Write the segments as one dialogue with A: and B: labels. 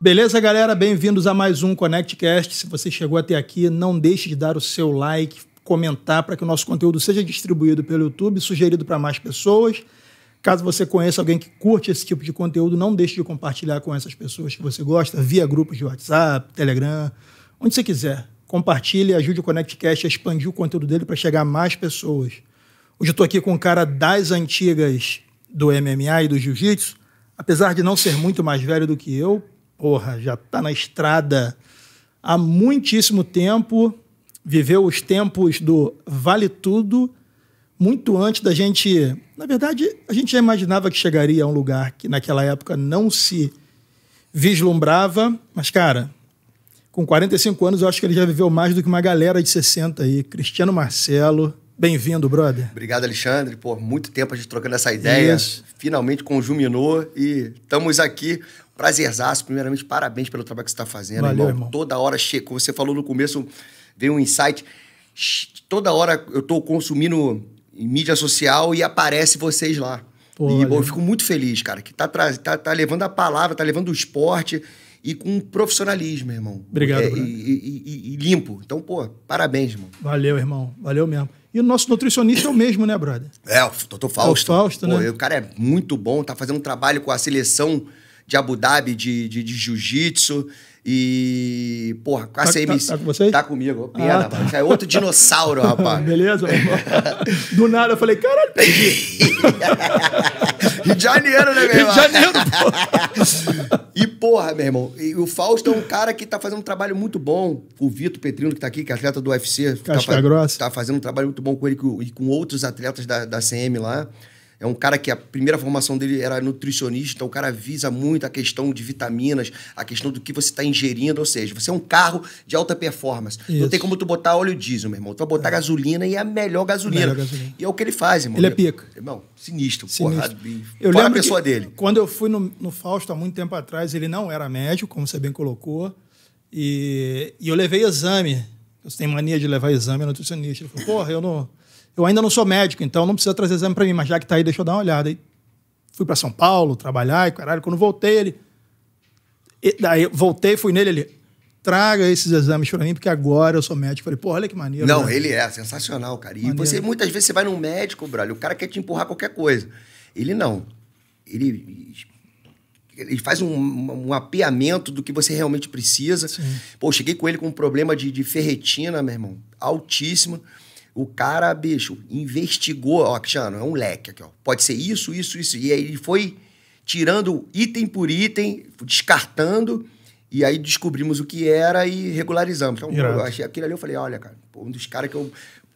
A: Beleza, galera? Bem-vindos a mais um ConnectCast. Se você chegou até aqui, não deixe de dar o seu like, comentar para que o nosso conteúdo seja distribuído pelo YouTube, sugerido para mais pessoas. Caso você conheça alguém que curte esse tipo de conteúdo, não deixe de compartilhar com essas pessoas que você gosta, via grupos de WhatsApp, Telegram, onde você quiser. Compartilhe, ajude o ConnectCast a expandir o conteúdo dele para chegar a mais pessoas. Hoje eu estou aqui com um cara das antigas do MMA e do Jiu-Jitsu. Apesar de não ser muito mais velho do que eu, porra, já está na estrada há muitíssimo tempo, viveu os tempos do vale tudo, muito antes da gente. Na verdade, a gente já imaginava que chegaria a um lugar que naquela época não se vislumbrava, mas, cara, com 45 anos, eu acho que ele já viveu mais do que uma galera de 60 aí. Cristiano Marcelo, bem-vindo, brother.
B: Obrigado, Alexandre, por muito tempo a gente trocando essa ideia. Isso. Finalmente conjuminou e estamos aqui Prazerzaço, primeiramente, parabéns pelo trabalho que você está fazendo, Valeu, irmão. irmão. Toda hora, che... como você falou no começo, veio um insight. Toda hora eu estou consumindo mídia social e aparece vocês lá. Pô, e bom, eu fico muito feliz, cara, que tá, tá, tá levando a palavra, tá levando o esporte e com profissionalismo, irmão. Obrigado. É, e, e, e, limpo. Então, pô, parabéns, irmão. Valeu,
A: irmão. Valeu mesmo. E o nosso nutricionista é o mesmo, né, brother?
B: É, o Dr. Fausto. É o Fausto, pô, né? O cara é muito bom, tá fazendo um trabalho com a seleção de Abu Dhabi de, de, de jiu-jitsu. E, porra, com tá, CMC. Tá, tá, tá com você? Tá comigo. Pena, ah, tá. Rapaz. É outro dinossauro, rapaz. Beleza, Do nada eu falei, caralho, perdi. Rio de Janeiro, né, meu irmão? Rio de Janeiro, porra. e, porra, meu irmão, e o Fausto é um cara que tá fazendo um trabalho muito bom. O Vitor Petrino, que tá aqui, que é atleta do UFC. Tá Casca tá, Grossa. Tá fazendo um trabalho muito bom com ele e com outros atletas da, da CM lá. É um cara que a primeira formação dele era nutricionista, então o cara visa muito a questão de vitaminas, a questão do que você está ingerindo, ou seja, você é um carro de alta performance. Isso. Não tem como tu botar óleo diesel, meu irmão. Tu vai botar é. gasolina e é a melhor gasolina. melhor gasolina. E é o que ele faz, irmão. Ele é pica. Irmão, sinistro. sinistro. Porra, eu Fora lembro a pessoa dele.
A: Quando eu fui no, no Fausto há muito tempo atrás, ele não era médico, como você bem colocou. E, e eu levei exame. Eu tenho mania de levar exame a nutricionista. Ele falou, porra, eu não eu ainda não sou médico, então não precisa trazer exame para mim, mas já que tá aí, deixa eu dar uma olhada. Aí fui para São Paulo trabalhar e caralho. Quando voltei, ele. E, daí voltei, fui nele, ele. Traga esses exames para mim, porque agora eu sou médico. Falei, pô, olha que maneiro. Não, né? ele é
B: sensacional, cara. E maneiro. você, muitas vezes, você vai num médico, brother, o cara quer te empurrar qualquer coisa. Ele não. Ele ele faz um, um, do que você realmente precisa. Sim. Pô, cheguei com ele com um problema de, de ferretina, meu irmão, altíssimo. O cara, bicho, investigou, ó, Cristiano, é um leque aqui, ó. Pode ser isso, isso, isso. E aí ele foi tirando item por item, descartando, e aí descobrimos o que era e regularizamos. Então, eu achei aquilo ali, eu falei, olha, cara, um dos caras que eu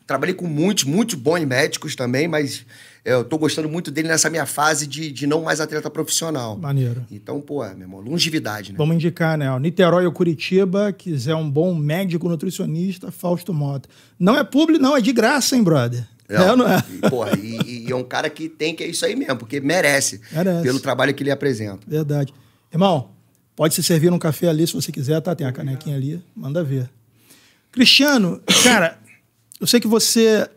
B: trabalhei com muitos, muitos bons médicos também, mas eu tô gostando muito dele nessa minha fase de, de não mais atleta profissional. Maneiro. Então, pô, meu irmão, longevidade, né?
A: Vamos indicar, né? O Niterói ou Curitiba, quiser é um bom médico nutricionista, Fausto Mota. Não é público, não, é de graça, hein, brother?
B: Não, é, é não é? E, porra, e, e, é um cara que tem que é isso aí mesmo, porque merece, merece. pelo trabalho que ele apresenta.
A: Verdade. Irmão, pode se servir um café ali se você quiser, tá? Tem a canequinha ali, manda ver. Cristiano, cara, eu sei que você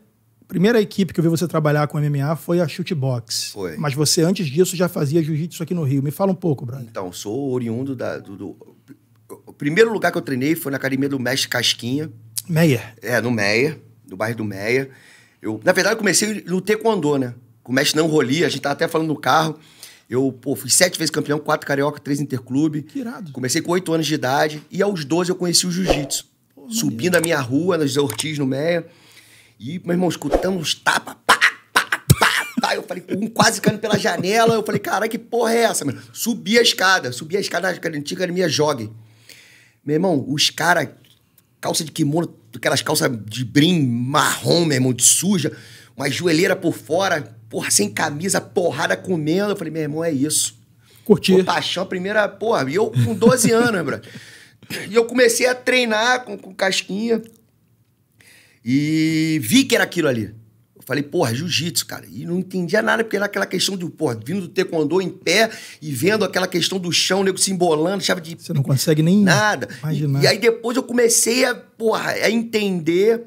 A: primeira equipe que eu vi você trabalhar com MMA foi a Shootbox. Foi. Mas você, antes disso, já fazia jiu-jitsu aqui no Rio. Me fala um pouco,
B: Bruno. Então, sou oriundo da, do, do, O primeiro lugar que eu treinei foi na academia do Mestre Casquinha. Meia. É, no Meia, no bairro do Meia. Eu, na verdade, eu comecei com Taekwondo, né? Com o mestre não rolia, a gente tá até falando no carro. Eu pô, fui sete vezes campeão, quatro carioca, três interclube. Que irado. Comecei com oito anos de idade e aos doze eu conheci o jiu-jitsu. Subindo a minha rua, na José Ortiz, no Meia. E, meu irmão, escutando uns tapas, tá, pá, pá, pá, pá. Eu falei, um quase caindo pela janela. Eu falei, cara, que porra é essa, mano? Subi a escada, subi a escada na antiga academia jogue. Meu irmão, os caras, calça de kimono, aquelas calças de brim marrom, meu irmão, de suja, uma joelheira por fora, porra, sem camisa, porrada comendo. Eu falei, meu irmão, é isso. Curtir. paixão, a primeira, porra, e eu com 12 anos, bro. E eu comecei a treinar com, com casquinha. E vi que era aquilo ali. Eu falei, porra, é jiu-jitsu, cara. E não entendia nada, porque era aquela questão de, porra, vindo do taekwondo em pé e vendo aquela questão do chão, o nego se embolando, chave de... Você não consegue nem Nada. Imaginar. E, e aí depois eu comecei a, porra, a entender...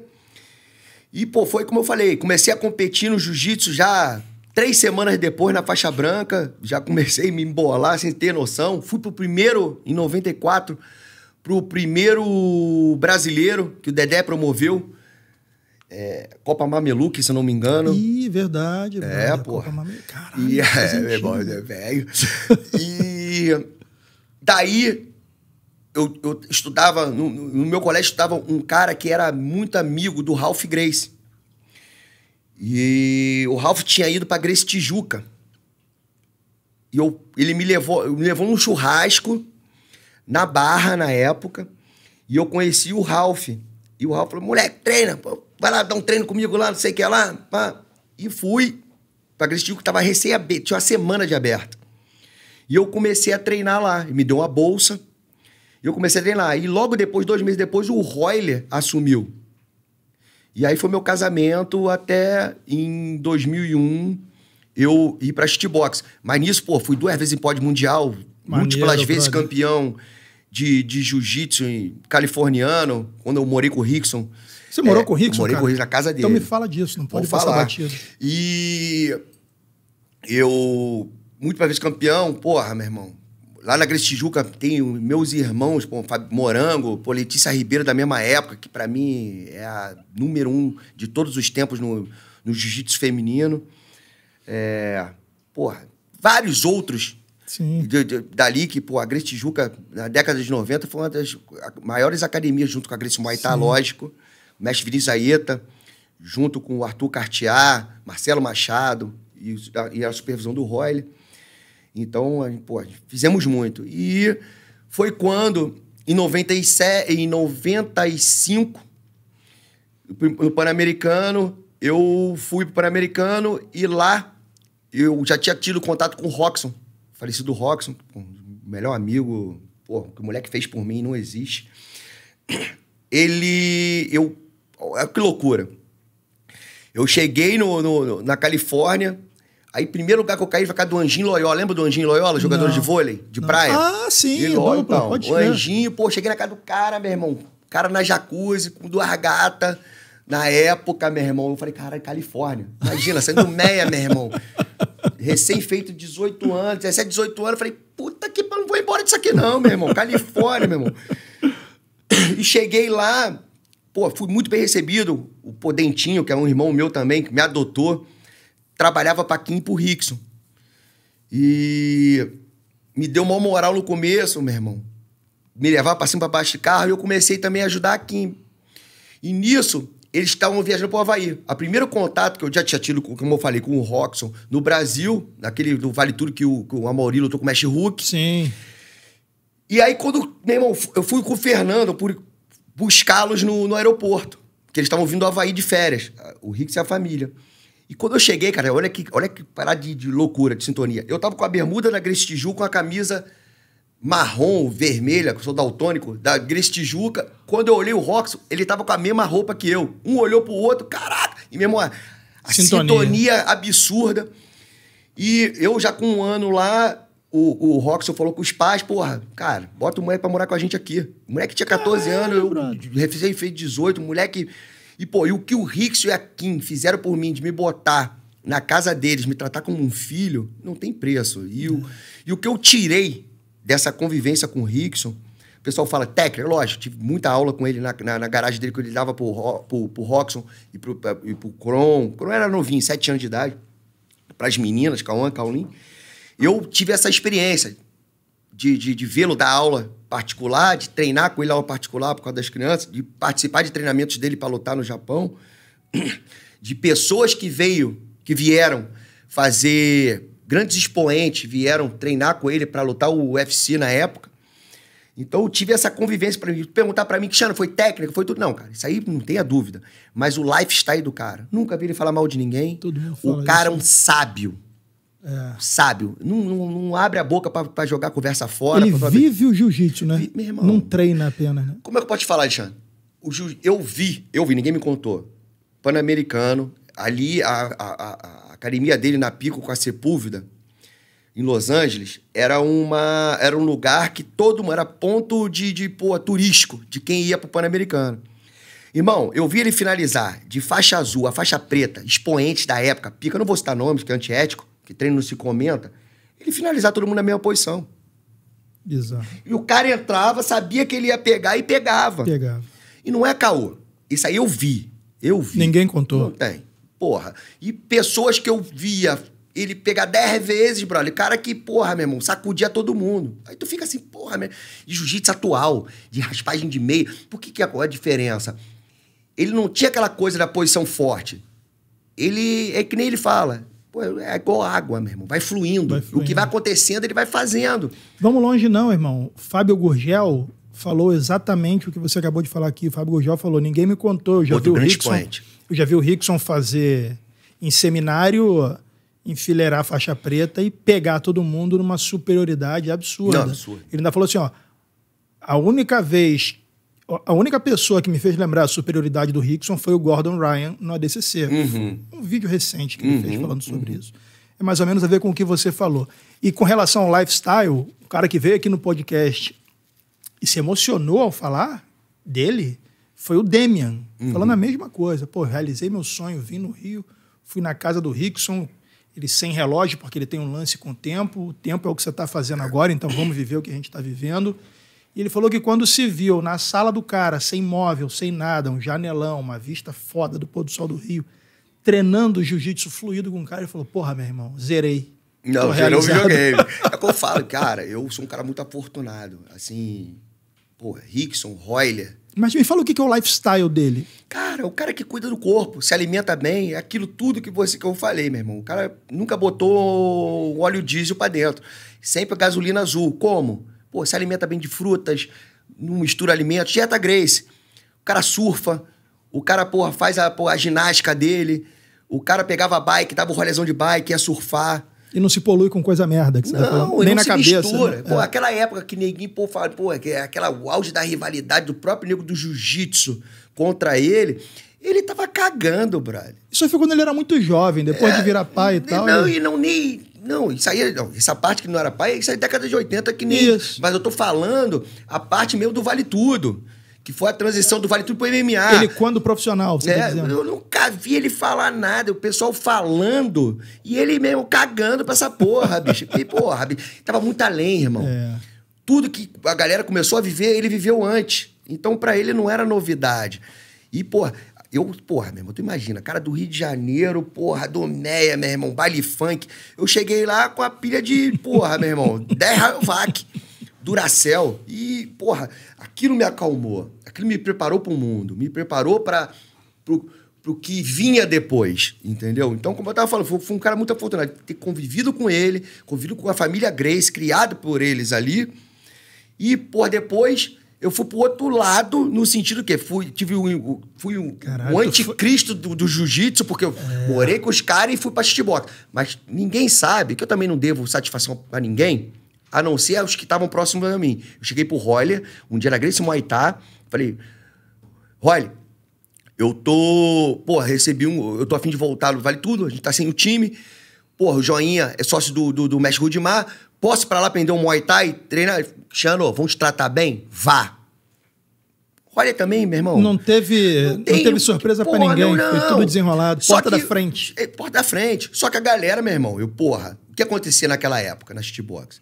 B: E, pô, foi como eu falei, comecei a competir no jiu-jitsu já três semanas depois na faixa branca, já comecei a me embolar sem ter noção. Fui pro primeiro, em 94, pro primeiro brasileiro que o Dedé promoveu, é, Copa Mameluque, se não me engano. Ih, verdade. É, pô. Copa Mameluque. Caralho. E, é, é, né, velho. e daí eu, eu estudava, no, no, meu colégio estava um cara que era muito amigo do Ralph Grace. E o Ralph tinha ido para Grace Tijuca. E eu, ele me levou, me levou num churrasco na Barra na época. E eu conheci o Ralph. E o Ralph falou: moleque, treina, pô vai lá dar um treino comigo lá, não sei o que lá. Pá. E fui para Cristiúma, que estava recém aberto, tinha uma semana de aberto. E eu comecei a treinar lá, e me deu uma bolsa, e eu comecei a treinar. E logo depois, dois meses depois, o Royler assumiu. E aí foi meu casamento até em 2001 eu ir para Shitbox. Mas nisso, pô, fui duas vezes em pódio mundial, Maneiro, múltiplas vezes brother. campeão de, de jiu-jitsu californiano, quando eu morei com o Rickson você morou é, com o Rickson? Morei cara? com o Rickson na casa dele. Então me fala
A: disso, não pode Vou falar. batido.
B: E eu, muito para vez campeão, porra, meu irmão. Lá na Grande Tijuca tem meus irmãos, pô, Fábio Morango, pô, Letícia Ribeiro da mesma época, que para mim é a número um de todos os tempos no, no jiu-jitsu feminino. É, porra, vários outros Sim. De, de, dali que, pô, a Grace Tijuca, na década de 90, foi uma das maiores academias junto com a Grace Muay Thai, lógico mestre Vinícius Aieta, junto com o Arthur Cartier, Marcelo Machado e, a, e a supervisão do Royle. Então, a, pô, fizemos muito. E foi quando, em 97, em 95, no Pan-Americano, eu fui para o Pan-Americano e lá eu já tinha tido contato com o Roxon, falecido Roxon, melhor amigo, pô, o que o moleque fez por mim não existe. Ele, eu Olha que loucura. Eu cheguei no, no, na Califórnia, aí primeiro lugar que eu caí foi a casa do Anjinho Loyola. Lembra do Anjinho Loyola, jogador não, de vôlei, de não. praia? Ah, sim. Loyola, então, o Anjinho, pô, cheguei na casa do cara, meu irmão. Cara na jacuzzi, com duas gatas. Na época, meu irmão, eu falei, cara, Califórnia. Imagina, sendo meia, meu irmão. Recém-feito 18 anos, 17, 18 anos. Eu falei, puta que pariu, não vou embora disso aqui não, meu irmão. Califórnia, meu irmão. E cheguei lá, Pô, fui muito bem recebido. O Podentinho, que é um irmão meu também, que me adotou, trabalhava para Kim e pro Rickson. E me deu uma moral no começo, meu irmão. Me levava para cima para baixo de carro e eu comecei também a ajudar a Kim. E nisso, eles estavam viajando para o Havaí. O primeiro contato que eu já tinha tido, como eu falei, com o Roxon no Brasil, naquele do Vale Tudo que o, que o Amaury lutou com o Mesh Hulk. Sim. E aí, quando, meu irmão, eu fui com o Fernando, por, buscá-los no, no aeroporto. Porque eles estavam vindo do Havaí de férias, o Rick e a família. E quando eu cheguei, cara, olha que, olha que parada de, de loucura, de sintonia. Eu tava com a bermuda da Grace Tijuca, com a camisa marrom, vermelha, que eu sou daltônico, da Grace Tijuca. Quando eu olhei o Roxo, ele tava com a mesma roupa que eu. Um olhou pro outro, caraca! E mesmo a, a sintonia. sintonia absurda. E eu já com um ano lá, o, o Roxel falou com os pais, porra, cara, bota o moleque pra morar com a gente aqui. O moleque tinha 14 Caralho, anos, eu refiz, fez 18, o moleque. E, pô, e o que o Rixon e a Kim fizeram por mim de me botar na casa deles, me tratar como um filho, não tem preço. E, o, é. e o que eu tirei dessa convivência com o Rickson, o pessoal fala técnica, lógico, tive muita aula com ele na, na, na garagem dele, que ele dava pro, pro, pro Roxon e pro, e pro Kron. O era novinho, sete anos de idade, para as meninas, Cauã, Caolim. Eu tive essa experiência de, de, de vê-lo dar aula particular, de treinar com ele aula particular por causa das crianças, de participar de treinamentos dele para lutar no Japão, de pessoas que veio, que vieram fazer grandes expoentes, vieram treinar com ele para lutar o UFC na época. Então eu tive essa convivência para mim, perguntar para mim, que Xana foi técnica, foi tudo não, cara. Isso aí não tem a dúvida, mas o lifestyle do cara. Nunca vi ele falar mal de ninguém. Todo mundo o cara é um sábio. É. Sábio. Não, não, não, abre a boca para jogar conversa fora. Ele pra...
A: vive o jiu-jitsu, né? meu irmão. Não treina apenas. Né?
B: Como é que eu posso te falar, Alexandre? O Eu vi, eu vi, ninguém me contou. Pan-americano, ali a, a, a, academia dele na Pico com a Sepúlveda, em Los Angeles, era, uma, era um lugar que todo mundo era ponto de, de pô, turístico, de quem ia pro Pan-Americano. Irmão, eu vi ele finalizar de faixa azul a faixa preta, expoente da época, pica, eu não vou citar nomes, que é antiético, que treino não se comenta, ele finalizar todo mundo na mesma posição. Bizarro. E o cara entrava, sabia que ele ia pegar e pegava. Pegava. E não é caô. Isso aí eu vi. Eu vi. Ninguém contou. Não tem. Porra. E pessoas que eu via ele pegar 10 vezes, brother. Cara que, porra, meu irmão, sacudia todo mundo. Aí tu fica assim, porra, meu. De jiu-jitsu atual, de raspagem de meio. Por que, que é? é a diferença? Ele não tinha aquela coisa da posição forte. Ele. É que nem ele fala. Pô, é igual água, meu irmão. Vai fluindo. vai fluindo. O que vai acontecendo, ele vai fazendo.
A: Vamos longe, não, irmão. Fábio Gurgel falou exatamente o que você acabou de falar aqui. O Fábio Gurgel falou: ninguém me contou. Eu já Outro vi o Rickson. Point. Eu já vi o Rickson fazer em seminário, enfileirar a faixa preta e pegar todo mundo numa superioridade absurda. Não, absurdo. Ele ainda falou assim: ó, a única vez a única pessoa que me fez lembrar a superioridade do Rickson foi o Gordon Ryan no ADCC. Uhum. Um vídeo recente que ele uhum. fez falando sobre uhum. isso. É mais ou menos a ver com o que você falou. E com relação ao lifestyle, o cara que veio aqui no podcast e se emocionou ao falar dele foi o Demian, uhum. falando a mesma coisa. Pô, realizei meu sonho, vim no Rio, fui na casa do Rickson, ele sem relógio, porque ele tem um lance com o tempo. O tempo é o que você está fazendo agora, então vamos viver o que a gente está vivendo ele falou que quando se viu na sala do cara, sem móvel, sem nada, um janelão, uma vista foda do pôr do sol do Rio, treinando jiu-jitsu fluido com o cara, ele falou: Porra, meu irmão,
B: zerei. Não, zerou o videogame. é o que eu falo, cara, eu sou um cara muito afortunado. Assim, porra, Rickson, Royler.
A: Mas me fala o que é o lifestyle dele. Cara,
B: o cara que cuida do corpo, se alimenta bem, é aquilo tudo que você que eu falei, meu irmão. O cara nunca botou óleo diesel para dentro. Sempre gasolina azul. Como? Pô, se alimenta bem de frutas, não mistura alimentos. Dieta Grace. O cara surfa, o cara, porra, faz a, porra, a ginástica dele, o cara pegava bike, dava o rolezão de bike, ia surfar. E não se polui
A: com coisa merda. Que você não, tá nem na cabeça. Né? Pô, é.
B: aquela época que ninguém pô, fala, pô, é aquela o auge da rivalidade do próprio nego do jiu-jitsu contra ele. Ele tava cagando, brother. Isso foi quando ele era muito jovem, depois é, de virar pai e tal. Não, e não nem. Não, isso aí, não, essa parte que não era pai, isso aí é década de 80 que nem. Isso. Mas eu tô falando a parte mesmo do Vale Tudo. Que foi a transição do Vale Tudo pro MMA. Ele quando profissional, você é, tá Eu nunca vi ele falar nada. O pessoal falando e ele mesmo cagando pra essa porra, bicho. E, porra, bicho, tava muito além, irmão. É. Tudo que a galera começou a viver, ele viveu antes. Então, para ele não era novidade. E, porra, eu, porra, meu irmão, tu imagina, cara do Rio de Janeiro, porra, do Meia, meu irmão, baile funk. Eu cheguei lá com a pilha de, porra, meu irmão, 10 Rayovac, Duracel. E, porra, aquilo me acalmou. Aquilo me preparou para o mundo, me preparou para o que vinha depois, entendeu? Então, como eu tava falando, foi, foi um cara muito afortunado ter convivido com ele, convivido com a família Grace, criado por eles ali. E, porra, depois eu fui pro outro lado, no sentido que fui, tive um, fui um, Caralho, um anticristo foi... do, do jiu-jitsu, porque eu é. morei com os caras e fui pra chiboca. Mas ninguém sabe, que eu também não devo satisfação a ninguém, a não ser os que estavam próximos a mim. Eu cheguei pro Roller, um dia na Grécia Muay Thai, falei, Roller, eu tô, pô, recebi um, eu tô afim de voltar, vale tudo, a gente tá sem o time, porra, o Joinha é sócio do, do, do Mestre Rudimar, Posso ir pra lá aprender um Muay Thai, treinar? Xano, vão te tratar bem? Vá. Olha também, meu irmão. Não
A: teve,
B: não, não teve surpresa para ninguém. Não, Foi tudo desenrolado. porta que, da frente. É, porta da frente. Só que a galera, meu irmão, eu, porra, o que acontecia naquela época na Shitbox?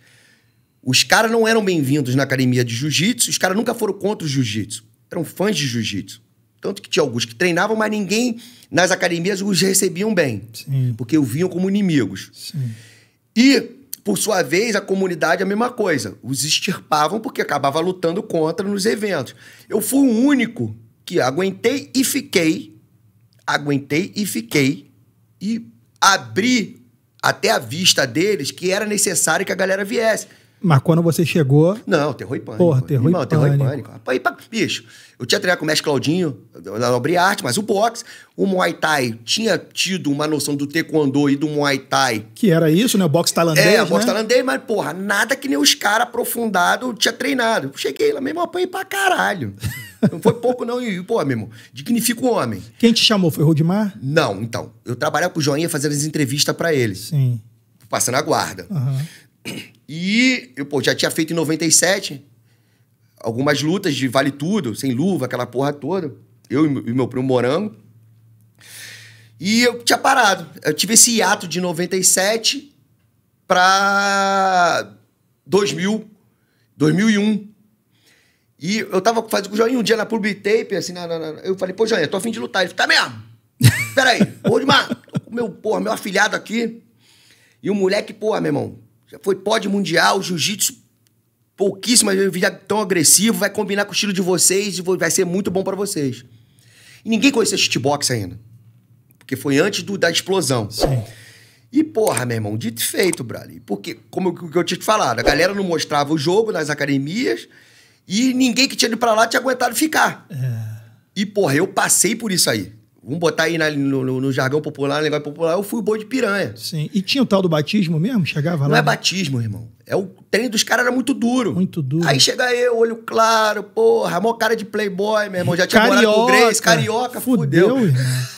B: Os caras não eram bem-vindos na academia de jiu-jitsu, os caras nunca foram contra o jiu-jitsu. Eram fãs de jiu-jitsu. Tanto que tinha alguns que treinavam, mas ninguém nas academias os recebiam bem. Sim. Porque o vinham como inimigos. Sim. E por sua vez, a comunidade a mesma coisa. Os extirpavam porque acabava lutando contra nos eventos. Eu fui o único que aguentei e fiquei, aguentei e fiquei e abri até a vista deles que era necessário que a galera viesse.
A: Mas quando você chegou.
B: Não, terror e pânico. Porra, terror Irmão, e terror pânico. E pânico. bicho, eu tinha treinado com o mestre Claudinho, da Nobre Arte, mas o boxe, o Muay Thai tinha tido uma noção do Taekwondo e do Muay Thai.
A: Que era isso, né? O boxe tailandês. É, o né? boxe né?
B: tailandês, mas, porra, nada que nem os caras aprofundados tinha treinado. Cheguei lá, mesmo apanhei pra caralho. Não foi pouco, não. E, pô, meu irmão, dignifica o homem. Quem te chamou? Foi o Rodimar? Não, então. Eu trabalhava com o Joinha fazendo as entrevistas para ele. Sim. Passando a guarda.
A: Uhum.
B: E eu pô, já tinha feito em 97 algumas lutas de vale tudo, sem luva, aquela porra toda. Eu e meu primo Morango. E eu tinha parado. Eu tive esse hiato de 97 pra 2000, 2001. E eu tava fazendo com o Joinha um dia na tape assim, na, na, na, eu falei, pô, Joinha, tô afim de lutar. Ele falou, tá mesmo? Peraí, ô Dimar, tô com meu, porra, meu afilhado aqui. E o moleque, porra, meu irmão, já foi pódio mundial, jiu-jitsu mas vezes já tão agressivo, vai combinar com o estilo de vocês e vai ser muito bom para vocês. E ninguém conhecia shitbox ainda. Porque foi antes do, da explosão. Sim. E, porra, meu irmão, dito e feito, Brali. Porque, como eu, eu tinha te falado, a galera não mostrava o jogo nas academias e ninguém que tinha ido pra lá tinha aguentado ficar. É. E, porra, eu passei por isso aí. Vamos botar aí na, no, no, no, jargão popular, no negócio popular, eu fui o boi de piranha. Sim. E tinha o tal do batismo mesmo? Chegava lá? Não é batismo, irmão. É o treino dos caras era muito duro. Muito duro. Aí chega eu, olho claro, porra, mó cara de playboy, meu irmão. Já tinha carioca, morado com Grace, carioca,
A: fudeu. fudeu.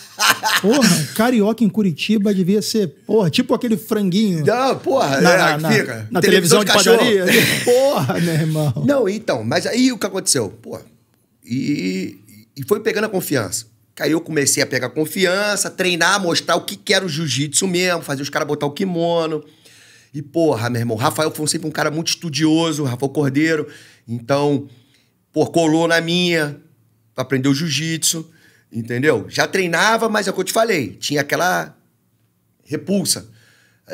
A: porra, carioca em Curitiba devia ser, porra, tipo aquele franguinho. Não, porra, na, é, na, na, na televisão, televisão, de, de padaria.
B: porra, meu irmão. Não, então, mas aí o que aconteceu? Porra, e, e foi pegando a confiança. Aí eu comecei a pegar confiança, treinar, mostrar o que, era o jiu-jitsu mesmo, fazer os caras botar o kimono. E, porra, meu irmão, Rafael foi sempre um cara muito estudioso, Rafael Cordeiro. Então, pô, colou na minha, aprendeu jiu-jitsu, entendeu? Já treinava, mas é o que eu te falei, tinha aquela repulsa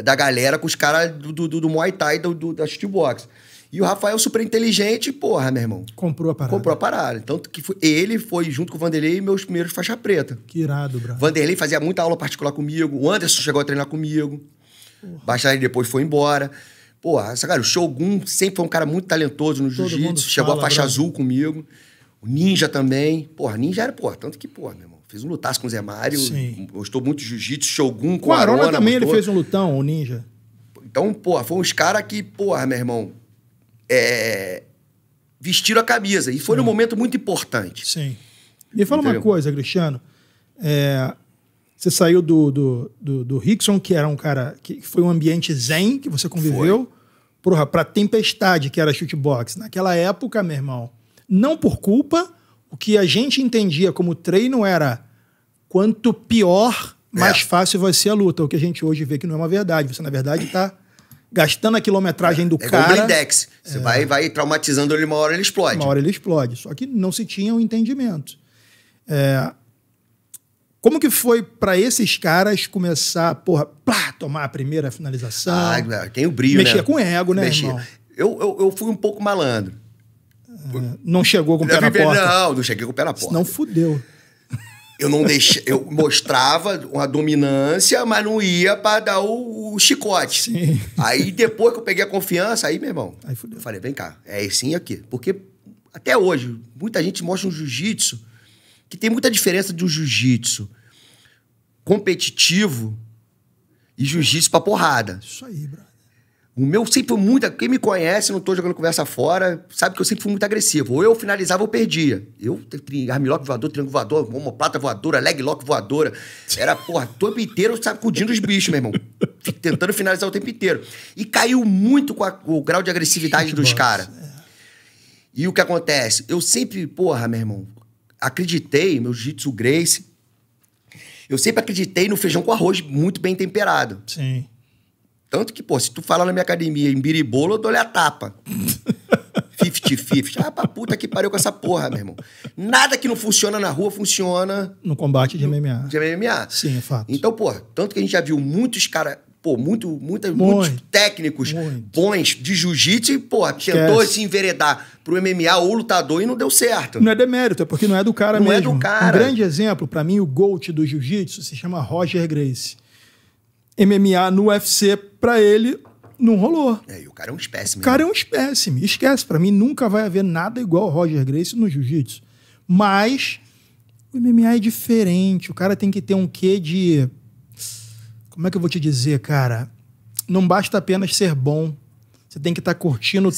B: da galera com os caras do, do, do Muay Thai, do, do, da shootbox. box. E o Rafael, super inteligente, porra, meu irmão. Comprou a parada. Comprou a parada. Tanto que foi, ele foi, junto com o Vanderlei, meus primeiros faixa preta.
A: Que irado, bravo.
B: Vanderlei fazia muita aula particular comigo. O Anderson chegou a treinar comigo. Baixar depois foi embora. Porra, essa cara, o Shogun sempre foi um cara muito talentoso no jiu-jitsu. Chegou fala, a faixa azul comigo. O Ninja também. Porra, Ninja era, porra, tanto que, porra, meu irmão. Fez um lutaço com o Zé Mário. Sim. Gostou muito do jiu-jitsu. Shogun com o Arona. também gostou. ele fez um
A: lutão, o Ninja.
B: Então, porra, foi os caras que, porra, meu irmão é, vestiram a camisa. E foi é. um momento muito importante. Sim.
A: Me fala Entendeu? uma coisa, Cristiano. É, você saiu do, do, do, do, Rickson, que era um cara que foi um ambiente zen que você conviveu, para Tempestade, que era shootbox. Naquela época, meu irmão, não por culpa, o que a gente entendia como treino era quanto pior, mais é. fácil vai ser a luta. O que a gente hoje vê que não é uma verdade. Você, na verdade, está gastando a quilometragem do é cara. É Blindex.
B: Você vai, vai traumatizando ele, uma hora ele explode. Uma hora
A: ele explode. Só que não se tinha o um entendimento. É... Como que foi para esses caras começar, porra, plá, tomar a primeira finalização? Ah,
B: tem o brilho, Mexia né? com ego, né, Mexia. Irmão? Eu, eu, eu fui um pouco malandro. É... não chegou com o pé na porta. Não, não cheguei com o pé na porta. Não fudeu. Eu não deixei, eu mostrava uma dominância, mas não ia para dar o, o chicote. Sim. Aí depois que eu peguei a confiança, aí, meu irmão, aí fudeu. eu falei, vem cá, é sim aqui. Porque até hoje, muita gente mostra um jiu-jitsu que tem muita diferença de um jiu-jitsu competitivo e jiu-jitsu pra porrada. Isso aí, brother. O meu sempre foi muito. Quem me conhece, não tô jogando conversa fora, sabe que eu sempre fui muito agressivo. Ou eu finalizava ou perdia. Eu, armlock voador, triângulo voador, homoplata voadora, leg lock voadora. Era, porra, o tempo inteiro sacudindo os bichos, meu irmão. Tentando finalizar o tempo inteiro. E caiu muito com a, o grau de agressividade Gente, dos caras. É. E o que acontece? Eu sempre, porra, meu irmão, acreditei, meu jiu-jitsu Grace. Eu sempre acreditei no feijão com arroz muito bem temperado. Sim. Tanto que, pô, se tu falar na minha academia em biribolo, eu dou-lhe a tapa. 50-50. Ah, pra puta que pariu com essa porra, meu irmão. Nada que não funciona na rua funciona.
A: No combate de MMA.
B: De MMA. Sim, é fato. Então, pô, tanto que a gente já viu muitos caras. Pô, muito, muita, muitos técnicos muito. bons de jiu-jitsu e, pô, tentou se enveredar pro MMA ou lutador e não deu certo. Não
A: é demérito, é porque não é do cara não mesmo. Não é do cara. Um grande exemplo, para mim, o GOAT do jiu-jitsu se chama Roger Grace. MMA no UFC, para ele, não rolou. É, e o
B: cara é um espécime.
A: O cara né? é um espécime. Esquece, para mim nunca vai haver nada igual o Roger Grace no jiu-jitsu. Mas o MMA é diferente. O cara tem que ter um quê de. Como é que eu vou te dizer, cara? Não basta apenas ser bom. Você tem que estar tá curtindo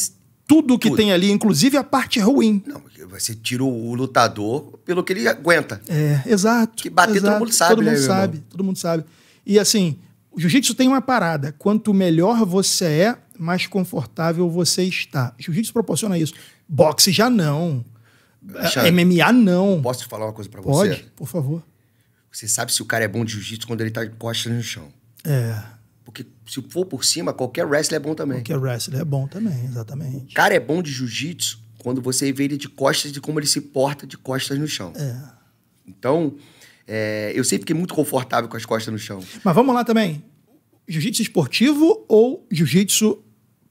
A: tudo que tudo. tem ali, inclusive a parte ruim. Não,
B: você tira o lutador pelo que ele aguenta. É,
A: exato. Que bater exato. todo mundo sabe, todo mundo né, sabe, todo mundo sabe. E assim, o jiu-jitsu tem uma parada. Quanto melhor você é, mais confortável você está. Jiu-jitsu proporciona isso. Boxe já não. MMA
B: é, não. Posso falar uma coisa para você? Pode, por favor. Você sabe se o cara é bom de jiu-jitsu quando ele tá de costas no chão. É. Porque se for por cima, qualquer wrestler é bom também.
A: Qualquer wrestler é bom também, exatamente.
B: O cara é bom de jiu-jitsu quando você vê ele de costas e como ele se porta de costas no chão. É. Então, é, eu sempre fiquei muito confortável com as costas no chão.
A: Mas vamos lá também jiu-jitsu esportivo ou jiu-jitsu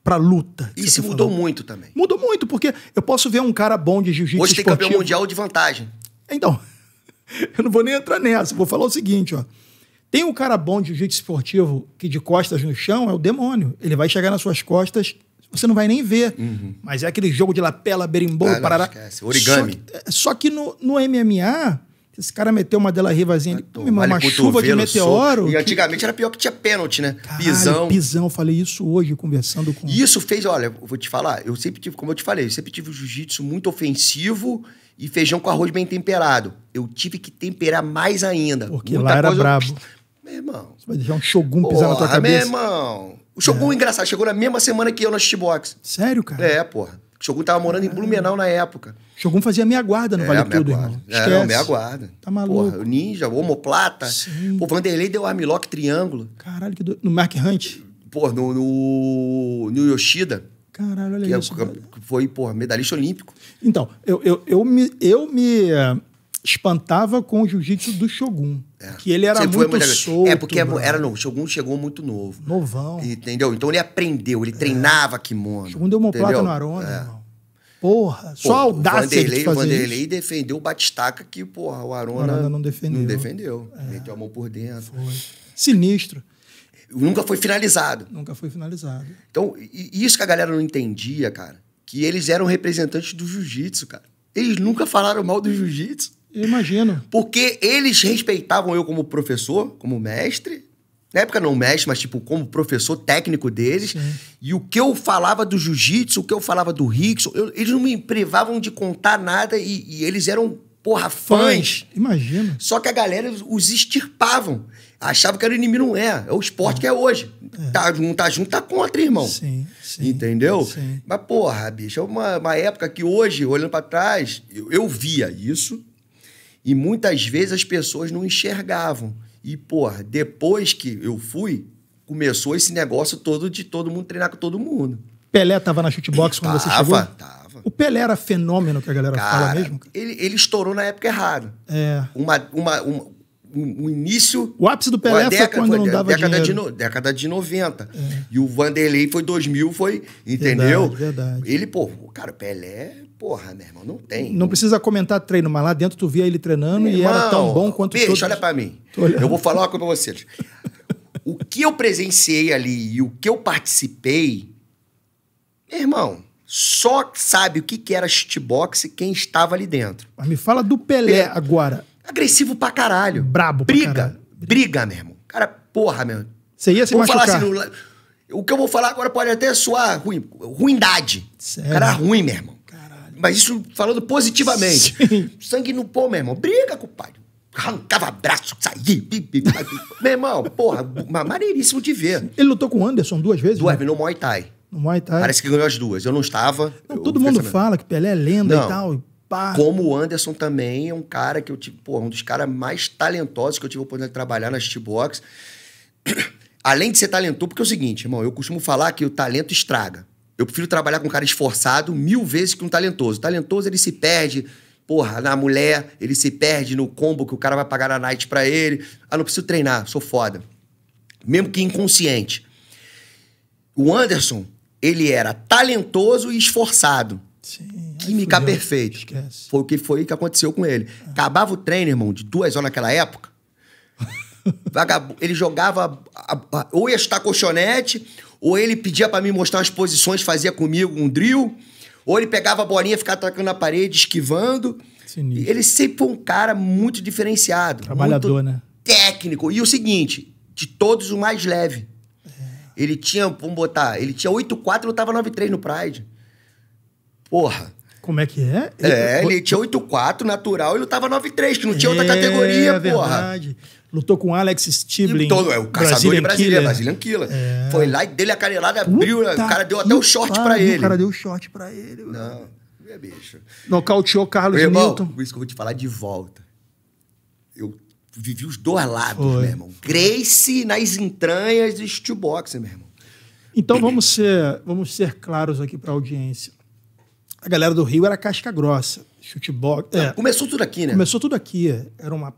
A: para luta. Isso mudou muito também. Mudou muito, porque eu posso ver um cara bom de jiu-jitsu esportivo... Hoje tem campeão mundial
B: de vantagem.
A: Então, eu não vou nem entrar nessa. Vou falar o seguinte, ó. Tem um cara bom de jiu-jitsu esportivo que de costas no chão é o demônio. Ele vai chegar nas suas costas, você não vai nem ver. Uhum. Mas é aquele jogo de lapela, berimbau, ah, parará. Origami. Só que, é, só que no, no MMA esse cara meteu uma dela rivazinha ali, pô, uma chuva de meteoro. E
B: antigamente era pior que tinha pênalti, né? Caralho, pisão. Pisão, eu falei isso hoje, conversando com. Isso fez, olha, eu vou te falar, eu sempre tive, como eu te falei, eu sempre tive o jiu-jitsu muito ofensivo e feijão com arroz bem temperado. Eu tive que temperar mais ainda. Porque Muita lá era coisa... brabo.
A: Meu irmão. Você vai deixar um Shogun porra, pisar na tua cabeça. Meu
B: irmão. O Shogun, é. engraçado, chegou na mesma semana que eu no Shitbox. Sério, cara? É, porra. Shogun tava morando em ah. Blumenau na época. Shogun fazia meia guarda no é, Vale Tudo, guarda. irmão. É, não, meia guarda. Tá maluco. Porra, o Ninja, o Homoplata. Sim. O Vanderlei deu armlock triângulo. Caralho, que doido. no Mark Hunt? Pô, no, no, no Yoshida.
A: Caralho, olha que é isso.
B: Que foi, pô, medalhista olímpico.
A: Então, eu, eu, eu, me, eu me espantava com o jiu-jitsu do Shogun. É.
B: Que ele era muito solto. É, porque é mano. era, não, o Shogun chegou muito novo. Novão. Entendeu? Então ele aprendeu, ele é. treinava kimono. Shogun deu uma plata no Arona, é. irmão. Porra, só a audácia Vanderlei, de fazer Vanderlei isso. defendeu o Batistaca que, porra, o Arona, o Arona não defendeu. Não defendeu. É. Meteu a mão por dentro. Foi.
A: Sinistro.
B: Nunca foi finalizado. Nunca foi finalizado. Então, isso que a galera não entendia, cara, que eles eram representantes do jiu-jitsu, cara. Eles nunca falaram mal do jiu-jitsu. Imagino. Porque eles respeitavam eu como professor, como mestre. Na época não mestre, mas tipo, como professor técnico deles. Sim. E o que eu falava do jiu-jitsu, o que eu falava do Rickson, eu, eles não me privavam de contar nada e, e eles eram, porra, fãs. Imagina. Só que a galera os extirpavam. Achava que era inimigo, não é. É o esporte é. que é hoje. É. Tá, não tá junto, tá contra, irmão. Sim, sim. Entendeu? Sim. Mas, porra, bicho, é uma, uma época que hoje, olhando para trás, eu, eu via isso e muitas vezes as pessoas não enxergavam. E, porra, depois que eu fui, começou esse negócio todo de todo mundo treinar com todo mundo.
A: Pelé tava na shootbox quando tava, você chegou? Tava. O Pelé era fenômeno que a galera cara, fala mesmo?
B: Ele, ele estourou na época errada. É. Uma, uma, uma o início. O ápice do Pelé década, foi quando foi, não dava década dinheiro. De, década de 90. É. E o Vanderlei foi 2000, foi. Entendeu? Verdade, verdade. Ele, pô, cara, Pelé Porra, meu irmão, não tem.
A: Não precisa comentar treino, mas lá dentro tu via ele treinando meu e irmão, era tão bom quanto bicho, todos... olha
B: para mim. Eu vou falar uma coisa pra vocês. o que eu presenciei ali e o que eu participei, meu irmão, só sabe o que, era shitbox quem estava ali dentro. Mas me fala do Pelé agora. Agressivo pra caralho. Brabo briga, pra caralho. Briga, briga, meu irmão. Cara, porra, meu. Você ia se vou machucar. Falar assim, o que eu vou falar agora pode até soar ruim, ruindade. Sério? Cara ruim, meu irmão. Mas isso falando positivamente. Sim. Sangue no pó, meu irmão. Briga, compadre arrancava braço, saía. Meu irmão, porra, maneiríssimo de ver. Ele lutou com o Anderson duas vezes? Duas, né? no Muay Thai. No Muay Thai. Parece que ganhou as duas. Eu não estava. Não,
A: eu todo mundo sabendo. fala que Pelé é lenda não. e
B: tal. pá. Como o Anderson também é um cara que eu tive, porra, um dos caras mais talentosos que eu tive a oportunidade de trabalhar na Xbox. Além de ser talentoso, porque é o seguinte, irmão, eu costumo falar que o talento estraga. Eu prefiro trabalhar com um cara esforçado mil vezes que um talentoso. O talentoso, ele se perde, porra, na mulher, ele se perde no combo que o cara vai pagar na night pra ele. Ah, não preciso treinar, sou foda. Mesmo que inconsciente. O Anderson, ele era talentoso e esforçado. Sim. Química perfeita. Esquece. Foi o que foi que aconteceu com ele. Ah. Acabava o treino, irmão, de duas horas naquela época. Ele jogava a, ou ia chutar colchonete, ou ele pedia para me mostrar as posições, fazia comigo um drill, ou ele pegava a bolinha, ficava atacando na parede, esquivando. Sinistro. Ele sempre foi um cara muito diferenciado. Trabalhador, muito né? Técnico. E o seguinte, de todos o mais leve. É. Ele tinha, vamos botar, ele tinha 8-4 e lutava 9-3 no Pride. Porra.
A: Como é que é? Ele... É, ele tinha
B: 8-4 natural e lutava 9-3, que não tinha é, outra categoria, é porra. Verdade. Lutou
A: com Alex Stibling. Então, é o caçador Brazilian de Brasília, Brasilian
B: Killer. É. Foi lá e dele a carelada, abriu, Puta né? o cara deu até o short para pra ele. O cara deu o short pra ele. Não, é bicho.
A: Nocauteou Carlos meu irmão, Newton.
B: Por isso que eu vou te falar de volta. Eu vivi os dois lados, Foi. meu irmão. Grace nas entranhas de steel boxing, meu irmão. Então vamos
A: ser, vamos ser claros aqui pra audiência. A galera do Rio era casca grossa. Chute box. É, começou tudo aqui, né? Começou tudo aqui. Era uma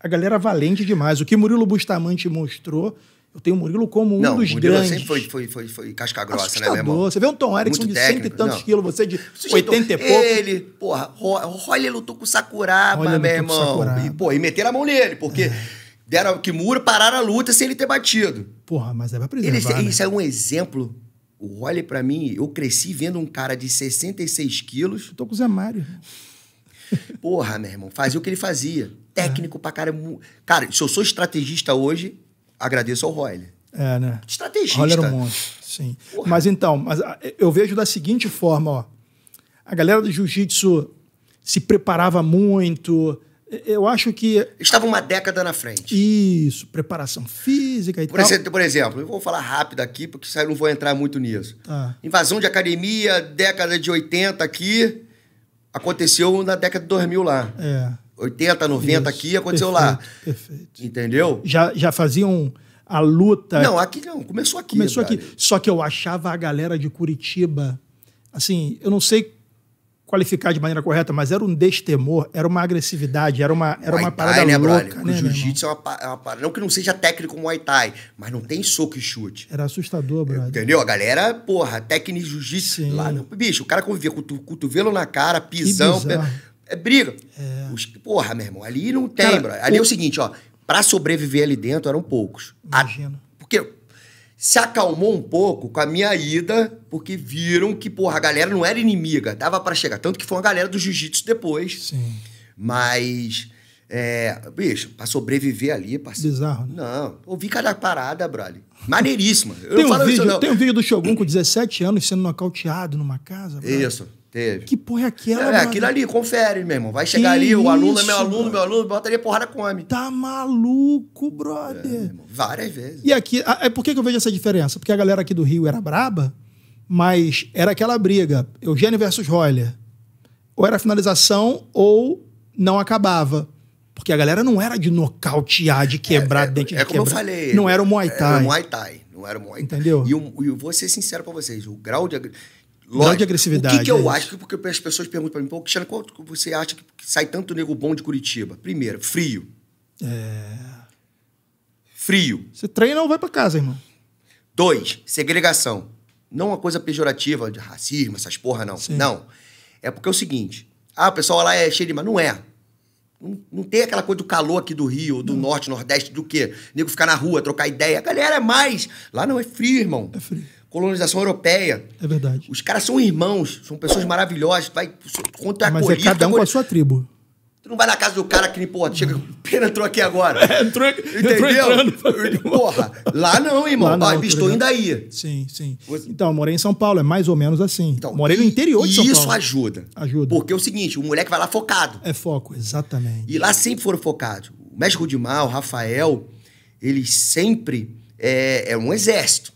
A: a galera valente demais. O que Murilo Bustamante mostrou, eu tenho o Murilo como um não, dos Murilo grandes. sempre
B: foi, foi, foi, foi casca grossa, Assustador. né, meu irmão? Você vê um Tom Erickson de cento e tantos não. quilos, você de oitenta e pouco. Ele, porra, Roller lutou com o Sakuraba, Roller meu irmão. Sakuraba. E, porra, e meteram a mão nele, porque é. deram que muro pararam a luta sem ele ter batido.
A: Porra, mas é pra preservar, ele, né? Isso
B: é um exemplo. O Roller, pra mim, eu cresci vendo um cara de 66 quilos. Eu tô com o Zé Mário. Porra, meu irmão, fazia o que ele fazia técnico é. pra caramba. Cara, se eu sou estrategista hoje, agradeço ao Royle.
A: É, né? Estrategista. era é um monte, sim. Porra. Mas então, mas ah, eu vejo da seguinte forma, ó. A galera do jiu-jitsu se preparava muito. Eu acho que. Estava uma
B: década na frente.
A: Isso, preparação física e por tal. Exemplo,
B: por exemplo, eu vou falar rápido aqui, porque eu não vou entrar muito nisso. Tá. Invasão de academia, década de 80 aqui, aconteceu na década de 2000 lá. É. 80, 90 Isso, aqui, aconteceu perfeito, lá.
A: Perfeito. Entendeu? Já, já faziam a luta. Não, aqui
B: não, começou aqui. Começou aqui.
A: Só que eu achava a galera de Curitiba, assim, eu não sei qualificar de maneira correta, mas era um destemor, era uma agressividade, era uma, era Muay uma parada thai, né, louca. Né, o
B: jiu-jitsu é, é uma, parada. Não que não seja técnico como Muay Thai, mas não tem soco e chute.
A: Era assustador, brother. Entendeu? A
B: galera, porra, técnico jiu-jitsu lá. Não. Bicho, o cara convivia com o cotovelo na cara, pisão. É briga. É. Os, porra, meu irmão, ali não tem, Cara, bro. Ali é o... é o seguinte, ó. Pra sobreviver ali dentro eram poucos. Imagina. A, porque se acalmou um pouco com a minha ida, porque viram que, porra, a galera não era inimiga. Dava para chegar. Tanto que foi uma galera do jiu-jitsu depois. Sim. Mas. É, bicho, pra sobreviver ali, parceiro. Bizarro, né? Não, ouvi cada parada, brother. Maneiríssima. Eu tem, um vídeo, isso, tem um
A: vídeo do Shogun com 17 anos sendo nocauteado numa
B: casa. Brother. Isso. Teve. Que porra é aquela? É, é aquilo ali, confere, meu irmão. Vai chegar que ali, o aluno é isso, tá é meu aluno, meu aluno, bota ali a porrada come. Tá maluco, brother. É, Várias vezes.
A: E aqui, é, por que eu vejo essa diferença? Porque a galera aqui do Rio era braba, mas era aquela briga, Eugênio versus Royler. Ou era finalização ou não acabava. Porque a galera não era de nocautear, de é, quebrar é, é, dente de É como eu falei. Não era o Muay Thai. Era o Muay
B: Thai. Não era o Muay Thai. Entendeu? E eu, eu vou ser sincero pra vocês. O grau de... É Lógico, de agressividade. O que, que eu é acho? Porque as pessoas perguntam para mim, pô, Cristiano, qual você acha que sai tanto nego bom de Curitiba? Primeiro, frio. É. Frio. Você treina ou vai para casa, irmão? Dois, segregação. Não uma coisa pejorativa de racismo, essas porra, não. Sim. Não. É porque é o seguinte: ah, o pessoal lá é cheio de. Mas não é. Não, não, tem aquela coisa do calor aqui do Rio, do não. Norte, Nordeste, do quê? O nego ficar na rua, trocar ideia. A galera é mais. Lá não, é frio, irmão. É frio colonização europeia. É verdade. Os caras são irmãos, são pessoas maravilhosas. Vai, contra a Mas é cada um com a sua tribo. Tu não vai na casa do cara que nem, porra, chega, pena entrou aqui agora. É, entrou, Entendeu? Entrou porra, lá não, irmão. Lá não, ah, estou ainda aí. Sim, sim. Então,
A: morei em São Paulo, é mais ou menos assim. Então, morei no interior de São Paulo. Isso
B: ajuda. Ajuda. Porque é o seguinte, o moleque vai lá focado. É foco, exatamente. E lá sempre foram focados. O México de Mal, o Rafael, eles sempre... É, é um exército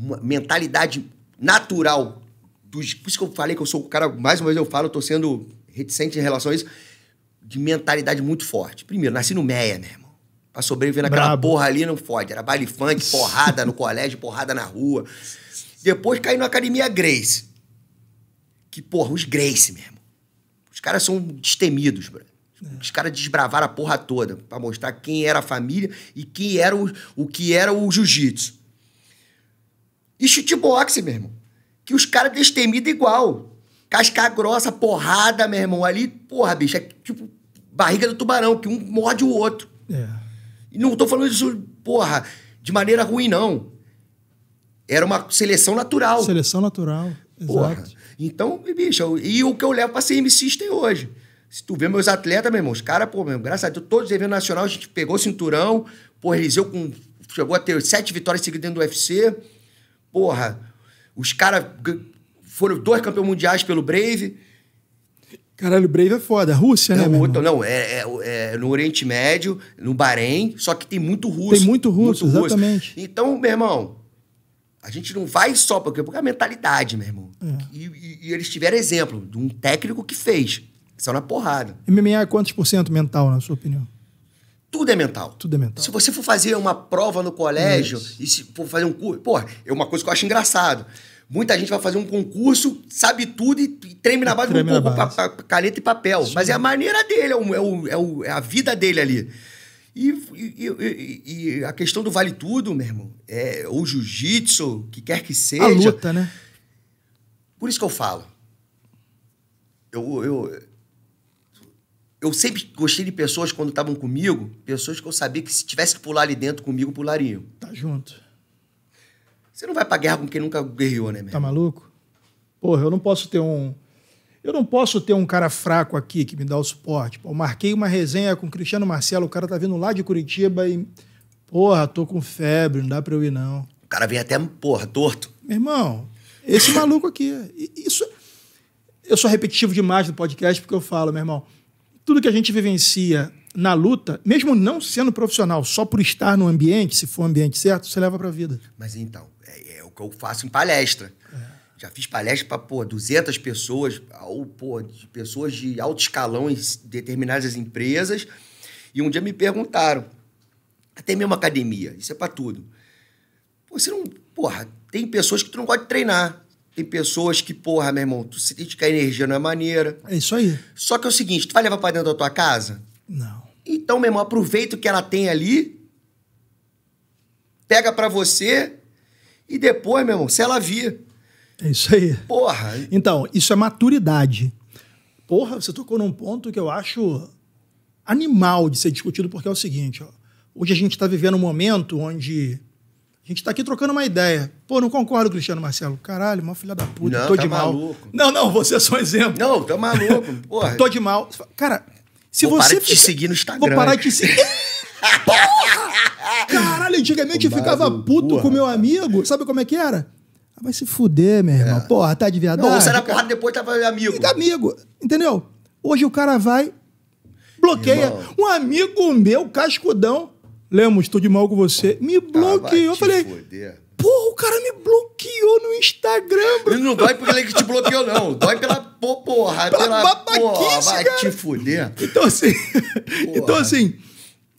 B: uma mentalidade natural dos. Por isso que eu falei que eu sou o cara, mais uma vez eu falo, eu tô sendo reticente em relação a isso, de mentalidade muito forte. Primeiro, nasci no Meia, meu irmão. Pra sobreviver naquela Brabo. porra ali não fode. Era baile funk, porrada no colégio, porrada na rua. Depois caí na academia Grace. Que, porra, os Grace mesmo. Os caras são destemidos, bro. É. Os caras desbravaram a porra toda para mostrar quem era a família e quem era o, o que era o jiu-jitsu. E chute boxe, meu irmão. Que os caras destemido igual. Casca grossa, porrada, meu irmão. Ali, porra, bicho, é tipo barriga do tubarão, que um morde o outro. É. E não tô falando isso, porra, de maneira ruim, não. Era uma seleção natural. Seleção natural, porra. exato. Então, bicho, e o que eu levo pra ser tem hoje. Se tu vê meus atletas, meu irmão, os caras, pô, meu, graças a Deus, todos os eventos nacionais, a gente pegou o cinturão, pô, Eliseu com, chegou a ter sete vitórias seguidas dentro do UFC. Porra, os caras foram dois campeões mundiais pelo Brave.
A: Caralho, o Brave é foda. Rússia, né, não, né? Outro, não,
B: é, é, é, no Oriente Médio, no Bahrein, só que tem muito russo. Tem muito russo, muito exatamente. Então, meu irmão, a gente não vai só porque, porque é a mentalidade, meu irmão. É. E, e, e, eles tiveram exemplo de um técnico que fez. isso é uma porrada.
A: MMA é quantos por cento mental, na sua opinião?
B: Tudo é mental. Tudo é mental. Se você for fazer uma prova no colégio Isso. e se for fazer um curso. Pô, é uma coisa que eu acho engraçado. Muita gente vai fazer um concurso, sabe tudo e treme na base, treme um pouco, base. Pa, pa, caneta e papel. Sim. Mas é a maneira dele, é, o, é, o, é, o, é a vida dele ali. E, e, e, e, a questão do vale tudo, meu irmão, é, ou jiu-jitsu, que quer que seja. A luta, né? Por isso que eu falo. Eu, eu, eu sempre gostei de pessoas quando estavam comigo, pessoas que eu sabia que se tivesse que pular ali dentro comigo, pulariam. Tá junto. Você não vai pra guerra com quem nunca guerreou, né, meu?
A: Tá maluco? Porra, eu não posso ter um. Eu não posso ter um cara fraco aqui que me dá o suporte. Pô, marquei uma resenha com o Cristiano Marcelo, o cara tá vindo lá de Curitiba e. Porra, tô com febre, não dá pra eu ir, não.
B: O cara vem até, porra, torto. Meu
A: irmão, esse maluco aqui. Isso. Eu sou repetitivo demais no podcast porque eu falo, meu irmão tudo que a gente vivencia na luta, mesmo não sendo profissional, só por estar no ambiente, se for o ambiente certo, você leva para a vida.
B: Mas então, é, é, o que eu faço em palestra. É. Já fiz palestra para, pô, 200 pessoas, ou, pô, de pessoas de alto escalão em determinadas empresas. E um dia me perguntaram, até mesmo academia, isso é para tudo. Pô, você não, porra, tem pessoas que tu não gosta de treinar. Tem pessoas que, porra, meu irmão, tu sente que a energia não é maneira. É isso aí. Só que é o seguinte, tu vai levar pra dentro da tua casa? Não. Então, meu irmão, aproveita o que ela tem ali, pega para você e depois, meu irmão, se ela vir. É isso aí. Porra. Então, isso é maturidade. Porra, você
A: tocou num ponto que eu acho animal de ser discutido, porque é o seguinte, ó. Hoje a gente está vivendo um momento onde a gente tá aqui trocando uma ideia. Pô, não concordo, Cristiano Marcelo. Caralho, mó filha da puta, não, tô tá de mal. Maluco.
B: Não, não, você é só um exemplo. Não, tá maluco, porra.
A: tô de mal. Cara, se Vou você. Parar de te seguir no Instagram. Vou parar de te seguir. porra! Caralho, antigamente eu ficava puto porra. com meu amigo. Sabe como é que era? Ah, vai se fuder, meu irmão. É. Porra, tá de viadão. você era porrada depois tava amigo. Fica amigo, entendeu? Hoje o cara vai, bloqueia. Irmão. Um amigo meu, cascudão, Lemos, estou de mal com você. Me bloqueou. Ah, eu falei,
B: foder. porra, o
A: cara me bloqueou no Instagram, bro. Ele não dói porque ele é que te bloqueou, não. Dói pela porra, pela, pela porra, vai cara. te foder. Então, assim, então, assim,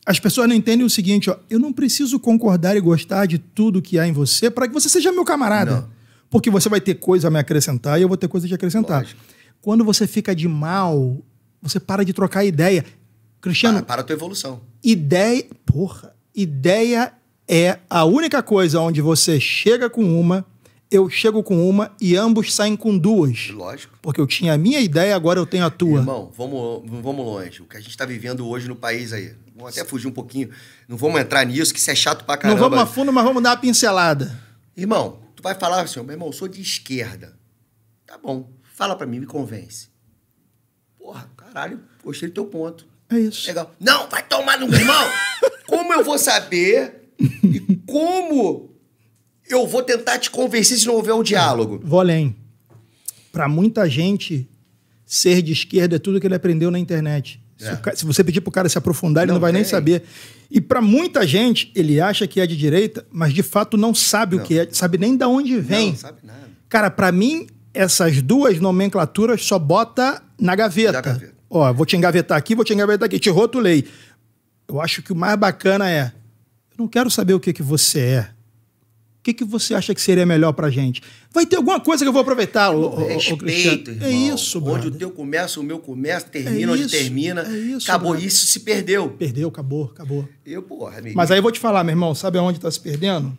A: as pessoas não entendem o seguinte, ó. Eu não preciso concordar e gostar de tudo que há em você para que você seja meu camarada. Não. Porque você vai ter coisa a me acrescentar e eu vou ter coisa a te acrescentar. Lógico. Quando você fica de mal, você para de trocar ideia. Cristiano. Para,
B: para a tua evolução.
A: Ideia. Porra, ideia é a única coisa onde você chega com uma, eu chego com uma e ambos saem com duas. Lógico. Porque eu tinha a minha ideia, agora eu tenho a tua.
B: Irmão, vamos, vamos longe. O que a gente está vivendo hoje no país aí. Vamos até fugir um pouquinho. Não vamos entrar nisso, que isso é chato pra caramba. Não vamos a fundo, mas vamos dar uma pincelada. Irmão, tu vai falar assim, meu irmão, eu sou de esquerda. Tá bom, fala pra mim, me convence. Porra, caralho, gostei do teu ponto. É isso. Legal. Não, vai tomar no irmão! Como eu vou saber e como eu vou tentar te convencer se não houver
A: um diálogo? Vou além. Para muita gente, ser de esquerda é tudo que ele aprendeu na internet. É. Se, cara, se, você pedir para o cara se aprofundar, ele não, não vai tem. nem saber. E para muita gente, ele acha que é de direita, mas de fato não sabe não. o que é, sabe nem de onde vem. Não, sabe nada. Cara, para mim, essas duas nomenclaturas só bota na gaveta. gaveta. Ó, vou te engavetar aqui, vou te engavetar aqui. Te rotulei. Eu acho que o mais bacana é: eu não quero saber o que, que você é. O que, que você acha que seria melhor pra gente? Vai ter alguma coisa que eu vou aproveitar, o, Respeito, irmão. o É isso, Onde o
B: teu começa, o meu começa, é termina é isso, onde termina. É isso, acabou brother. isso, se perdeu. Perdeu, acabou, acabou. Eu, porra, amigo. Mas aí eu
A: vou te falar, meu irmão, sabe aonde tá se perdendo?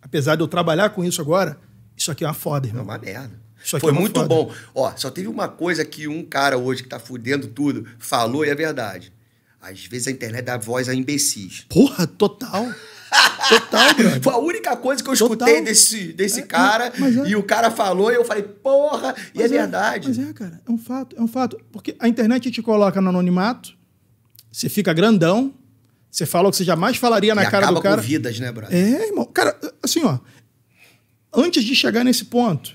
A: Apesar de eu trabalhar com isso agora, isso aqui é uma foda, irmão. É uma merda.
B: Foi é muito foda. bom. Ó, só teve uma coisa que um cara hoje que tá fudendo tudo falou e é verdade. Às vezes a internet dá voz a imbecis. Porra, total. Total, brother. Foi a única coisa que eu escutei Total. desse, desse é, cara. É, é. E o cara falou e eu falei, porra, e é, é, verdade. Mas é, cara, é um fato, é um fato. Porque
A: a internet te coloca no anonimato, você fica grandão, você fala o que você jamais falaria na e cara do cara. Com
B: vidas, né, brother?
A: É, irmão. Cara, assim, ó. Antes de chegar nesse ponto,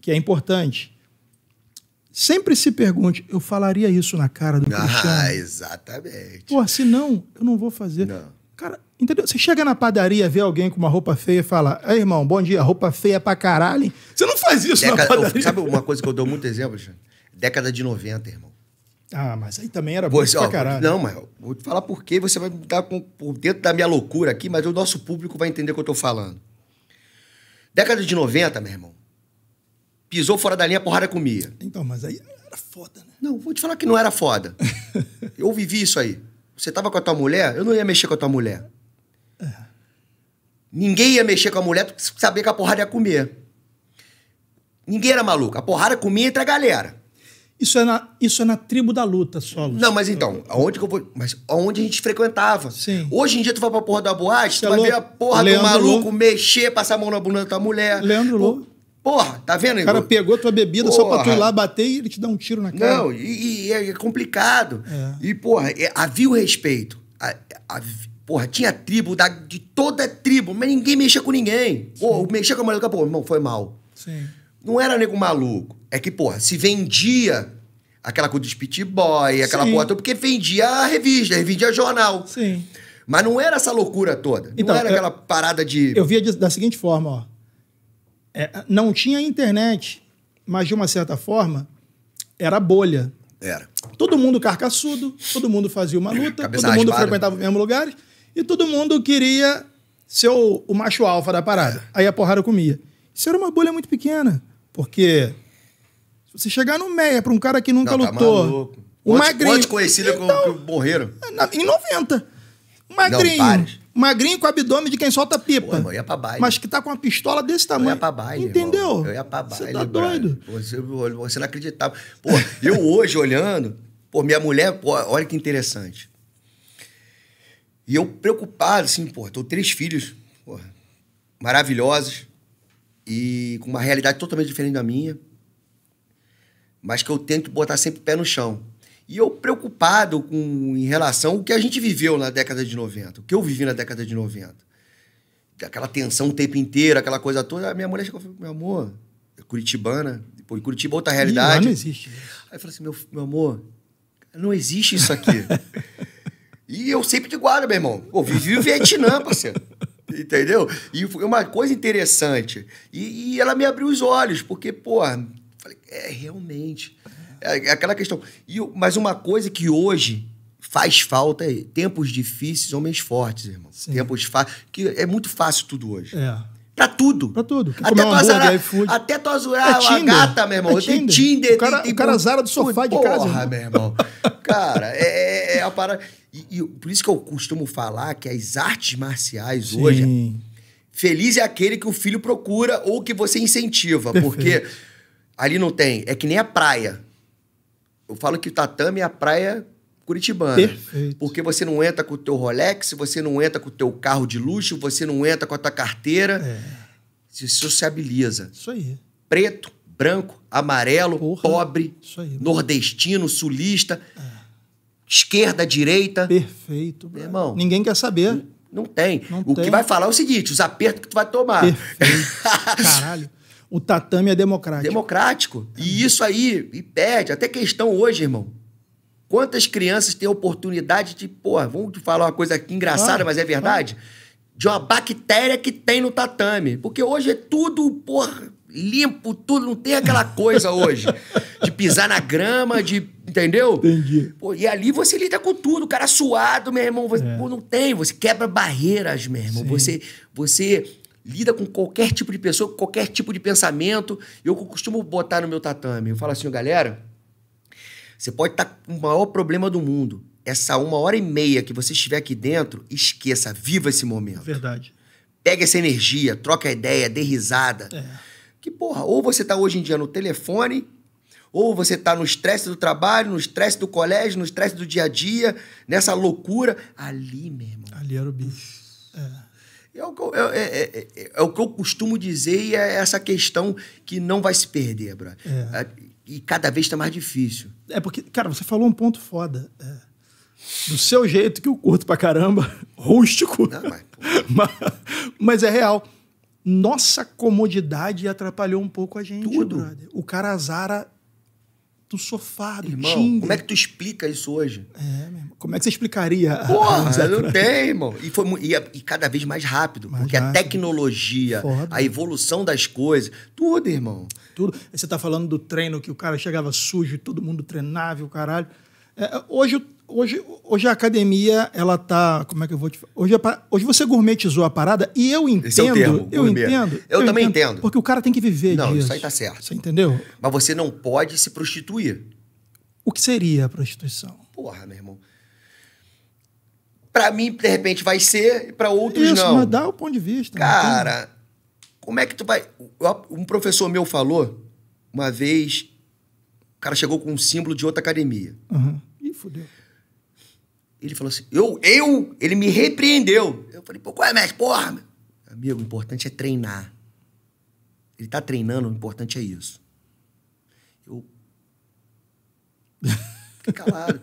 A: que é importante, Sempre se pergunte, eu falaria isso na cara do ah, Cristiano? Ah, exatamente. Pô, se não, eu não vou fazer. Não. Cara, entendeu? Você chega na padaria, vê alguém com uma roupa feia e fala, Ei, irmão, bom dia, roupa feia pra caralho.
B: Você não faz isso Década, na padaria. Eu, sabe uma coisa que eu dou muito exemplo, Alexandre? Década de 90, irmão.
A: Ah, mas aí também era você, ó, pra caralho. Não, mas
B: vou te falar por quê, você vai estar por dentro da minha loucura aqui, mas o nosso público vai entender o que eu tô falando. Década de 90, meu irmão, pisou fora da linha, a porrada comia. Então, mas aí era foda, né? Não, vou te falar que não era foda. eu vivi isso aí. Você tava com a tua mulher, eu não ia mexer com a tua mulher. É. Ninguém ia mexer com a mulher porque sabia que a porrada ia comer. Ninguém era maluco. A porrada comia entre a galera. Isso é na, isso é na tribo da luta, solo. Não, mas então, aonde que eu vou. Mas aonde a gente frequentava. Sim. Hoje em dia tu vai pra porra da boate, Você tu é vai ver a porra Leandro do maluco mexer, passar a mão na bunda da tua mulher. Leandro Porra, tá vendo, O cara pegou tua bebida porra. só pra tu ir lá bater e ele te dá um tiro na cara. Não, e, e é, é complicado. É. E, porra, é, havia o respeito. A, a, porra, tinha tribo da, de toda tribo, mas ninguém mexia com ninguém. Porra, mexia com a mulher pô, irmão, foi mal. Sim. Não era nego maluco. É que, porra, se vendia aquela coisa dos pit boy, aquela Sim. porra porque vendia a revista, vendia jornal. Sim. Mas não era essa loucura toda. Então, não era eu, aquela parada de. Eu
A: via da seguinte forma, ó é, não tinha internet, mas de uma certa forma era bolha. Era. Todo mundo carcaçudo, todo mundo fazia uma é, luta, todo mundo frequentava os mesmos lugares e todo mundo queria ser o, o macho alfa da parada. É. Aí a porrada comia. Isso era uma bolha muito pequena, porque se você chegar no meia para um cara que nunca não, tá lutou, maluco. o quantos, magrinho. Quantos
B: conhecidos então, morreram?
A: Na, em 90.
B: Magrinho. Não, Magrinho com abdômen de quem solta pipa. Pô, eu ia pra baile. Mas que tá com uma pistola desse tamanho. Eu ia pra baile. Entendeu? Irmão. Eu ia pra baile. Você tá doido? Você, você, não acreditava. Pô, eu hoje olhando, pô, minha mulher, pô, olha que interessante. E eu preocupado, assim, pô, tô três filhos, pô, maravilhosos e com uma realidade totalmente diferente da minha, mas que eu tento botar sempre o pé no chão. E eu preocupado com, em relação ao que a gente viveu na década de 90, o que eu vivi na década de 90. Aquela tensão o tempo inteiro, aquela coisa toda. A minha mulher chegou e falou: meu amor, é curitibana, pô, em Curitiba é outra realidade. Ih, não existe. Aí eu falei assim: meu, meu amor, não existe isso aqui. e eu sempre de guarda, meu irmão. Pô, vivi o Vietnã, parceiro. Entendeu? E foi uma coisa interessante. E, e ela me abriu os olhos, porque, pô, falei, é, realmente é, é aquela questão. E, mas uma coisa que hoje faz falta é tempos difíceis, homens fortes, irmão. Sim. Tempos Que é muito fácil tudo hoje. É. Pra tudo. Pra tudo. até tu azarar, até tu azurar é a gata, meu irmão. É tem Tinder. O cara, tem, tem o cara do sofá de casa. Porra, né? meu irmão. cara, é, é, é a parada... E, e, por isso que eu costumo falar que as artes marciais Sim. hoje... Feliz é aquele que o filho procura ou que você incentiva. Perfeito. Porque ali não tem... É que nem a praia eu falo que o tatame é a praia curitibana.
C: Perfeito.
B: Porque você não entra com o teu Rolex, você não entra com o teu carro de luxo, você não entra com a tua carteira. É. Se sociabiliza. Isso aí. Preto, branco, amarelo, Porra. pobre, aí, nordestino, sulista, é. esquerda, direita. Perfeito, Meu irmão. Ninguém quer saber. Não, não tem. Não o tem. que vai falar é o seguinte, os apertos que tu vai tomar. Perfeito. Caralho o tatame é democrático. Democrático. E isso aí e perde. Até questão hoje, irmão. Quantas crianças têm a oportunidade de, porra, vamos falar uma coisa aqui engraçada, mas é verdade? De uma bactéria que tem no tatame. Porque hoje é tudo, porra, limpo, tudo, não tem aquela coisa hoje. de pisar na grama, de. Entendeu? Entendi. Pô, e ali você lida com tudo, o cara suado, meu irmão. Você, é. pô, não tem, você quebra barreiras, meu irmão. Sim. Você. Você lida com qualquer tipo de pessoa, qualquer tipo de pensamento. Eu costumo botar no meu tatame. Eu falo assim, galera, você pode estar tá com o maior problema do mundo. Essa uma hora e meia que você estiver aqui dentro, esqueça, viva esse momento. Verdade. Pega essa energia, troca a ideia, dê risada. É. Que porra, ou você está hoje em dia no telefone, ou você está no estresse do trabalho, no estresse do colégio, no estresse do dia a dia, nessa loucura. Ali, meu irmão. Ali era o bicho. É. É o, eu, é é, é, é, é o, que eu costumo dizer e é essa questão que não vai se perder, bro. É. E cada vez está mais difícil. É porque, cara, você falou um ponto foda. Do seu jeito, que eu curto pra
A: caramba, rústico. Não, mas, mas, mas, é real. Nossa comodidade atrapalhou um pouco a gente, Tudo. brother. O cara azara do sofá, do irmão, Tinder.
B: Como é que tu explica isso
A: hoje? É, meu irmão. Como é que você explicaria? Porra, a... não tem, irmão.
B: E, foi, e, é, e cada vez mais rápido. Mais porque rápido. a tecnologia, Foda. a evolução das coisas, tudo, irmão.
A: Tudo. Você tá falando do treino que o cara chegava sujo, todo mundo treinável, caralho. É, hoje hoje, hoje a academia, ela tá. Como é que eu vou te hoje, hoje você gourmetizou a parada e eu entendo. Esse é o termo, eu gourmet. entendo. Eu, eu também entendo,
B: entendo, Porque o cara tem que
A: viver Não, disso. isso aí tá
B: certo. Você entendeu? Mas você não pode se prostituir. O que seria a prostituição? Porra, meu irmão. Pra mim, de repente, vai ser, e pra outros isso, não. Isso, mas dá o ponto de vista. Cara, como é que tu vai. Um professor meu falou uma vez. O cara chegou com um símbolo de outra academia.
A: Uhum. Ih, fodeu.
B: Ele falou assim: eu, eu? Ele me repreendeu. Eu falei: pô, qual é, mestre? Porra! Meu? Amigo, o importante é treinar. Ele tá treinando, o importante é isso. Eu. calado.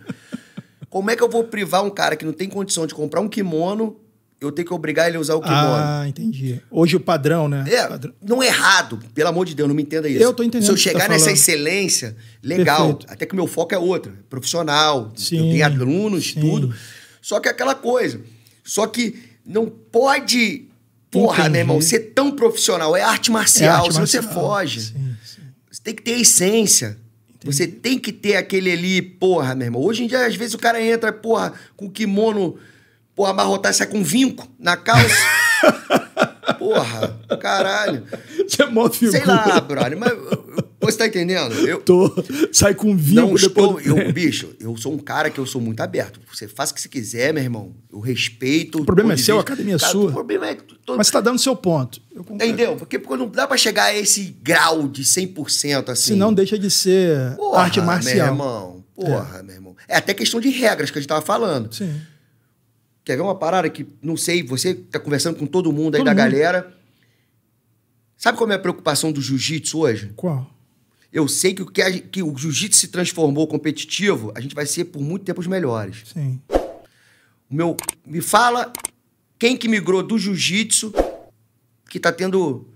B: Como é que eu vou privar um cara que não tem condição de comprar um kimono eu tenho que obrigar ele a usar o kimono. Ah,
A: entendi. Hoje o padrão, né? É, padrão.
B: não é errado, pelo amor de Deus, não me entenda isso. Eu tô entendendo. Se eu tá chegar tá nessa falando. excelência, legal. Perfeito. Até que o meu foco é outro, é profissional, sim, eu tenho alunos, sim. tudo. Só que é aquela coisa. Só que não pode, porra, entendi. né, irmão, ser tão profissional. É arte marcial, é arte senão marcial. você foge. Sim, sim. Você tem que ter a essência. Entendi. Você tem que ter aquele ali, porra, meu irmão. Hoje em dia, às vezes, o cara entra, porra, com kimono Porra, amarrotar isso é com vinco na calça. Porra, caralho. Você é mó figura. Sei lá, brother, mas você tá entendendo? Eu tô. Sai com vinho, não estou, eu, bicho, eu sou um cara que eu sou muito aberto. Você faz o que você quiser, meu irmão. Eu respeito. O problema é seu, a academia é sua. O problema é todo... Mas você tá dando seu ponto. Entendeu? Porque, porque não dá para chegar a esse grau de 100% assim. Se não
A: deixa de ser porra, arte marcial. Meu
B: irmão. Porra, é. meu irmão. É até questão de regras que a gente tava falando. Sim. Quer ver uma parada que, não sei, você tá conversando com todo mundo aí todo da mundo. galera. Sabe qual é a preocupação do jiu-jitsu hoje? Qual? Eu sei que o, que, que o jiu-jitsu se transformou competitivo, a gente vai ser por muito tempo os melhores. Sim. O meu, me fala quem que migrou do jiu-jitsu que tá tendo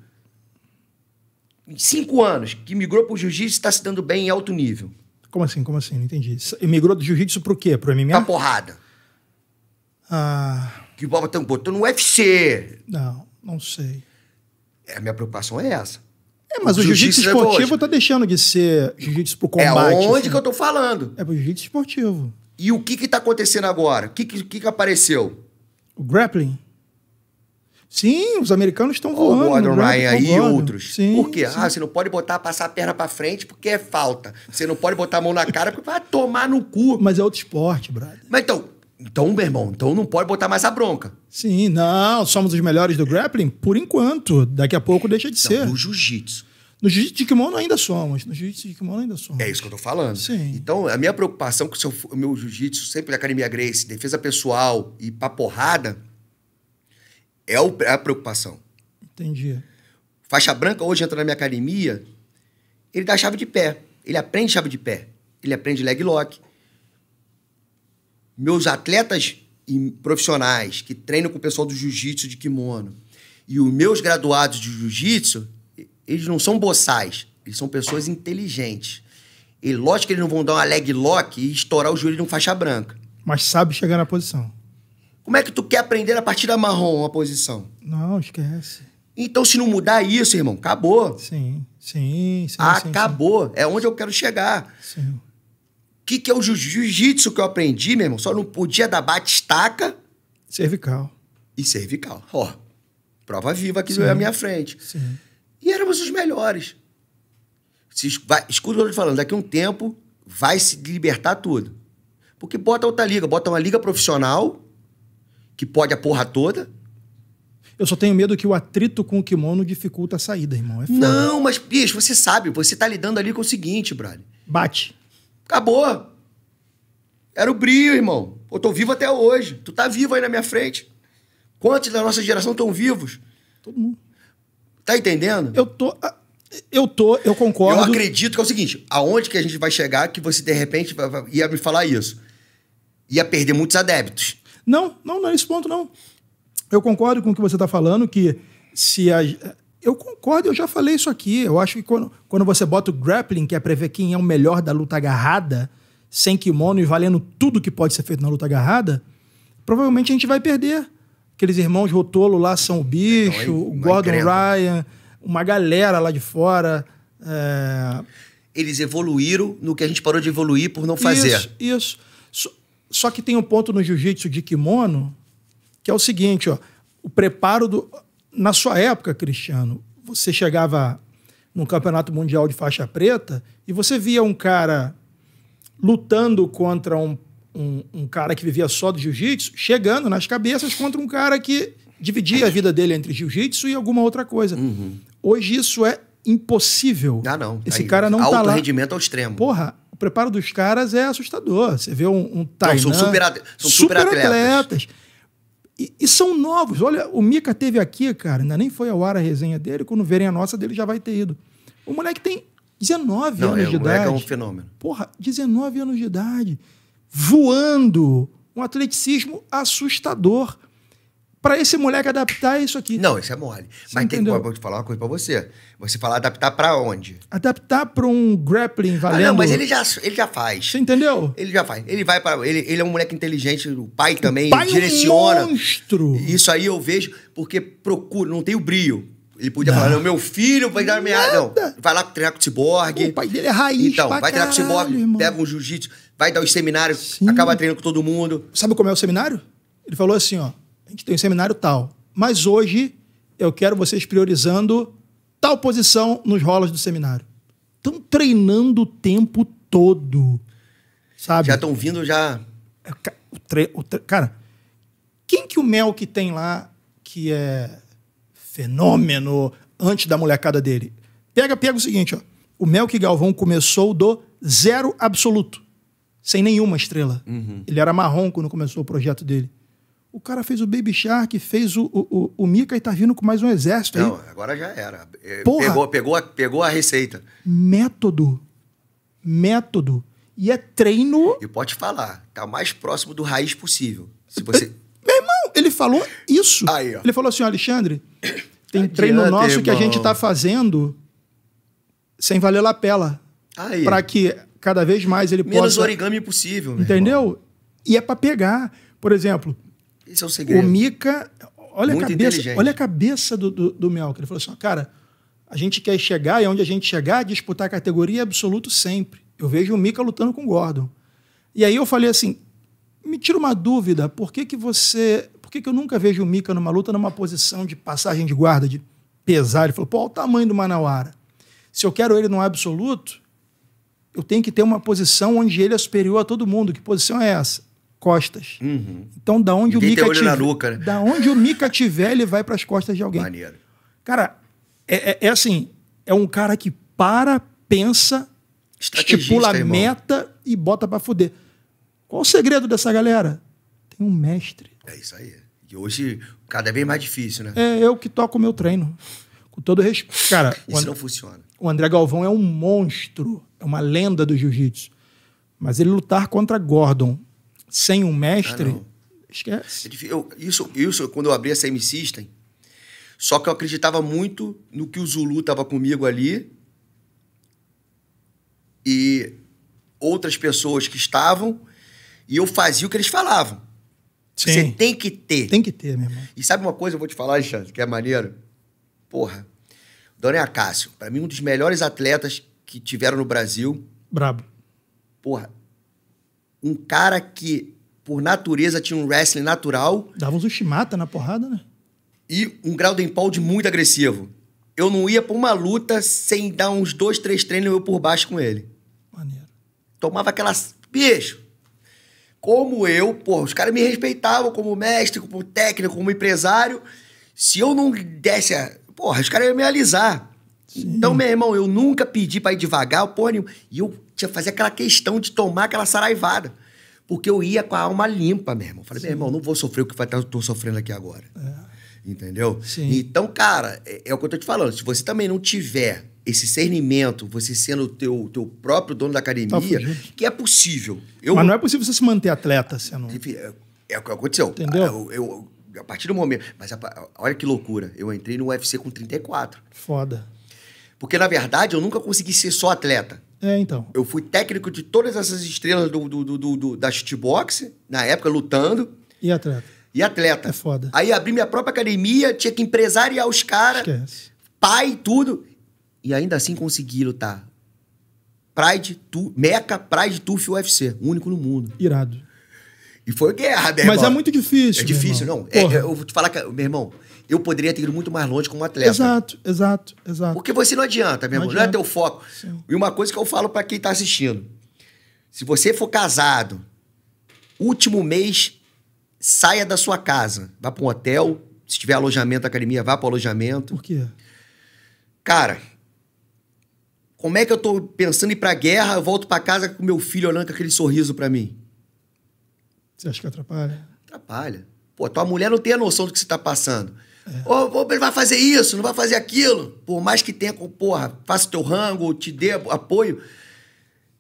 B: cinco anos, que migrou pro jiu-jitsu e está se dando bem em alto nível.
A: Como assim? Como assim? Não entendi.
B: Migrou do jiu-jitsu pro quê? Pro MMA? Pra porrada. Ah. Que o Boba um botando no UFC. Não, não sei. É, a minha preocupação é essa. É, mas o, o jiu-jitsu jiu é esportivo
A: tá deixando de ser jiu-jitsu pro combate. É onde assim. que
B: eu tô falando. É pro jiu-jitsu esportivo. E o que que tá acontecendo agora? O que que, que, que apareceu? O grappling.
A: Sim, os americanos estão voando. O Gordon Ryan tá e outros. Sim, Por quê? Sim. Ah, você
B: não pode botar, passar a perna para frente porque é falta. Você não pode botar a mão na cara porque vai tomar no cu. Mas é outro esporte, brother. Mas então, então, meu irmão, então não pode botar mais a bronca.
A: Sim, não, somos os melhores do grappling por enquanto. Daqui a pouco deixa de então, ser. No jiu-jitsu. No jiu-jitsu de kimono ainda somos. No
B: jiu-jitsu de kimono ainda somos. É isso que eu tô falando. Sim. Então, a minha preocupação com o meu jiu-jitsu, sempre na academia Grace, defesa pessoal e pra porrada, é, é a preocupação. Entendi. Faixa branca hoje entra na minha academia, ele dá chave de pé. Ele aprende chave de pé. Ele aprende leg lock meus atletas profissionais que treinam com o pessoal do jiu-jitsu de kimono e os meus graduados de jiu-jitsu, eles não são boçais, eles são pessoas inteligentes. E lógico que eles não vão dar uma leg lock e estourar o joelho de uma faixa branca.
A: Mas sabe chegar na posição.
B: Como é que tu quer aprender a partir da marrom a posição? Não, esquece. Então, se não mudar isso, irmão, acabou. Sim,
A: sim,
B: sim. Acabou. Sim, sim. É onde eu quero chegar. Sim que, que é o jiu-jitsu que eu aprendi, meu irmão? Só não podia dar batistaca. Cervical. E cervical. Ó, prova viva aqui Sim. na minha frente. Sim. E éramos os melhores. Se, vai, escuta o que eu tô falando, daqui a um tempo vai se libertar tudo. Porque bota outra liga, bota uma liga profissional, que pode a porra toda.
A: Eu só tenho medo que o atrito com o kimono dificulta a saída, irmão. É não,
B: mas, bicho, você sabe, você tá lidando ali com o seguinte, brother. Bate. Acabou. Era o brilho, irmão. Eu tô vivo até hoje. Tu tá vivo aí na minha frente. Quantos da nossa geração estão vivos? Todo mundo. Tá entendendo? Eu tô. Ah, eu tô, eu concordo. Eu acredito que é o seguinte: aonde que a gente vai chegar que você, de repente, ia me falar isso? Ia perder muitos adeptos. Não, não, não é esse ponto, não.
A: Eu concordo com o que você tá falando, que se a, eu concordo, eu já falei isso aqui. Eu acho que quando, quando você bota o grappling, que é prever quem é o melhor da luta agarrada, sem kimono e valendo tudo que pode ser feito na luta agarrada, provavelmente a gente vai perder. Aqueles irmãos Rotolo lá são o bicho, então, é o Gordon Ryan, uma galera lá de fora. É...
B: Eles evoluíram no que a gente parou de evoluir por não fazer. Isso,
A: isso. So, só que tem um ponto no jiu-jitsu de kimono, que é o seguinte, ó. O preparo do na sua época, Cristiano, você chegava num campeonato mundial de faixa preta e você via um cara lutando contra um, um, um cara que vivia só do jiu-jitsu, chegando nas cabeças contra um cara que dividia a vida dele entre jiu-jitsu e alguma outra coisa. Uhum. Hoje isso é impossível. Ah, não. Esse Aí, cara não tá alto tá lá.
B: rendimento ao extremo.
A: Porra, o preparo dos caras é assustador. Você vê um, um Tainan... Não, são super, at são super, super atletas. atletas. E, e, são novos. Olha, o Mika teve aqui, cara, ainda nem foi ao ar a resenha dele. Quando verem a nossa, dele já vai ter ido. O moleque tem 19 Não, anos é, de idade. O é um fenômeno. Porra, 19 anos de idade.
B: Voando. Um atleticismo assustador para esse moleque adaptar isso aqui. Não, isso é mole. Você Mas entendeu? tem, vou te falar uma coisa para você. Você falar adaptar para onde? Adaptar para um grappling valendo. Ah, não, mas ele já, ele já faz. Você entendeu? Ele já faz. Ele vai para ele, ele é um moleque inteligente, o pai também o pai direciona. É um monstro. Isso aí eu vejo porque procura, não tem o brio. Ele podia não. falar, meu filho vai dar meia Não, vai lá treinar com o ciborgue. O pai dele é raiz, Então, vai treinar com o ciborgue, irmão. pega um jiu-jitsu, vai dar os seminários, Sim. acaba treinando com todo mundo. Sabe como é o seminário? Ele falou assim, ó a gente tem um seminário
A: tal, mas hoje eu quero vocês priorizando tal posição nos rolas do seminário. Estão treinando o tempo todo, sabe? Já estão vindo já... É, o tre... O tre... Cara, quem que o Mel que tem lá, que é fenômeno antes da molecada dele? Pega, pega o seguinte, ó. O Mel que Galvão começou do zero absoluto, sem nenhuma estrela. Uhum. Ele era marrom quando começou o projeto dele. O cara fez o Baby Shark, fez o, o, o Mika e tá vindo com mais um exército Não, aí.
B: agora já era. É, Porra, pegou, pegou, a, pegou a receita.
A: Método.
B: Método. E é treino. E pode falar, tá mais próximo do raiz possível. Se é, você. É, meu irmão, ele falou isso. Aí, ó. Ele
A: falou assim: Alexandre, tem treino nosso irmão. que a gente tá fazendo sem valer lapela. Aí. Pra que cada vez mais ele Menos possa. Menos
B: origami possível, meu
A: Entendeu? Irmão. E é para pegar. Por exemplo,
B: esse é o segredo. O
A: Mika, olha, Muito a cabeça, olha a cabeça do, do, do Melk. Ele falou assim: cara, a gente quer chegar e onde a gente chegar, disputar a categoria é absoluto sempre. Eu vejo o Mika lutando com o Gordon. E aí eu falei assim: me tira uma dúvida, por que, que você. Por que, que eu nunca vejo o Mika numa luta numa posição de passagem de guarda, de pesar? Ele falou: pô, olha o tamanho do Manauara. Se eu quero ele no absoluto, eu tenho que ter uma posição onde ele é superior a todo mundo. Que posição é essa? costas. Uhum. Então, da onde o mika tiver, nuca, né? da onde o tiver, ele vai para as costas de alguém. Maneiro. Cara, é, é, é, assim, é um cara que para, pensa, estipula a meta e bota para fuder. Qual o segredo dessa galera? Tem um mestre.
B: É isso aí. E hoje cada vez mais difícil, né?
A: É eu que toco o meu treino. Com todo respeito. Cara, isso And... não funciona. O André Galvão é um monstro, é uma lenda do jiu-jitsu. Mas ele lutar contra Gordon sem um mestre,
B: ah, esquece. É eu, isso, isso, quando eu abri a CM System, só que eu acreditava muito no que o Zulu estava comigo ali e outras pessoas que estavam, e eu fazia o que eles falavam. Sim. Você tem que ter. Tem que ter, meu irmão. E sabe uma coisa, eu vou te falar, Alexandre, que é maneiro? Porra, Dona Acácio, para mim, um dos melhores atletas que tiveram no Brasil. Brabo. Porra, um cara que, por natureza, tinha um wrestling natural. Dava uns Ushimata na porrada, né? E um grau de empound muito agressivo. Eu não ia pra uma luta sem dar uns dois, três treinos eu por baixo com ele. Maneiro. Tomava aquelas. Bicho! Como eu, pô, os caras me respeitavam como mestre, como técnico, como empresário. Se eu não desse a. Porra, os caras iam me alisar. Sim. Então, meu irmão, eu nunca pedi pra ir devagar, porra nenhuma. E eu tinha fazer aquela questão de tomar aquela saraivada. Porque eu ia com a alma limpa, meu irmão. Falei, Sim. meu irmão, não vou sofrer o que estou tá, sofrendo aqui agora. É. Entendeu? Sim. Então, cara, é, é, o que eu tô te falando. Se você também não tiver esse discernimento, você sendo o teu, teu próprio dono da academia, tá que é possível. Eu, Mas não
A: é possível você se manter atleta sendo. É,
B: é o que aconteceu. Entendeu? Ah, eu, eu a partir do momento. Mas a, olha que loucura. Eu entrei no UFC com 34. Foda. Porque, na verdade, eu nunca consegui ser só atleta. É, então. Eu fui técnico de todas essas estrelas do, do, do, do da shootbox, na época, lutando. E atleta. E atleta. É foda. Aí abri minha própria academia, tinha que empresariar os caras. Pai, tudo. E ainda assim consegui lutar. Pride, tu, Meca, Pride, Tuf UFC. Único no mundo. Irado. E foi guerra, né, Mas é irmão? é muito difícil. É difícil, irmão. não. É, eu vou te falar, meu irmão eu poderia ter ido muito mais longe como atleta. Exato,
A: exato, exato.
B: Porque você não adianta, meu não irmão, não é teu foco. Sim. E uma coisa que eu falo para quem está assistindo: se você for casado, último mês, saia da sua casa, vá para um hotel. Se tiver alojamento, academia, vá para o alojamento. Por quê? Cara, como é que eu tô pensando em ir pra guerra, eu volto para casa com meu filho olhando com aquele sorriso para mim? Você acha que atrapalha? Atrapalha. Pô, tua mulher não tem a noção do que você tá passando. É. Ou, ele vai fazer isso, não vai fazer aquilo. Por mais que tenha, porra, faça teu rango, te dê apoio.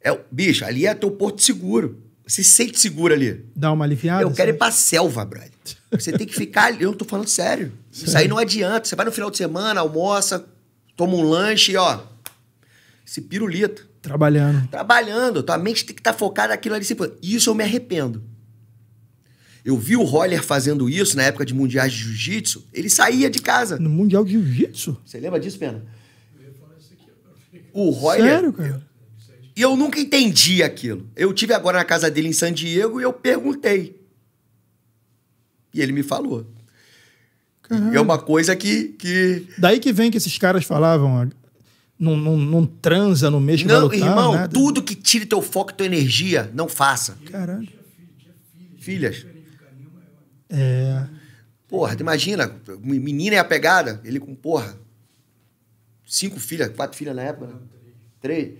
B: É, bicho, ali é teu porto seguro. Você se sente seguro ali.
A: Dá uma aliviada? Eu quero sabe? ir
B: pra selva, brother. Você tem que ficar ali. Eu não tô falando sério. Sim. Isso aí não adianta. Você vai no final de semana, almoça, toma um lanche e, ó, se pirulita. Trabalhando. Trabalhando. Tua mente tem que estar tá focada naquilo ali. Tipo, isso eu me arrependo. Eu vi o Roller fazendo isso na época de mundiais de jiu-jitsu. Ele saía de casa. No mundial de jiu-jitsu? Você lembra disso, Pena? O Roller. Sério, cara? E eu nunca entendi aquilo. Eu tive agora na casa dele em San Diego e eu perguntei. E ele me falou. Caralho. E é uma coisa que,
A: que. Daí que vem que esses caras falavam. Ah, não, não, não transa, não mexe Não, lutar, irmão, nada.
B: tudo que tire teu foco, tua energia, não faça. Caralho. Filhas. É... Porra, imagina, menina é apegada, ele com porra. Cinco filhas, quatro filhas na época, né? Três.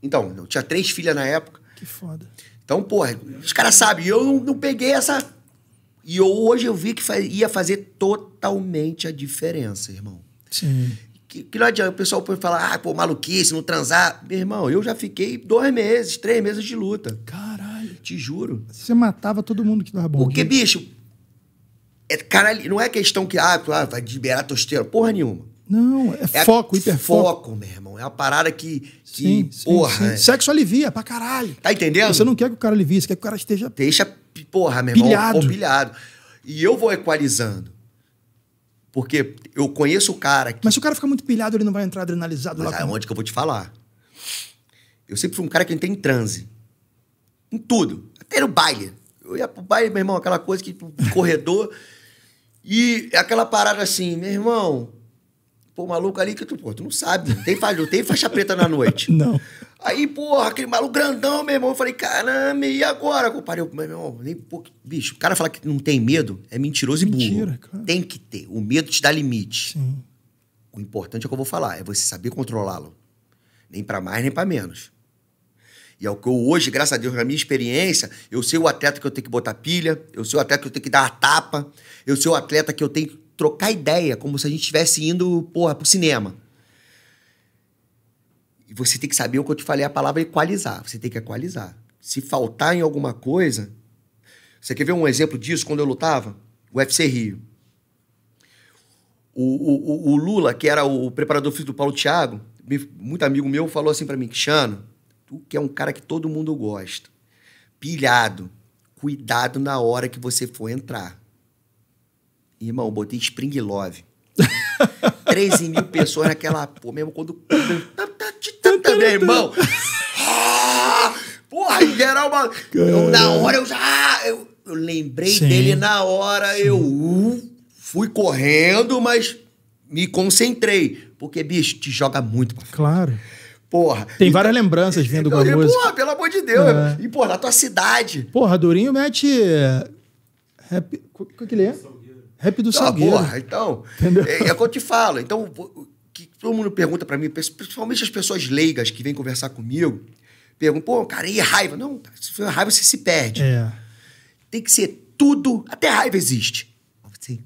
B: Então, eu tinha três filhas na época. Que foda. Então, porra, os caras sabem, eu não, não, peguei essa. E eu, hoje eu vi que ia fazer totalmente a diferença, irmão. Sim. Que, que não adianta, o pessoal pode falar, ah, pô, maluquice, não transar. Meu irmão, eu já fiquei dois meses, três meses de luta. Caralho. Te juro.
A: Você matava todo mundo que dava bom. Porque, bicho,
B: é, caralho, não é questão que ah, claro, ah, vai liberar tosteiro, porra nenhuma. Não, é, é foco, hiperfoco. Foco, meu irmão. É uma parada que. que sim, sim, porra. Sim. É. Sexo alivia pra caralho. Tá entendendo? Você não quer que o cara alivie, você quer que o cara esteja. Deixa, porra, meu pilhado. irmão. Pilhado. E eu vou equalizando. Porque eu conheço o cara. Que... Mas se o cara fica muito pilhado, ele não vai entrar adrenalizado Mas lá. Mas com... É onde que eu vou te falar? Eu sempre fui um cara que entrei em transe. Em tudo. Até no baile. Eu ia pro baile, meu irmão, aquela coisa que. corredor. E aquela parada assim, meu irmão, pô, maluco ali que tu, pô, tu não sabe, não tem, faixa, não tem faixa preta na noite. Não. Aí, porra, aquele maluco grandão, meu irmão, eu falei, caramba, e agora, compadre? Eu, meu irmão, nem pô, Bicho, o cara falar que não tem medo é mentiroso Mentira, e burro. Mentira, Tem que ter. O medo te dá limite. Sim. O importante é o que eu vou falar, é você saber controlá-lo. Nem para mais, nem para menos. E é o que eu hoje, graças a Deus, na minha experiência, eu sei o atleta que eu tenho que botar pilha, eu sei o atleta que eu tenho que dar a tapa, eu sei o atleta que eu tenho que trocar ideia, como se a gente estivesse indo, porra, pro cinema. E você tem que saber o que eu te falei, a palavra é equalizar. Você tem que equalizar. Se faltar em alguma coisa. Você quer ver um exemplo disso quando eu lutava? O UFC Rio. O, o, o Lula, que era o preparador físico do Paulo Thiago, muito amigo meu, falou assim para mim: Cristiano, que é um cara que todo mundo gosta. Pilhado. Cuidado na hora que você for entrar. Irmão, botei Spring Love. 13 mil pessoas naquela. Pô, mesmo quando. Meu irmão! porra, em geral, uma... eu, na hora eu já. eu, eu, lembrei Sim. dele na hora, Sim. eu uh, fui correndo, mas me concentrei. Porque, bicho, te joga muito pra frente. Claro. Porra. Tem várias tá- lembranças vindo com a música. Porra, pelo amor de Deus. É. E, porra, tua
A: cidade. Porra, Durinho mete. Eh, rap. O que, que ele é? Rap do então, Salgueiro. Porra,
B: então. Entendeu? É, é o que eu te falo. Então, que todo mundo pergunta para mim, principalmente as pessoas leigas que vêm conversar comigo, perguntam, pô, cara, e raiva? Não, se for raiva, você se perde. É. Tem que ser tudo. Até raiva existe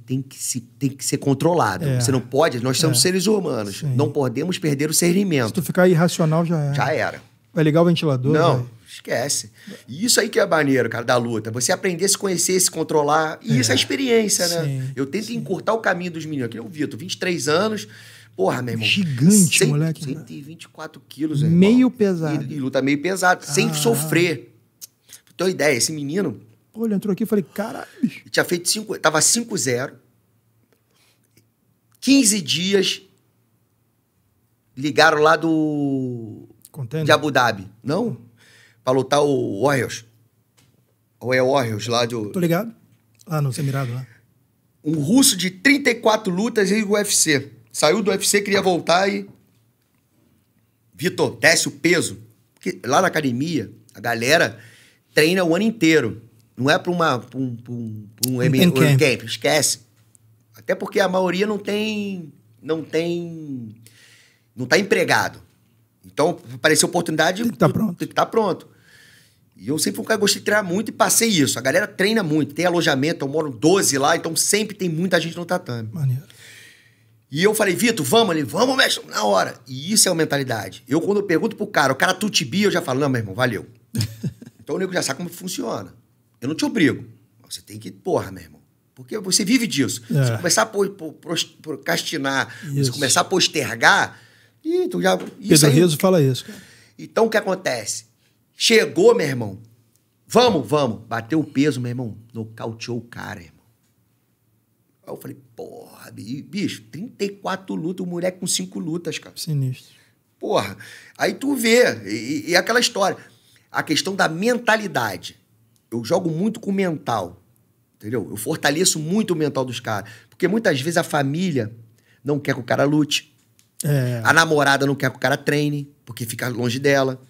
B: tem que, se, tem que ser controlado. É. Você não pode, nós somos é. seres humanos. Sim. Não podemos perder o discernimento. Se tu ficar irracional, já era. Já era.
A: Vai é ligar o ventilador? Não, vai. Né?
B: esquece. E isso aí que é maneiro, cara, da luta. Você aprender a se conhecer, se controlar. E é. isso é experiência, né? Sim. Eu tento Sim. encurtar o caminho dos meninos. Aqui é o Vitor, 23 anos. Porra, meu irmão. Gigante, 100, moleque. 124 né? quilos, irmão. Meio pesado. E, e luta meio pesado, ah. sem sofrer. Pra ter uma ideia, esse menino ele entrou aqui e falei, caralho. Tinha feito 5, tava 5-0. 15 dias ligaram lá do. Contendo. De Abu Dhabi. Não? Pra lutar o Warriors. Ou é Warriors lá de. Tô ligado.
A: Lá no Semirado lá.
B: Um russo de 34 lutas e o UFC. Saiu do UFC, queria voltar e. Vitor, desce o peso. Porque lá na academia, a galera treina o ano inteiro. Não é para uma um, um, um, M, camp. esquece. Até porque a maioria não tem não tem não está empregado. Então, aparecer oportunidade, tem que estar tá pronto. Tem que estar tá pronto. E eu sempre fui um cara que gostei de treinar muito e passei isso. A galera treina muito, tem alojamento, eu moro 12 lá, então sempre tem muita gente no tatame. Maneiro. E eu falei, Vitor, vamos ali, vamos, mestre, na hora. E isso é a mentalidade. Eu, quando eu pergunto pro cara, o cara tutibia, eu já falo, não, meu irmão, valeu. então o nego já sabe como funciona. Eu não te obrigo. Você tem que, porra, meu irmão. Porque você vive disso. É. Você começar a procrastinar, se você começar a postergar, e tu já. Pedro aí... Rizzo fala isso. Cara. Então o que acontece? Chegou, meu irmão. Vamos, vamos. Bateu o peso, meu irmão. Nocauteou o cara, irmão. Aí eu falei, porra, bicho, 34 lutas, o moleque com 5 lutas, cara. Sinistro. Porra. Aí tu vê, e, e aquela história. A questão da mentalidade eu jogo muito com o mental, entendeu? Eu fortaleço muito o mental dos caras. Porque muitas vezes a família não quer que o cara lute. É. A namorada não quer que o cara treine, porque fica longe dela.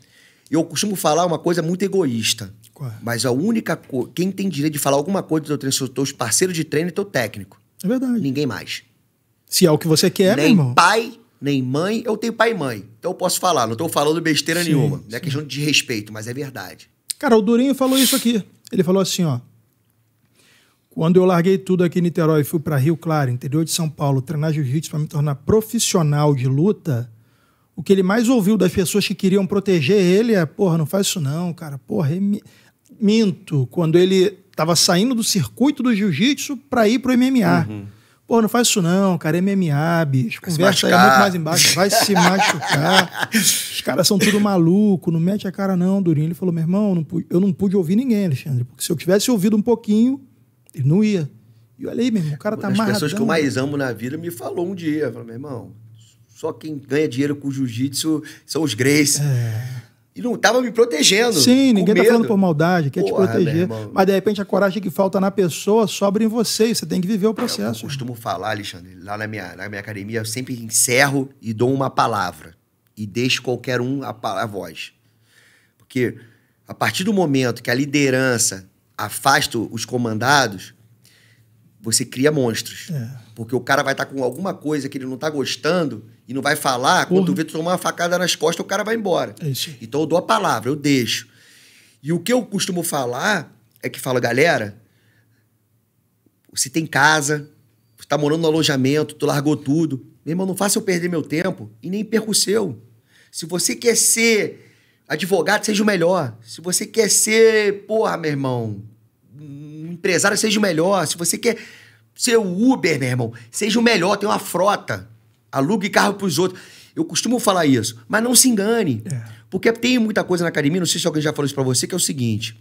B: E Eu costumo falar uma coisa muito egoísta. É? Mas a única coisa. Quem tem direito de falar alguma coisa do teu treino são teus parceiros de treino e teu técnico. É verdade. Ninguém mais. Se é o que você quer, nem irmão. pai, nem mãe. Eu tenho pai e mãe. Então eu posso falar. Não estou falando besteira sim, nenhuma. Sim. Não é questão de respeito, mas é verdade.
A: Cara, o Durinho falou isso aqui. Ele falou assim, ó. Quando eu larguei tudo aqui em Niterói e fui para Rio Claro, interior de São Paulo, treinar jiu-jitsu para me tornar profissional de luta, o que ele mais ouviu das pessoas que queriam proteger ele é, porra, não faz isso não, cara. Porra, me... minto. Quando ele estava saindo do circuito do jiu-jitsu para ir pro MMA. Uhum. Pô, não faz isso não, cara, MMA, bicho. Conversa aí é muito mais embaixo, vai se machucar. Os caras são tudo maluco, não mete a cara não, Durinho. Ele falou, meu irmão, não pude, eu não pude ouvir ninguém, Alexandre, porque se eu tivesse ouvido um pouquinho, ele não ia. E olha aí, meu irmão, o cara tá amarradão. As pessoas que eu mais
B: né? amo na vida me falou um dia, falou, meu irmão, só quem ganha dinheiro com jiu-jitsu são os Grace. É... E não tava me protegendo. Sim, ninguém medo. tá falando por
A: maldade, quer Porra, te proteger. Mas de repente a coragem que falta na pessoa sobra em você, e você tem que viver o é, processo. eu
B: costumo falar, Alexandre, lá na minha, na minha academia, eu sempre encerro e dou uma palavra. E deixo qualquer um a, a voz. Porque a partir do momento que a liderança afasta os comandados, você cria monstros. É. Porque o cara vai estar tá com alguma coisa que ele não está gostando e não vai falar. Porra. Quando tu vê tu tomar uma facada nas costas, o cara vai embora. É então eu dou a palavra, eu deixo. E o que eu costumo falar é que fala, galera, se tem casa, está morando no alojamento, tu largou tudo. Meu irmão, não faça eu perder meu tempo e nem perco o seu. Se você quer ser advogado, seja o melhor. Se você quer ser, porra, meu irmão, empresário, seja o melhor. Se você quer seu Uber, meu irmão, seja o melhor, tem uma frota. Alugue carro para os outros. Eu costumo falar isso, mas não se engane. É. Porque tem muita coisa na academia, não sei se alguém já falou isso para você, que é o seguinte: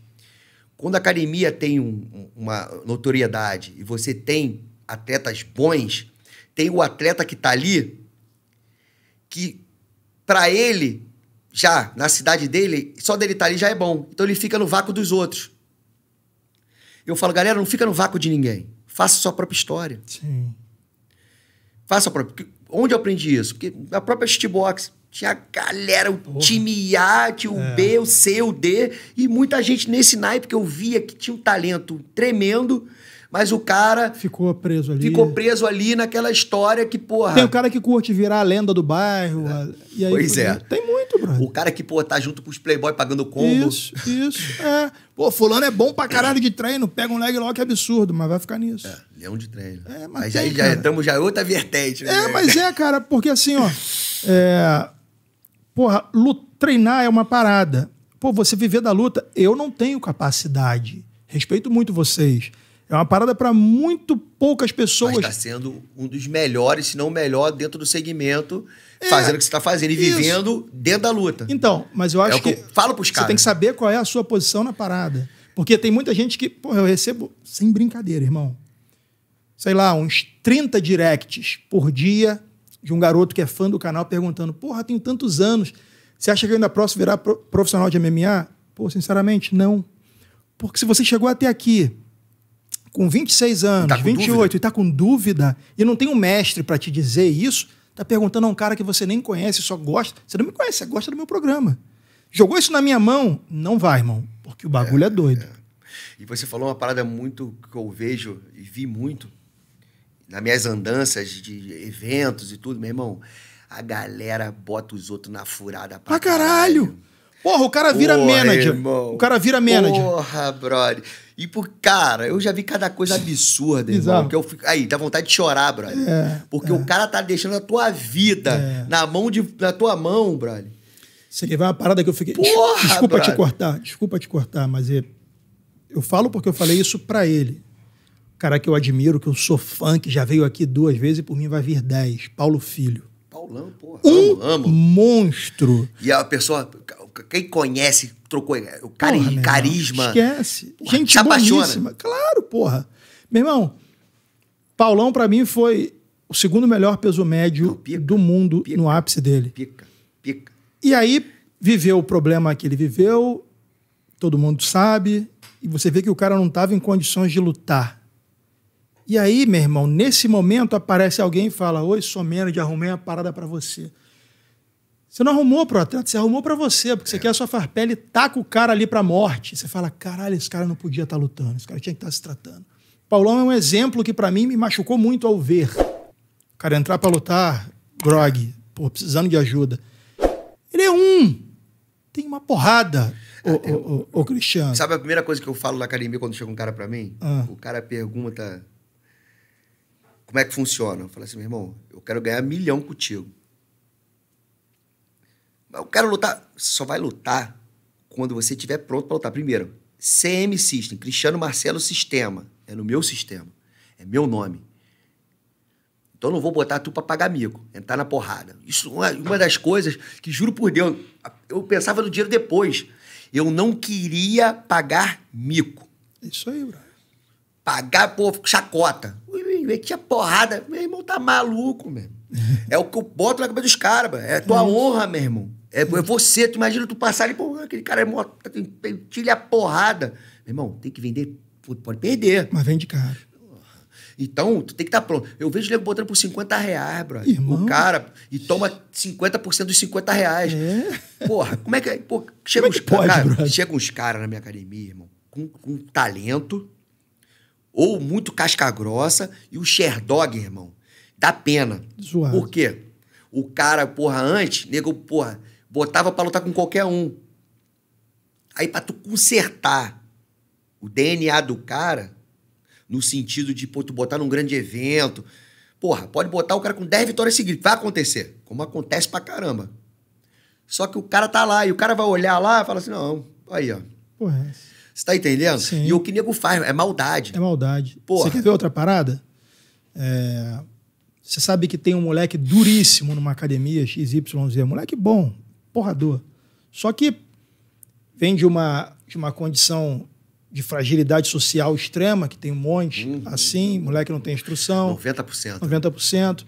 B: quando a academia tem um, uma notoriedade e você tem atletas bons, tem o atleta que está ali, que para ele, já na cidade dele, só dele estar tá ali já é bom. Então ele fica no vácuo dos outros. Eu falo, galera, não fica no vácuo de ninguém. Faça sua própria história. Sim. Faça a própria. Onde eu aprendi isso? Porque na própria Shitbox tinha a galera, o Porra. time A, o é. B, o C, o D, e muita gente nesse naipe que eu via que tinha um talento tremendo mas o cara. Ficou preso ali. Ficou preso ali naquela história que, porra. Tem o cara que
A: curte virar a lenda do bairro. É.
B: Aí, pois é. Tem muito, brother. O cara que, porra tá junto com os playboy pagando combo. Isso,
A: isso. é. Pô, fulano é bom pra caralho de treino, pega um leg lock absurdo, mas vai ficar nisso. É,
B: leão de treino. É, mas, mas tem, aí já estamos já é outra vertente. Né? É, mas
A: é, cara, porque assim, ó. É, porra, treinar é uma parada. Pô, você viver da luta, eu não tenho capacidade. Respeito muito vocês. É uma parada para muito poucas
B: pessoas. Mas está sendo um dos melhores, se não o melhor, dentro do segmento, é, fazendo o que você está fazendo e isso. vivendo dentro da luta.
A: Então, mas eu é acho é que, que
B: eu falo caras. Você tem que
A: saber qual é a sua posição na parada. Porque tem muita gente que, Pô, eu recebo, sem brincadeira, irmão, sei lá, uns 30 directs por dia de um garoto que é fã do canal perguntando: porra, tenho tantos anos, você acha que eu ainda posso virar profissional de MMA? Pô, sinceramente, não. Porque se você chegou até aqui com 26 anos, tá com 28 dúvida? e está com dúvida e não tem um mestre para te dizer isso, está perguntando a um cara que você nem conhece, só gosta. Você não me conhece, você gosta do meu programa. Jogou isso na minha mão? Não vai, irmão, porque o bagulho é, é doido.
B: É. E você falou uma parada muito que eu vejo e vi muito nas minhas andanças de eventos e tudo, meu irmão. A galera bota os outros na furada pra,
A: pra caralho. caralho. Porra, o cara vira Porra, manager. Irmão. O cara vira manager.
B: Porra, brother. E por cara, eu já vi cada coisa absurda, irmão. Que eu fico, aí, dá vontade de chorar, brother. É, porque é. o cara tá deixando a tua vida é. na mão de na tua mão, brother. Você ver uma parada que eu fiquei. Porra, desculpa brother. te
A: cortar, desculpa te cortar, mas eu, é, eu falo porque eu falei isso para ele. Cara que eu admiro, que eu sou fã, que já veio aqui duas vezes e por mim vai vir dez. Paulo Filho.
B: Paulão, porra. Um amo, amo.
A: monstro.
B: E a pessoa, quem conhece, trocou o cari porra, carisma. Esquece.
A: Porra, Gente boníssima. Claro, porra. Meu irmão, Paulão para mim foi o segundo melhor peso médio Não, pica, do mundo pica, no ápice dele. Pica, pica. E aí viveu o problema que ele viveu, todo mundo sabe, e você vê que o cara não estava em condições de lutar. E aí, meu irmão, nesse momento aparece alguém e fala: Oi, sou menos de arrumei uma parada para você. Você não arrumou pro atleta, você arrumou para você, porque você é. quer a sua farpela e taca o cara ali pra morte. Você fala, caralho, esse cara não podia estar tá lutando, esse cara tinha que estar tá se tratando. Paulão é um exemplo que para mim me machucou muito ao ver. O cara entrar para lutar, grog, pô, precisando de ajuda. Ele é um. Tem uma porrada, é, o, o,
B: o, o, Cristiano. Sabe a primeira coisa que eu falo na academia quando chega um cara para mim? Ah. O cara pergunta como é que funciona. Eu falo assim, meu irmão, eu quero ganhar milhão contigo eu quero lutar. Você só vai lutar quando você estiver pronto para lutar. Primeiro, CM System, Cristiano Marcelo Sistema. É no meu sistema. É meu nome. Então eu não vou botar tu para pagar mico, entrar na porrada. Isso é uma das coisas que, juro por Deus, eu pensava no dinheiro depois. Eu não queria pagar mico. Isso aí, bro. Pagar, pô, chacota. Metia porrada. Meu irmão tá maluco, meu. é o que eu boto na cabeça dos caras, É tua uhum. honra, meu irmão. É, é você, tu imagina tu passar ali, pô, aquele cara é moto, tira a porrada. Meu irmão, tem que vender, pode perder. Mas vende caro. Então, tu tem que estar tá pronto. Eu vejo o nego botando por 50 reais, brother. Irmão. O cara, e toma 50% dos 50 reais. É. Porra, como é que. É? Pô, chega, como é uns, é pode, cara, chega uns caras na minha academia, irmão, com, com talento, ou muito casca grossa, e o Sherdog, irmão, dá pena. Zoado. Por quê? O cara, porra, antes, nego, porra botava para lutar com qualquer um. Aí para tu consertar o DNA do cara, no sentido de pô, tu botar num grande evento, porra, pode botar o cara com 10 vitórias seguidas, vai acontecer, como acontece pra caramba. Só que o cara tá lá e o cara vai olhar lá e fala assim: "Não, aí, ó. Porra. É você tá entendendo? Sim. E o que nego faz é maldade.
A: É maldade. Você quer ver outra parada? É... Você sabe que tem um moleque duríssimo numa academia XYZ, moleque bom, porrador. Só que vem de uma, de uma condição de fragilidade social extrema, que tem um monte uhum. assim, moleque não tem instrução.
B: 90%.
A: 90%.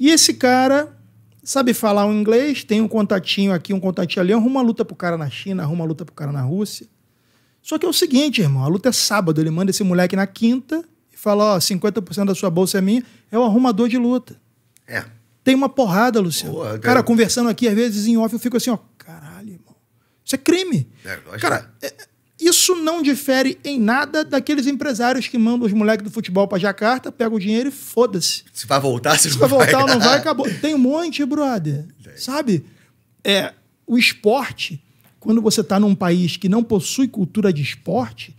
A: E esse cara sabe falar um inglês, tem um contatinho aqui, um contatinho ali, arruma uma luta pro cara na China, arruma uma luta pro cara na Rússia. Só que é o seguinte, irmão, a luta é sábado, ele manda esse moleque na quinta e fala, ó, 50% da sua bolsa é minha, é o arrumador de luta. É. Tem uma porrada, Luciano. Porra, cara, cara, conversando aqui, às vezes em off, eu fico assim, ó, caralho, irmão. Isso é crime.
B: É, cara, é. é,
A: isso não difere em nada daqueles empresários que mandam os moleques do futebol para Jacarta, pegam o dinheiro e foda-se.
B: Se vai voltar, se, se vai voltar não vai, acabou.
A: Tem um monte, brother. Sabe? É, o esporte, quando você está num país que não possui cultura de esporte,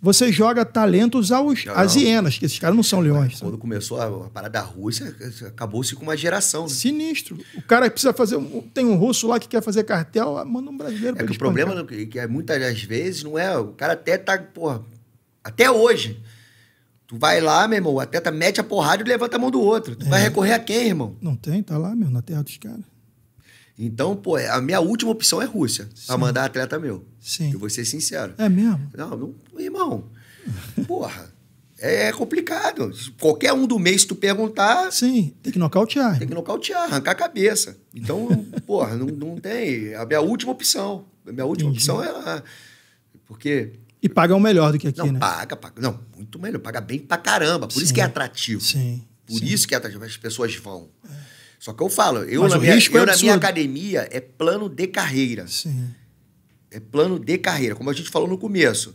A: você joga talentos aos, não, às hienas, que esses caras não são leões.
B: Quando começou a, a parada russa, acabou-se com uma geração. Né? Sinistro. O cara precisa fazer. Tem um russo lá que quer fazer cartel, ah, manda um brasileiro. É que o problema que, que é, muitas das vezes não é. O cara até tá. Porra, até hoje. Tu vai lá, meu irmão, o atleta mete a porrada e levanta a mão do outro. Tu é. vai recorrer a quem, irmão?
A: Não tem, tá lá, meu, na terra dos caras.
B: Então, pô, é, a minha última opção é Rússia, Sim. pra mandar atleta meu. Sim. Eu vou ser sincero. É mesmo? Não, não irmão, porra, é, é complicado. Qualquer um do mês, se tu perguntar. Sim, tem que nocautear. Tem que nocautear, arrancar a cabeça. Então, porra, não, não tem. A minha última opção. A minha última Entendi. opção é. A... Porque.
A: E paga o melhor do que aqui, não, né?
B: Paga, paga. Não, muito melhor. Paga bem pra caramba. Por Sim. isso que é atrativo. Sim. Por Sim. isso que é atrativo. As pessoas vão. É. Só que eu falo, eu, na, minha, é eu na minha academia é plano de carreira. Sim. É plano de carreira, como a gente falou no começo.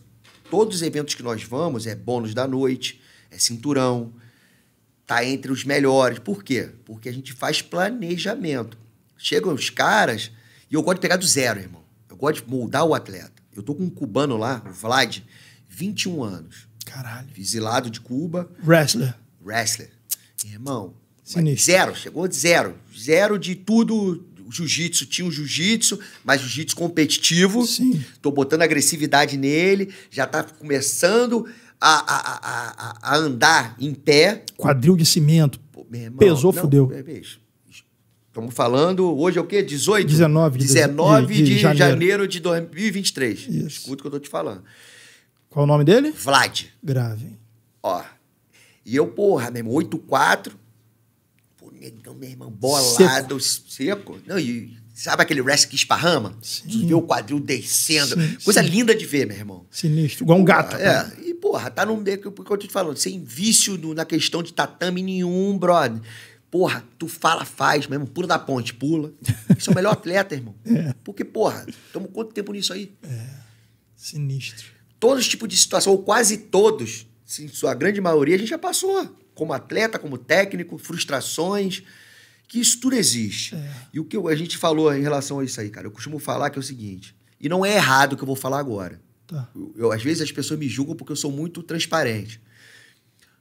B: Todos os eventos que nós vamos é bônus da noite, é cinturão, tá entre os melhores. Por quê? Porque a gente faz planejamento. Chegam os caras e eu gosto de pegar do zero, irmão. Eu gosto de moldar o atleta. Eu tô com um cubano lá, o Vlad, 21 anos. Caralho. Visilado de Cuba. Wrestler. Wrestler. Irmão, Sinistro. Zero, chegou de zero. Zero de tudo. Jiu-jitsu, tinha um jiu-jitsu, mas jiu-jitsu competitivo. Sim. Tô botando agressividade nele, já tá começando a, a, a, a andar em pé.
A: Quadril de cimento.
B: Pô, irmão, Pesou, não, fudeu. É, Estamos falando, hoje é o quê? 18? 19 de, 19 de, de, de janeiro. janeiro. de 2023. Isso. Escuta o que eu tô te falando.
A: Qual o nome dele? Vlad. Grave.
B: Ó. E eu, porra, mesmo, irmão, 8-4, negão, meu irmão, bolado, seco. seco. Não, e sabe aquele wrestling que esparrama? Sim. Vê o quadril descendo. Sim, Coisa sim. linda de ver, meu irmão.
A: Sinistro, igual um gato. Porra, é, né?
B: e porra, tá no meio que eu tô te falando, sem vício no, na questão de tatame nenhum, brother. Porra, tu fala, faz mesmo, pula da ponte, pula. isso é o melhor atleta, irmão. É. Porque, porra, estamos quanto tempo nisso aí? É. Sinistro. Todos os tipos de situação, ou quase todos, sim, sua grande maioria, a gente já passou como atleta, como técnico, frustrações, que isso tudo existe. É. E o que a gente falou em relação a isso aí, cara, eu costumo falar que é o seguinte, e não é errado o que eu vou falar agora. Tá. Eu, eu, às vezes as pessoas me julgam porque eu sou muito transparente.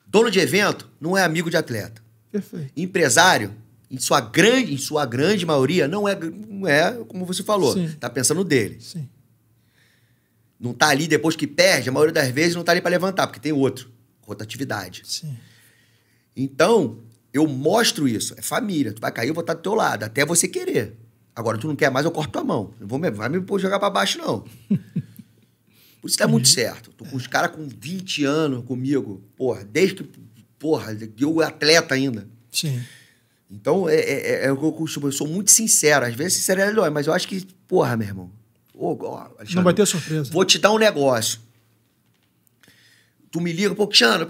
B: Dono de evento não é amigo de atleta. Perfeito. Empresário, em sua grande, em sua grande maioria, não é, não é como você falou. Sim. Tá pensando dele. Sim. Não tá ali depois que perde, a maioria das vezes não tá ali para levantar, porque tem outro. Rotatividade. Sim. Então, eu mostro isso. É família. Tu vai cair, eu vou estar do teu lado, até você querer. Agora, tu não quer mais, eu corto tua mão. Não vou me, vai me jogar para baixo, não. Por isso tá muito uhum. certo. Tô com os caras com 20 anos comigo. Porra, desde que. Porra, eu atleta ainda. Sim. Então, é, é, é, é o que eu costumo. Eu sou muito sincero. Às vezes, sinceridade é dói, mas eu acho que, porra, meu irmão. não vai ter surpresa. Vou te dar um negócio. Tu me liga, pô, Cristiano,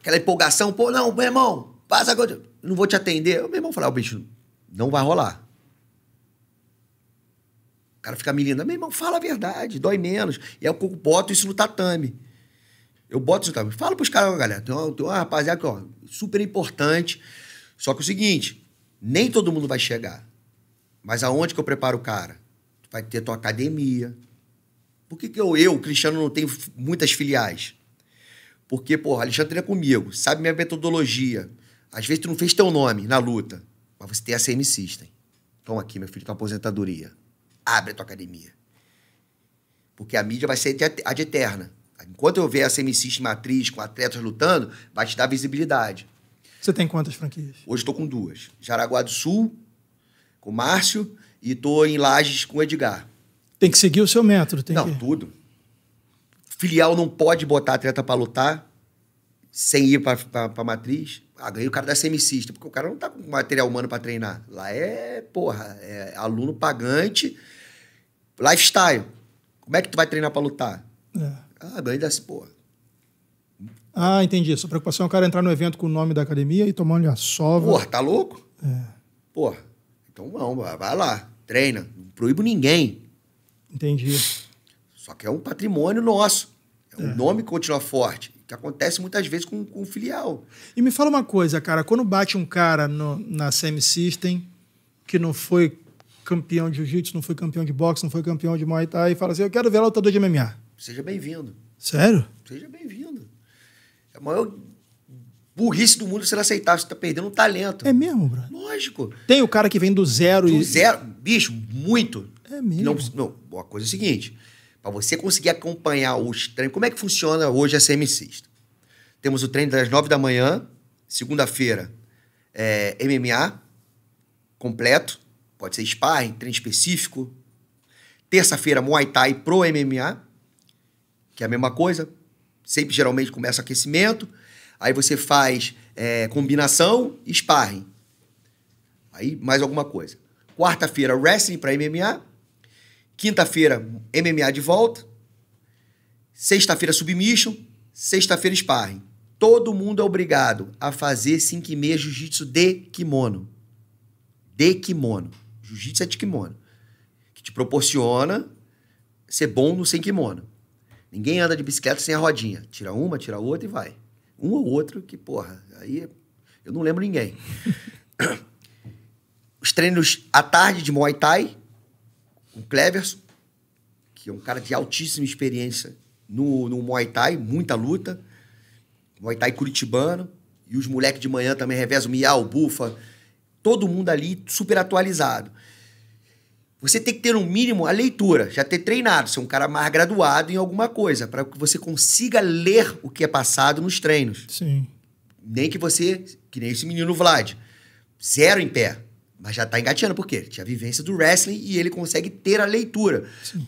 B: aquela empolgação, pô, não, meu irmão, passa agora, não vou te atender. O meu irmão falar, o bicho, não vai rolar. O cara fica me lindo, meu irmão, fala a verdade, dói menos. E aí eu boto isso no tatame. Eu boto isso no tatame. Fala pros caras, galera, tem uma, tem uma rapaziada aqui, ó, super importante. Só que é o seguinte, nem todo mundo vai chegar. Mas aonde que eu preparo o cara? Vai ter tua academia. Por que, que eu, eu, Cristiano, não tenho muitas filiais? Porque, porra, Alexandre é comigo, sabe minha metodologia. Às vezes tu não fez teu nome na luta, mas você tem a CM System. Toma aqui, meu filho, tua aposentadoria. Abre a tua academia. Porque a mídia vai ser a de eterna. Enquanto eu ver a CM System matriz com atletas lutando, vai te dar visibilidade. Você tem quantas franquias? Hoje estou com duas. Jaraguá do Sul, com o Márcio, e estou em Lages com o Edgar.
A: Tem que seguir o seu método, tem Não, que...
B: tudo. Filial não pode botar atleta para lutar sem ir para a matriz. Ah, ganhei o cara da semicista, porque o cara não tá com material humano para treinar. Lá é, porra, é aluno pagante, lifestyle. Como é que tu vai treinar para lutar? É. Ah, ganhei dessa porra.
A: Ah, entendi. Sua preocupação é o cara entrar no evento com o nome da academia e tomar a
B: sova. Porra, tá louco? É. Porra, então vamos, vai lá, treina. Não proíbo ninguém. Entendi. Só que é um patrimônio nosso. É um é. nome que continua forte acontece muitas vezes com, o filial. E me fala uma coisa, cara, quando bate
A: um cara no, na Semi System que não foi campeão de jiu-jitsu, não foi campeão de boxe, não foi campeão de Muay Thai e fala assim: "Eu quero ver lutador de MMA".
B: Seja bem-vindo. Sério? Seja bem-vindo. É a maior burrice do mundo se ele aceitar, você tá perdendo um talento. É mesmo, bro? Lógico. Tem o cara que vem do zero do e Do zero, bicho, muito. É mesmo. Não, não, a coisa é a seguinte, para você conseguir acompanhar os treinos, como é que funciona hoje a CM Sexta? Temos o treino das 9 da manhã, segunda-feira, é, MMA completo, pode ser sparring, treino específico. Terça-feira, Muay Thai pro MMA, que é a mesma coisa. Sempre, geralmente, começa aquecimento, aí você faz é, combinação, sparring. Aí, mais alguma coisa. Quarta-feira, wrestling para MMA. Quinta-feira, MMA de volta. Sexta-feira, submission. Sexta-feira, sparring. Todo mundo é obrigado a fazer 5 e meia jiu-jitsu de kimono. De kimono. Jiu-jitsu é de kimono. Que te proporciona ser bom no sem kimono. Ninguém anda de bicicleta sem a rodinha. Tira uma, tira outra e vai. Um ou outro que, porra, aí é- eu não lembro ninguém. Os treinos à tarde de Muay Thai, o Cleverson, que é um cara de altíssima experiência no, no Muay Thai, muita luta. Muay Thai curitibano. E os moleques de manhã também revezam, Miau, Bufa. Todo mundo ali super atualizado. Você tem que ter um mínimo a leitura, já ter treinado, ser um cara mais graduado em alguma coisa, para que você consiga ler o que é passado nos treinos. Sim. Nem que você, que nem esse menino Vlad, zero em pé. Mas já tá engateando, por quê? Ele tinha vivência do wrestling e ele consegue ter a leitura. Sim.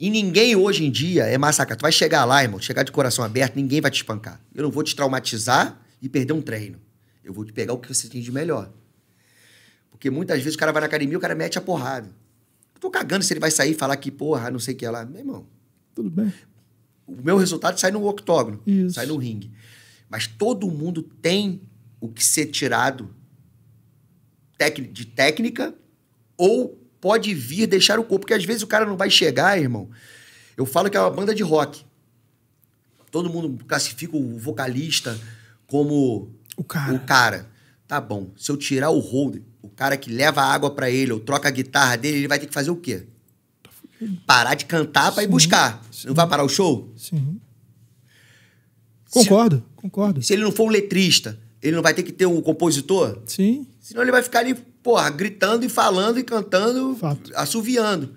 B: E ninguém hoje em dia é massacre Tu vai chegar lá, irmão, chegar de coração aberto, ninguém vai te espancar. Eu não vou te traumatizar e perder um treino. Eu vou te pegar o que você tem de melhor. Porque muitas vezes o cara vai na academia e o cara mete a porrada. Eu tô cagando se ele vai sair e falar que, porra, não sei o que é lá. Meu irmão. Tudo bem. O meu resultado sai no octógono, Isso. sai no ringue. Mas todo mundo tem o que ser tirado de técnica ou pode vir deixar o corpo. Porque às vezes o cara não vai chegar, irmão. Eu falo que é uma banda de rock. Todo mundo classifica o vocalista como o cara. O cara. Tá bom. Se eu tirar o holder, o cara que leva a água para ele ou troca a guitarra dele, ele vai ter que fazer o quê? Parar de cantar para ir buscar. Sim. Não vai parar o show? Sim. Concordo, se, concordo. Se ele não for um letrista, ele não vai ter que ter um compositor? Sim. Senão ele vai ficar ali, porra, gritando e falando e cantando, Fato. assoviando.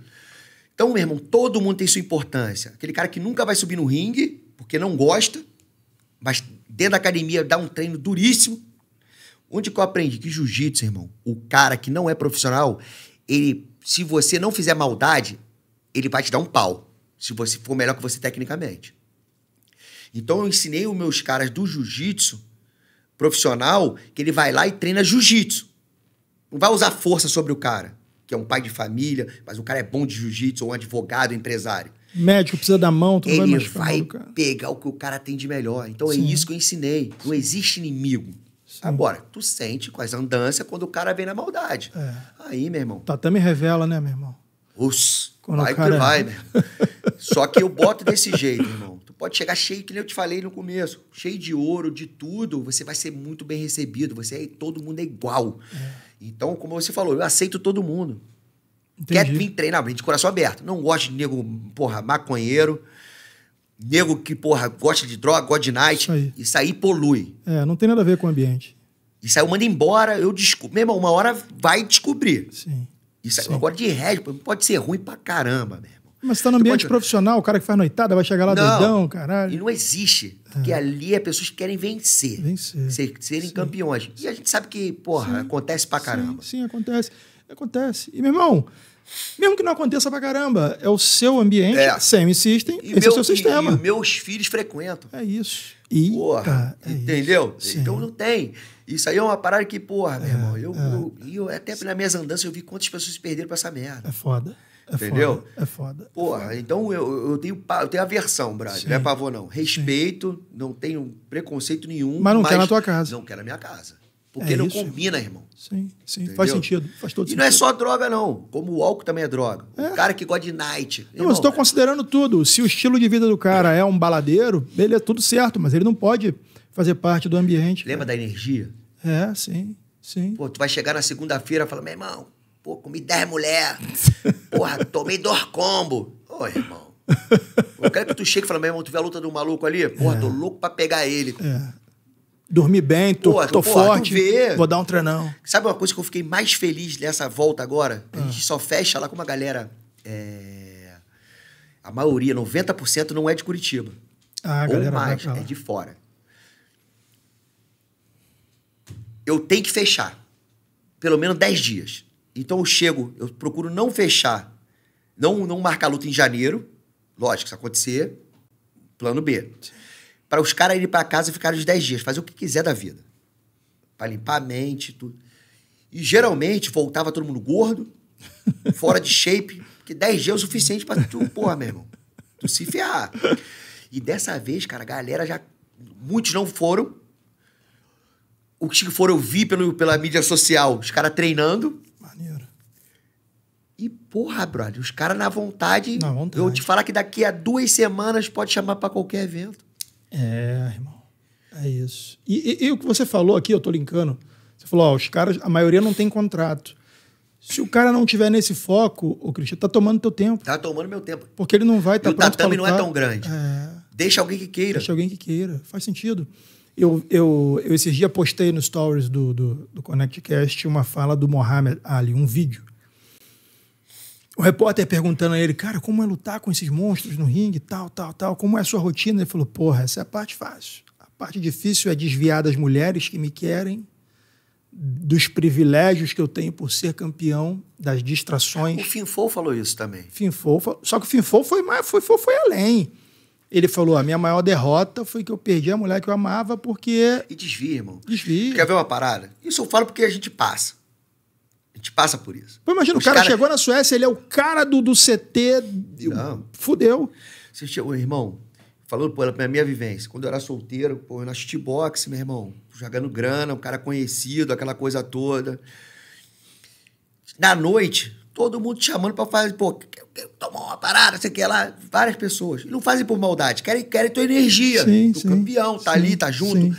B: Então, meu irmão, todo mundo tem sua importância. Aquele cara que nunca vai subir no ringue, porque não gosta, mas dentro da academia dá um treino duríssimo. Onde que eu aprendi? Que jiu-jitsu, irmão, o cara que não é profissional, ele, se você não fizer maldade, ele vai te dar um pau. Se você for melhor que você tecnicamente. Então eu ensinei os meus caras do jiu-jitsu profissional que ele vai lá e treina jiu-jitsu. Não vai usar força sobre o cara, que é um pai de família, mas o cara é bom de jiu-jitsu, ou um advogado, empresário.
A: Médico precisa da mão, tu ele vai,
B: vai pegar o que o cara tem de melhor. Então é Sim. é isso que eu ensinei. Não existe inimigo. Sim. Agora, tu sente quais andanças quando o cara vem na maldade. É. Aí, meu irmão.
A: me revela, né, meu irmão? Os, vai cara... que vai, meu.
B: Só que eu boto desse jeito, irmão pode chegar cheio, que nem eu te falei no começo, cheio de ouro, de tudo, você vai ser muito bem recebido. Você é, todo mundo é igual. É. Então, como você falou, eu aceito todo mundo. Entendi. Quer vir treinar, de coração aberto. Não gosto de nego, porra, maconheiro. Nego que, porra, gosta de droga, gosta de night. Isso aí. Isso aí polui.
A: É, não tem nada a ver com o ambiente.
B: Isso aí eu mando embora, eu descubro. Meu irmão, uma hora vai descobrir. Sim. Isso aí, Sim. agora de resto, pode ser ruim pra caramba, mesmo.
A: Mas está no ambiente pode... profissional, o cara que faz noitada vai chegar lá não, doidão,
B: caralho. E não existe. É. Porque é. ali as pessoas querem vencer. Vencer. Ser, serem sim. campeões. E a gente sabe que, porra, sim. acontece pra caramba. Sim, sim, acontece. Acontece. E, meu irmão, mesmo que não aconteça
A: pra caramba, é o seu ambiente, é. semi-system, é esse meu, é o seu sistema. E, e
B: meus filhos frequentam. É isso. E, porra, tá, é entendeu? Isso. Então não tem. Isso aí é uma parada que, porra, é, meu irmão, eu, é. eu, eu, até nas minhas andanças eu vi quantas pessoas se perderam pra essa merda. É
A: foda. É entendeu?
B: É foda, é foda. Porra, é então eu, eu, tenho, eu tenho aversão, Brad. Não é pavor, não. Respeito, Sim. não tenho preconceito nenhum. Mas não mas quer na tua casa. Não quer na minha casa. Porque é não isso. combina, irmão. Sim, sim. Entendeu? Faz sentido. Faz todo e não é só droga, não. Como o álcool também é droga. É. O cara que gosta de night. Não, estou
A: considerando tudo. Se o estilo de vida do cara é, é um baladeiro, ele é tudo certo, mas ele não pode fazer parte do ambiente.
B: Lembra cara. da energia?
A: É, sim,
B: sim. Pô, tu vai chegar na segunda-feira e falar, meu irmão, Pô, comi 10 mulher. Porra, tomei dor combo. Ô, irmão. Eu quero que tu chegue e fale, meu irmão, tu vê a luta do maluco ali? Porra, é. tô louco pra pegar ele.
A: É. Dormi bem, tô, porra, tô porra, forte. Vou dar um
B: treinão. Sabe uma coisa que eu fiquei mais feliz nessa volta agora? A gente ah. só fecha lá com uma galera. É... A maioria, 90% não é de Curitiba.
A: Ah, a galera Ou mais, é
B: de fora. Eu tenho que fechar. Pelo menos 10 dias. Então eu chego, eu procuro não fechar, não, não marcar luta em janeiro, lógico, se acontecer, plano B. Para os caras irem para casa e ficarem os 10 dias, fazer o que quiser da vida. Para limpar a mente, tudo. E geralmente voltava todo mundo gordo, fora de shape, porque 10 dias é o suficiente para tu, porra, meu irmão, tu se ferrar. E dessa vez, cara, a galera já. Muitos não foram. o que foram eu vi pelo, pela mídia social, os caras treinando. Maneiro. E, porra, brother, os caras na vontade, na vontade. Eu te falar que daqui a duas semanas pode chamar para qualquer evento.
A: É, irmão. É isso. E, e, e, o que você falou aqui, eu tô linkando. Você falou, ó, os caras, a maioria não tem contrato. Se o cara não tiver nesse foco, o Cristiano tá tomando teu tempo.
B: Tá tomando meu tempo.
A: Porque ele não vai estar tá pronto. O tatame não é tão
B: grande. É... Deixa alguém que queira. Deixa
A: alguém que queira. Faz sentido. Eu, eu, eu esses dias postei no stories do, do, do ConnectCast uma fala do Mohamed Ali, um vídeo. O repórter perguntando a ele, cara, como é lutar com esses monstros no ringue, tal, tal, tal, como é a sua rotina? Ele falou, porra, essa é a parte fácil. A parte difícil é desviar das mulheres que me querem, dos privilégios que eu tenho por ser campeão, das distrações.
B: O Finfou falou isso também.
A: Finfou, só que o Finfou foi mais, foi, foi, foi além. Ele falou: a minha maior derrota foi que eu perdi a mulher que eu amava porque. E
B: desvia, irmão. Desvia. Quer ver uma parada? Isso eu falo porque a gente passa. A gente passa por isso. Pô, imagina, Os o cara, cara, chegou
A: na Suécia, ele é o cara do, do CT.
B: Não. Fudeu. Você chegou, irmão, falando pela minha, minha vivência, quando eu era solteiro, pô, eu na boxe, meu irmão, jogando grana, um cara conhecido, aquela coisa toda. Na noite, todo mundo te chamando para fazer, pô, quero, quero tomar uma parada, você quer lá, várias pessoas. E não fazem por maldade, querem, querem tua energia. Sim, do sim, campeão, tá sim, ali, tá junto. Sim.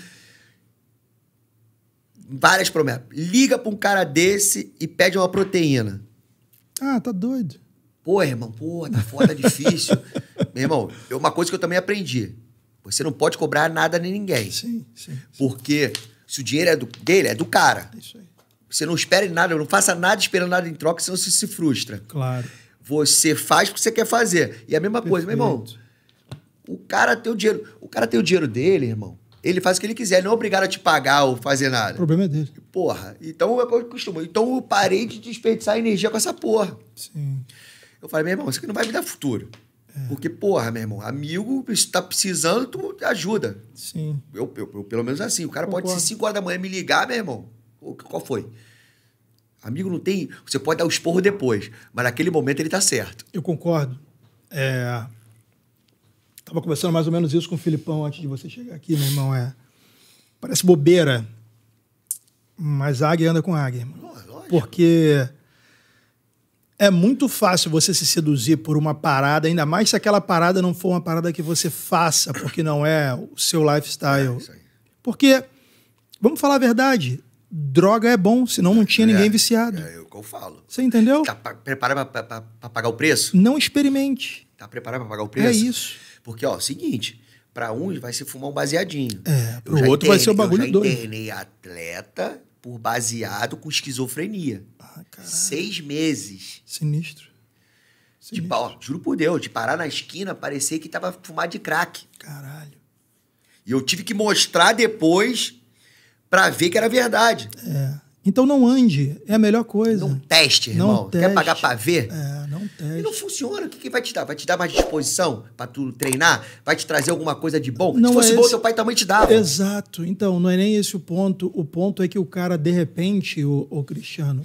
B: Várias promessas. Liga pra um cara desse e pede uma proteína.
A: Ah, tá doido.
B: Pô, irmão, pô, tá foda, é difícil. Meu irmão, é uma coisa que eu também aprendi. Você não pode cobrar nada nem ninguém. Sim, sim. Porque se o dinheiro é do, dele, é do cara. É isso aí. Você não espere nada, não faça nada esperando nada em troca, senão você se frustra. Claro. Você faz o que você quer fazer. E a mesma Perfeito. coisa, meu irmão. O cara tem o dinheiro. O cara tem o dinheiro dele, irmão. Ele faz o que ele quiser, ele não é obrigado a te pagar ou fazer nada. O problema é dele. Porra. Então é eu costumo. Então eu parei de desperdiçar energia com essa porra. Sim. Eu falei, meu irmão, isso aqui não vai me dar futuro. É. Porque, porra, meu irmão, amigo, se tá precisando, tu ajuda. Sim. Eu, eu, eu pelo menos assim. O cara Concordo. pode ser 5 horas da manhã me ligar, meu irmão. Qual foi? Amigo não tem. Você pode dar o esporro depois, mas naquele momento ele está certo.
A: Eu concordo. É... Tava conversando mais ou menos isso com o Filipão antes de você chegar aqui, meu irmão. É... Parece bobeira, mas águia anda com águia, irmão. É lógico. Porque é muito fácil você se seduzir por uma parada, ainda mais se aquela parada não for uma parada que você faça, porque não é o seu lifestyle. É porque, vamos falar a verdade, droga é bom, senão não tinha ninguém é, viciado.
B: É, é o que eu falo. Você entendeu? Tá preparado para pagar o preço? Não experimente. Tá preparado para pagar o preço? É isso. Porque, ó, seguinte, para uns vai se fumar um baseadinho. É, pro outro internei, vai ser o bagulho eu já internei atleta por baseado com esquizofrenia. Ah, caralho. Seis meses. Sinistro. Sinistro. De, ó, juro por Deus, de parar na esquina, parecer que tava fumado de crack. Caralho. E eu tive que mostrar depois para ver que era verdade. É.
A: Então não ande, é a melhor coisa. Não
B: teste, irmão. Não teste. Quer pagar para ver? É, não teste. E não funciona. O que, que vai te dar? Vai te dar mais disposição para tu treinar? Vai te trazer alguma coisa de bom? Não Se fosse é bom, teu pai também te dava.
A: Exato. Então, não é nem esse o ponto. O ponto é que o cara, de repente, o, o Cristiano,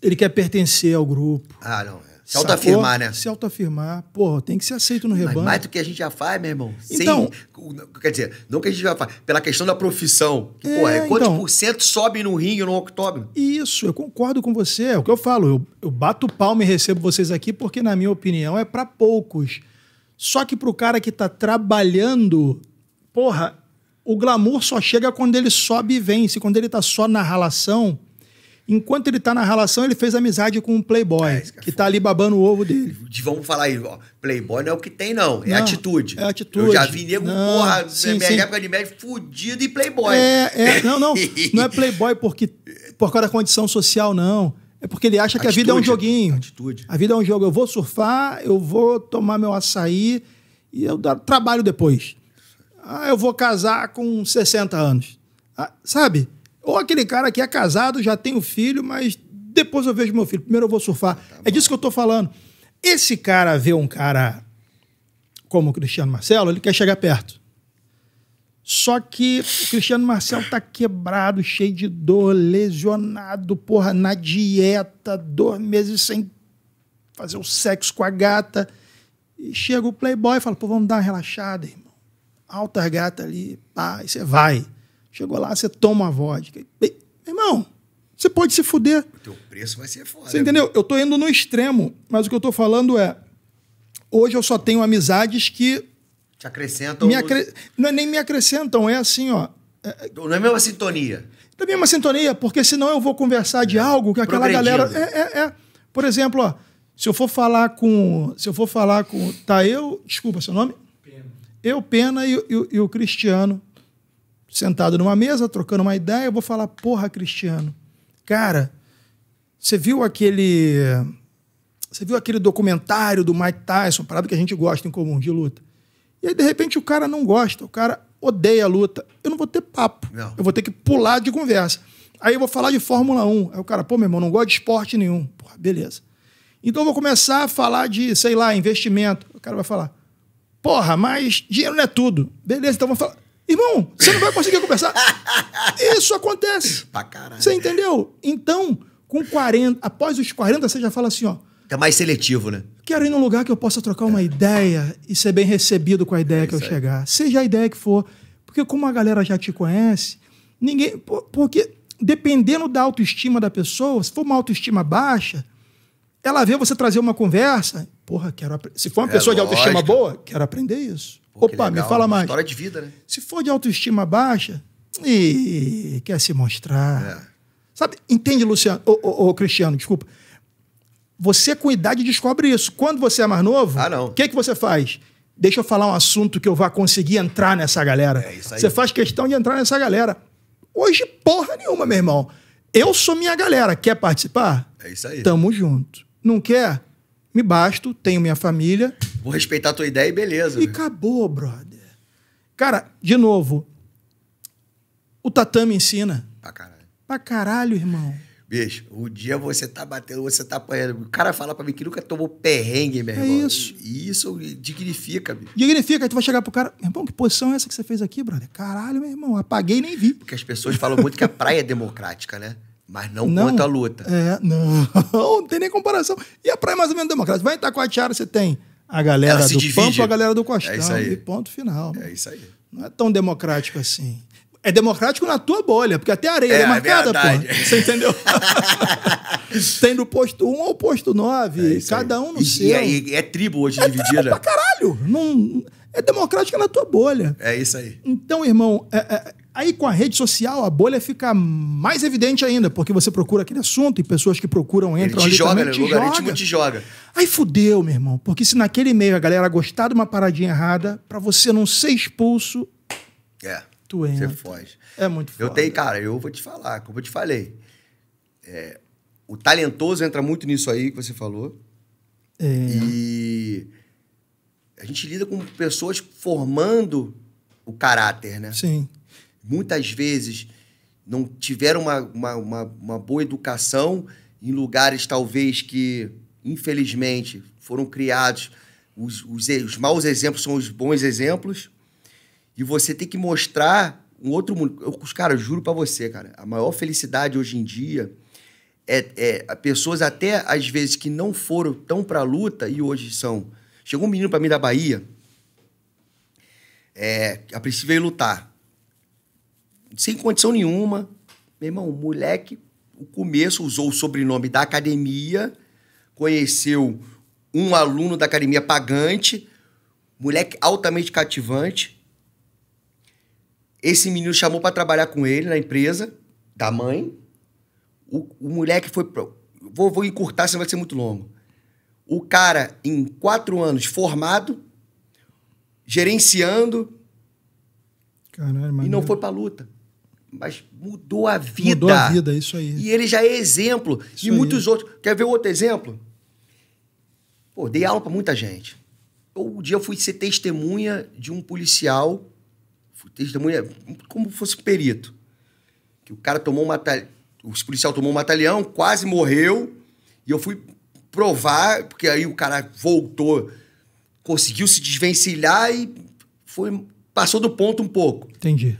A: ele quer pertencer ao grupo.
B: Ah, não. É. Se autoafirmar, né? Se autoafirmar.
A: Porra, tem que ser aceito no rebanho. Mas mais
B: do que a gente já faz, meu irmão. Então, Sem, quer dizer, não que a gente já faz. Pela questão da profissão. Que, é, porra, é quantos então, por cento sobe no ringue ou no octógono?
A: Isso, eu concordo com você. É o que eu falo. Eu, eu bato palma e recebo vocês aqui porque, na minha opinião, é para poucos. Só que pro cara que tá trabalhando, porra, o glamour só chega quando ele sobe e vence. Quando ele tá só na ralação Enquanto ele tá na relação, ele fez amizade com um playboy, ah, é, que, que tá ali babando o
B: ovo dele. Vamos falar aí, ó, playboy não é o que tem, não. É não, atitude. É atitude. Eu já vi nego, não, porra, sim, minha sim. época de médico, fudido e playboy. É, é, não, não. não é playboy porque,
A: por causa da condição social, não. É porque ele acha atitude, que a vida é um joguinho. Atitude. A vida é um jogo. Eu vou surfar, eu vou tomar meu açaí e eu trabalho depois. Ah, eu vou casar com 60 anos. Ah, sabe? Ou aquele cara que é casado, já tem o um filho, mas depois eu vejo meu filho, primeiro eu vou surfar. Tá é disso que eu estou falando. Esse cara vê um cara como o Cristiano Marcelo, ele quer chegar perto. Só que o Cristiano Marcelo tá quebrado, cheio de dor, lesionado, porra, na dieta, dois meses sem fazer o sexo com a gata. E chega o playboy e fala, pô, vamos dar uma relaxada, irmão. Alta gata ali, pá, e você vai. Chegou lá, você toma uma vodka. Ei, irmão, você pode se fuder. O teu
B: preço vai ser foda. Você
A: entendeu? Eu tô indo no extremo, mas o que eu tô falando é. Hoje eu só tenho amizades que.
B: Te acrescentam. Me acre...
A: os... Não é nem me acrescentam, é assim, ó.
B: É... é não é a mesma sintonia.
A: é uma sintonia, porque senão eu vou conversar de é. algo que aquela galera. É, é, é. Por exemplo, ó, se eu for falar com. Se eu for falar com. Tá, eu. Desculpa, seu nome? Pena. Eu, Pena e, e, e o Cristiano sentado numa mesa, trocando uma ideia, eu vou falar, porra, Cristiano, cara, você viu aquele. Você viu aquele documentário do Mike Tyson, parada que a gente gosta em comum de luta. E aí, de repente, o cara não gosta, o cara odeia a luta. Eu não vou ter papo. Não. Eu vou ter que pular de conversa. Aí eu vou falar de Fórmula 1. Aí o cara, pô, meu irmão, não gosta de esporte nenhum. Porra, beleza. Então eu vou começar a falar de, sei lá, investimento. O cara vai falar, porra, mas dinheiro não é tudo. Beleza, então vamos falar. Irmão, você não vai conseguir conversar. Isso acontece. Pra caralho. Você né? entendeu? Então, com 40, após os 40, você já fala assim, ó.
B: É mais seletivo, né?
A: Quero ir num lugar que eu possa trocar uma ideia e ser bem recebido com a ideia é que eu chegar. Seja a ideia que for. Porque como a galera já te conhece, ninguém. Porque dependendo da autoestima da pessoa, se for uma autoestima baixa, ela vê você trazer uma conversa. Porra, quero. Se for uma é pessoa lógico. de autoestima boa, quero aprender isso. Pô, Opa, me fala mais. História de vida, né? Se for de autoestima baixa, e quer se mostrar. É. Sabe? Entende, Luciano? Ô, ô, ô, Cristiano, desculpa. Você com idade descobre isso. Quando você é mais novo, ah, o que, que você faz? Deixa eu falar um assunto que eu vá conseguir entrar nessa galera. É isso aí. Você faz questão de entrar nessa galera. Hoje, porra nenhuma, meu irmão. Eu sou minha galera. Quer participar? É isso aí. Tamo junto. Não quer? me basto, tenho minha família.
B: Vou respeitar a tua ideia e beleza. E né? acabou, brother. Cara, de novo, o tatame ensina. Pra
A: caralho. Pra caralho, irmão.
B: Bicho, o dia você tá batendo, você tá apanhando. O cara fala pra mim que nunca tomou perrengue, meu é irmão. É isso. isso dignifica, bicho.
A: Dignifica, aí tu vai chegar pro cara, meu irmão, que posição é essa que você fez aqui, brother? Caralho, meu irmão, apaguei e nem
B: vi. Porque as pessoas falam muito que a praia é democrática, né? Mas não, não quanto à luta.
A: É, não, não tem nem comparação. E a praia é mais ou menos democrática. Vai em Tiara você tem a galera do Pampa a galera do é Costão. É isso aí. E ponto final. É isso aí. Não é tão democrático assim. É democrático na tua bolha, porque até a areia é, é marcada, pô. Você entendeu? tem do posto 1 ou posto 9, é cada um no e, seu. E, aí,
B: é, tribo hoje é dividida. É pra
A: caralho. Não, é democrática na tua bolha. É isso aí. Então, irmão, é, é Aí com a rede social a bolha fica mais evidente ainda, porque você procura aquele assunto e pessoas que procuram entram Ele te joga, também, né? te o logaritmo joga. te joga. Aí fudeu, meu irmão, porque se naquele meio a galera gostar de uma paradinha errada, para você não ser expulso,
B: é, tu entra. Você foge. É muito foda. Eu tenho, cara, eu vou te falar, como eu te falei, é, o talentoso entra muito nisso aí que você falou. É. E a gente lida com pessoas formando o caráter, né? Sim muitas vezes não tiveram uma, uma, uma, uma boa educação em lugares talvez que, infelizmente, foram criados. Os, os, os maus exemplos são os bons exemplos. E você tem que mostrar um outro mundo. Eu, cara, eu juro para você, cara, a maior felicidade hoje em dia é, é pessoas até às vezes que não foram tão para luta e hoje são. Chegou um menino para mim da Bahia, é, a princípio veio lutar sem condição nenhuma. Meu irmão, o moleque, o começo, usou o sobrenome da academia, conheceu um aluno da academia pagante, moleque altamente cativante. Esse menino chamou para trabalhar com ele na empresa da mãe. O, o moleque foi. Pro... Vou, vou encurtar, senão vai ser muito longo. O cara, em quatro anos, formado, gerenciando. Caralho, e não foi pra luta mas mudou a vida. Mudou a vida, isso aí. E ele já é exemplo. Isso e aí. muitos outros. Quer ver outro exemplo? Pô, dei aula para muita gente. Eu, um dia eu fui ser testemunha de um policial, testemunha como fosse perito. Que o cara tomou um O policial tomou um batalhão, quase morreu, e eu fui provar, porque aí o cara voltou, conseguiu se desvencilhar e foi passou do ponto um pouco. Entendi.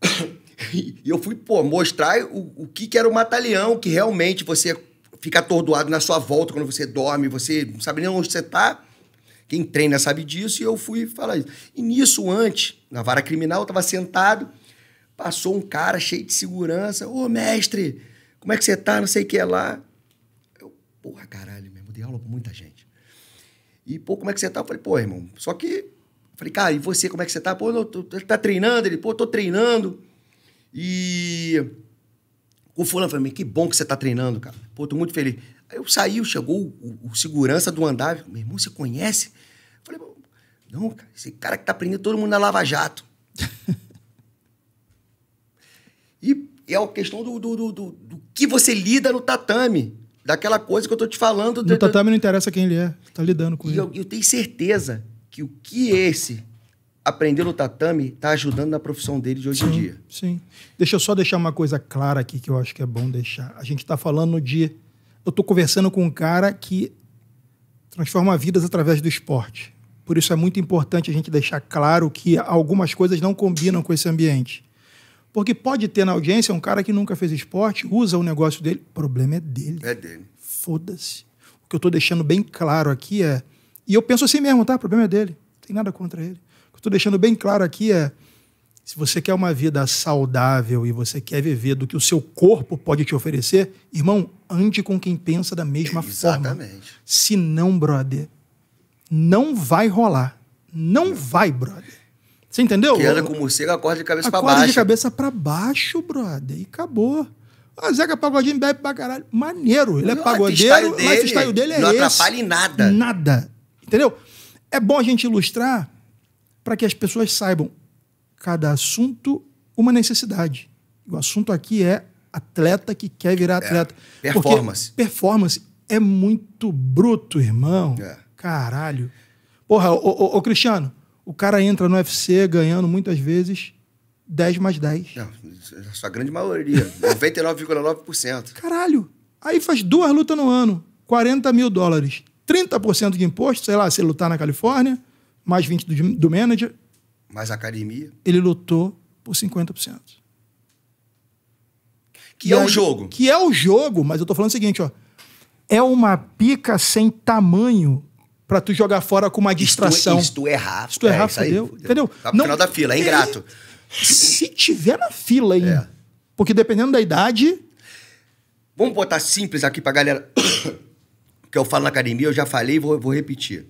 B: E eu fui pô, mostrar o, o que, que era o matalhão, que realmente você fica atordoado na sua volta quando você dorme, você não sabe nem onde você está. Quem treina sabe disso, e eu fui falar isso. E nisso, antes, na vara criminal, eu estava sentado, passou um cara cheio de segurança. Ô, mestre, como é que você tá? Não sei o que é lá. Eu, porra, caralho, mesmo, dei aula pra muita gente. E, pô, como é que você tá? Eu falei, pô, irmão, só que. Falei, cara, e você, como é que você tá? Pô, tô, tá treinando? Ele, pô, tô treinando. E o fulano falou, que bom que você está treinando, cara. Pô, tô muito feliz. Aí eu saí, chegou o, o segurança do andar, meu irmão, você conhece? Eu falei, não, cara, esse cara que tá prendendo todo mundo na Lava Jato. e é a questão do, do, do, do, que você lida no tatame. Daquela coisa que eu tô te falando. No tatame
A: não interessa quem ele
B: é, tá lidando com ele. Eu, eu tenho certeza que o que esse aprender no tatame está ajudando na profissão dele de hoje sim, em dia. Sim. Deixa eu só deixar uma coisa
A: clara aqui que eu acho que é bom deixar. A gente está falando de. Eu estou conversando com um cara que transforma vidas através do esporte. Por isso é muito importante a gente deixar claro que algumas coisas não combinam com esse ambiente. Porque pode ter na audiência um cara que nunca fez esporte, usa o negócio dele, o problema é dele. É dele. Foda-se. O que eu estou deixando bem claro aqui é. E eu penso assim mesmo, tá? O problema é dele. Não tem nada contra ele estou deixando bem claro aqui é: se você quer uma vida saudável e você quer viver do que o seu corpo pode te oferecer, irmão, ande com quem pensa da mesma Exatamente. forma. Exatamente. Se não, brother, não vai rolar. Não vai, brother. Você entendeu? Que anda
B: com morcego, acorda de cabeça para baixo. Acorda de cabeça
A: para baixo, brother. E acabou. A ah, Zeca é Pagodinho bebe pra caralho. Maneiro. Ele é pagodeiro, mas o style dele é Não esse. Não atrapalha em nada. Nada. Entendeu? É bom a gente ilustrar para que as pessoas saibam cada assunto uma necessidade. O assunto aqui é atleta que quer virar é, atleta. É, performance. Porque performance é muito bruto, irmão. É. Caralho. Porra, ô, ô, ô, Cristiano, o cara entra no UFC ganhando muitas vezes 10 mais 10.
B: Não, é a sua grande maioria, 99,9%.
A: Caralho. Aí faz duas lutas no ano, 40 mil dólares. 30% de imposto, sei lá, se lutar na Califórnia, mais 20% do, do manager.
B: Mais academia.
A: Ele lutou por 50%.
B: Que e é aí, o jogo.
A: Que é o jogo, mas eu tô falando o seguinte, ó. É uma pica sem tamanho para tu jogar fora com uma é- distração. Se tu,
B: errar, se tu errar, é, é, é entendeu? Tá pro não, final da fila, é ingrato. se tiver na fila, hein? É. Porque dependendo da idade. Vamos botar simples aqui pra galera. que eu falo na academia, eu já falei e vou, vou repetir.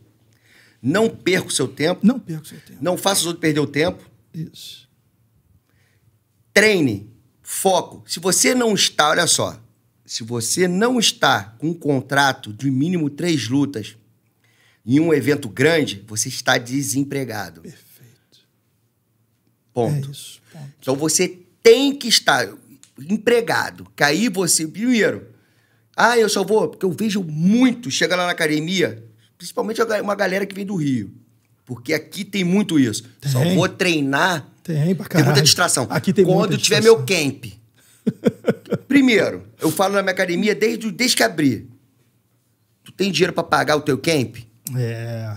B: Não perca o seu tempo. Não perca o seu tempo. Não faça os outros perder o tempo. Isso. Treine. Foco. Se você não está, olha só. Se você não está com um contrato de mínimo três lutas em um evento grande, você está desempregado. Perfeito. Ponto. É isso, ponto. Então você tem que estar empregado. Que aí você. Primeiro, ah, eu só vou, porque eu vejo muito, chega lá na academia, principalmente uma galera que vem do Rio. Porque aqui tem muito isso. Tem. Só vou treinar. Tem, pra caralho. Tem muita distração. Aqui tem Quando tiver meu camp. Primeiro, eu falo na minha academia desde, desde que abri. Tu tem dinheiro para pagar o teu camp? É.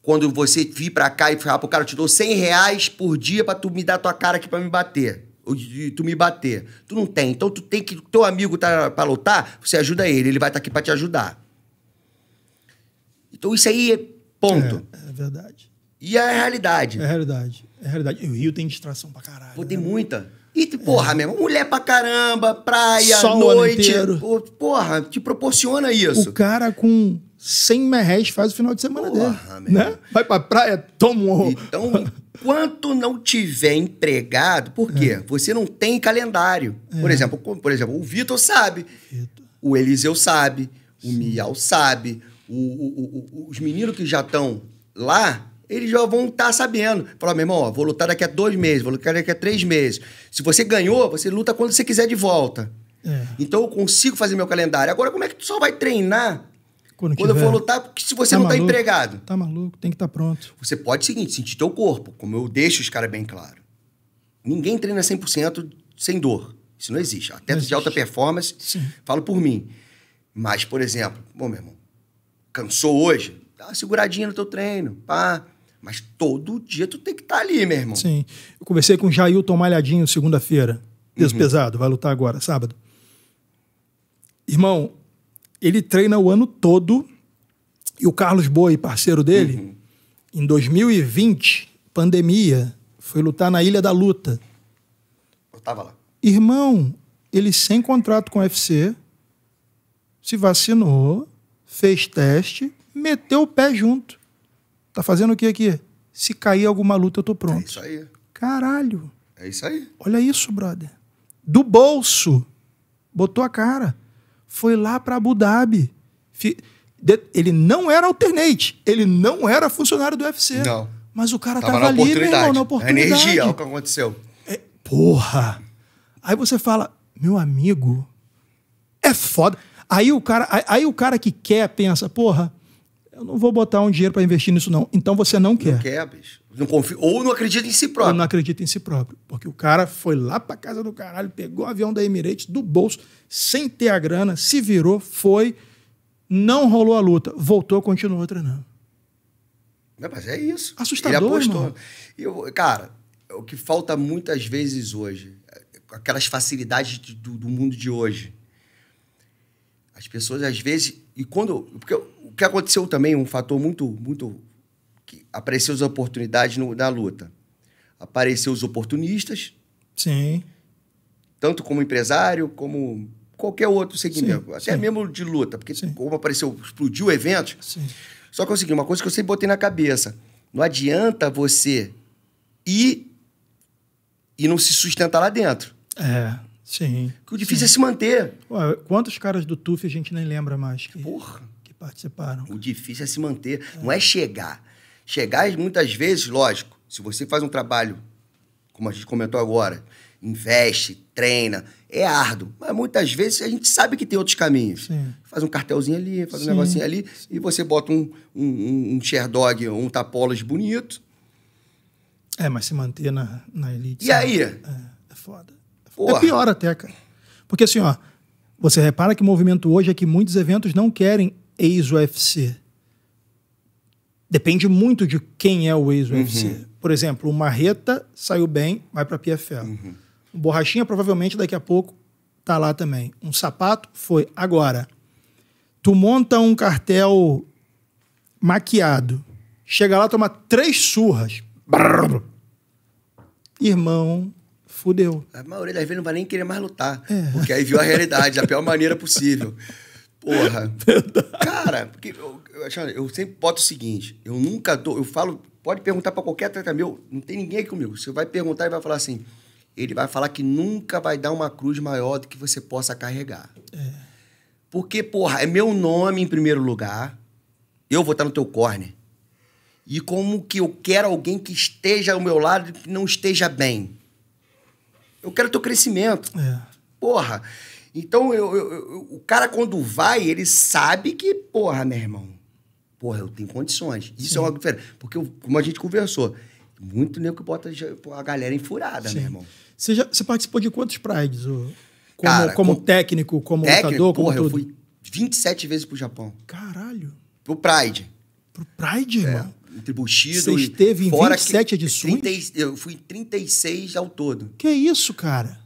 B: Quando você vir para cá e falar pro cara, eu te dou 100 reais por dia para tu me dar tua cara aqui para me bater. Ou tu me bater. Tu não tem. Então tu tem que. Teu amigo tá pra lutar, você ajuda ele. Ele vai estar tá aqui para te ajudar. Então isso aí é ponto. É, é verdade. E é a realidade. É a realidade. É a realidade. E o Rio tem distração pra caralho. Pô, tem né? muita. E, porra, é. mesmo, mulher pra caramba, praia, Sol noite. Pô,
A: porra, te proporciona isso. O cara com 100 merréis faz o final de semana porra, dele.
B: Mesmo. Né? Vai pra praia, toma um. Então, enquanto não tiver empregado, por quê? É. Você não tem calendário. É. Por, exemplo, por exemplo, o Vitor sabe. Vitor. O Eliseu sabe. Sim. O Miau sabe o, o, o, os meninos que já estão lá, eles já vão estar tá sabendo. Falar, meu irmão, ó, vou lutar daqui a dois meses, vou lutar daqui a três meses. Se você ganhou, você luta quando você quiser de volta. É. Então eu consigo fazer meu calendário. Agora, como é que tu só vai treinar quando, quando eu for lutar? Porque se você tá não está empregado.
A: Tá maluco, tem que estar tá pronto.
B: Você pode, seguinte, sentir teu corpo, como eu deixo os caras bem claro. Ninguém treina 100% sem dor. Isso não existe. Até de alta performance, Sim. falo por mim. Mas, por exemplo, bom, meu irmão, cansou hoje, dá uma seguradinha no teu treino, pá. Mas todo dia tu tem que estar tá ali, meu irmão.
A: Sim. Eu conversei com o Jailton Malhadinho segunda-feira. Peso uhum. pesado, vai lutar agora, sábado. Irmão, ele treina o ano todo. E o Carlos Boi, parceiro dele, uhum. em 2020, pandemia, foi lutar na Ilha da Luta. Eu tava lá. Irmão, ele sem contrato com o UFC, se vacinou, fez teste, meteu o pé junto. Tá fazendo o que aqui? Se cair alguma luta, eu tô pronto. É isso aí. Caralho. É isso aí. Olha isso, brother. Do bolso. Botou a cara. Foi lá para Abu Dhabi. Ele não era alternate. Ele não era funcionário do UFC. Não. Mas
B: o cara tava, tava ali, meu irmão, na oportunidade. A energia, é o que aconteceu. É,
A: porra. Aí você fala, meu amigo, é foda. Aí o cara, aí, o cara que quer pensa, porra, eu não vou botar um dinheiro para investir nisso não. Então você não quer. Não quer, bicho. Não ou
B: não acredita em si próprio.
A: Ou não acredita em si próprio. Porque o cara foi lá para casa do caralho, pegou o avião da Emirates do bolso, sem ter a grana, se virou, foi, não rolou a luta, voltou, continuou treinando.
B: Mas é isso. Assustador, Ele apostou. Irmão. Eu, cara, o que falta muitas vezes hoje, é, aquelas facilidades do, do mundo de hoje, as pessoas, às vezes, e quando. Porque o que aconteceu também, um fator muito. muito que apareceu as oportunidades no, na luta. Apareceu os oportunistas. Sim. Tanto como empresário, como qualquer outro segmento. Sim, até sim. mesmo de luta, porque sim. como apareceu, explodiu evento. Sim. Só que eu é o uma coisa que eu sempre botei na cabeça. Não adianta você ir e não se sustentar lá dentro. É. Sim. Que o difícil é sim. é se
A: manter. Ué, quantos caras do TUF a gente nem lembra mais que, Porra. que participaram?
B: O difícil é se manter, é. não é chegar. Chegar, muitas vezes, lógico, se você faz um trabalho, como a gente comentou agora, investe, treina, é árduo. Mas muitas vezes a gente sabe que tem outros caminhos. Sim. Faz um cartelzinho ali, faz sim. um negocinho ali, e você bota um, um, um dog, um Tapolos bonito.
A: É, mas se manter na, na
B: elite. E sabe? aí? É,
A: é foda. É Porra. É pior até, cara. Porque assim, ó, você repara que o movimento hoje é que muitos eventos não querem ex-UFC. Depende muito de quem é o ex-UFC. Uhum. Por exemplo, o Marreta saiu bem, vai para a PFL. Uhum. O Borrachinha provavelmente daqui a pouco tá lá também. Um sapato foi. Agora, tu monta um cartel maquiado, chega lá, toma três surras. Brrr. Irmão, Fudeu.
B: A maioria das vezes não vai nem querer mais lutar. É. Porque aí viu a realidade da pior maneira possível. Porra. Verdade. Cara, porque eu, eu, eu, sempre boto o seguinte: eu nunca dou. Eu falo, pode perguntar para qualquer atleta meu, não tem ninguém aqui comigo. Você vai perguntar e vai falar assim. Ele vai falar que nunca vai dar uma cruz maior do que você possa carregar. É. Porque, porra, é meu nome em primeiro lugar. Eu vou estar no teu corner. E como que eu quero alguém que esteja ao meu lado que não esteja bem. Eu quero teu crescimento. É. Porra. Então, eu, eu, eu, o cara, quando vai, ele sabe que, porra, meu irmão, porra, eu tenho condições. Isso é Sim. é uma diferença. Porque, como a gente conversou, muito nem que bota a galera enfurada, Sim. meu irmão. Você, já, você participou de quantos prides? Como, cara, como, como técnico, como técnico, lutador, porra, como tudo? eu fui 27 vezes pro Japão. Caralho. Pro Pride. Pro Pride, é. irmão? tribuchido. Você esteve em fora 27 que, edições? 30, eu fui em 36 ao todo. Que isso, cara?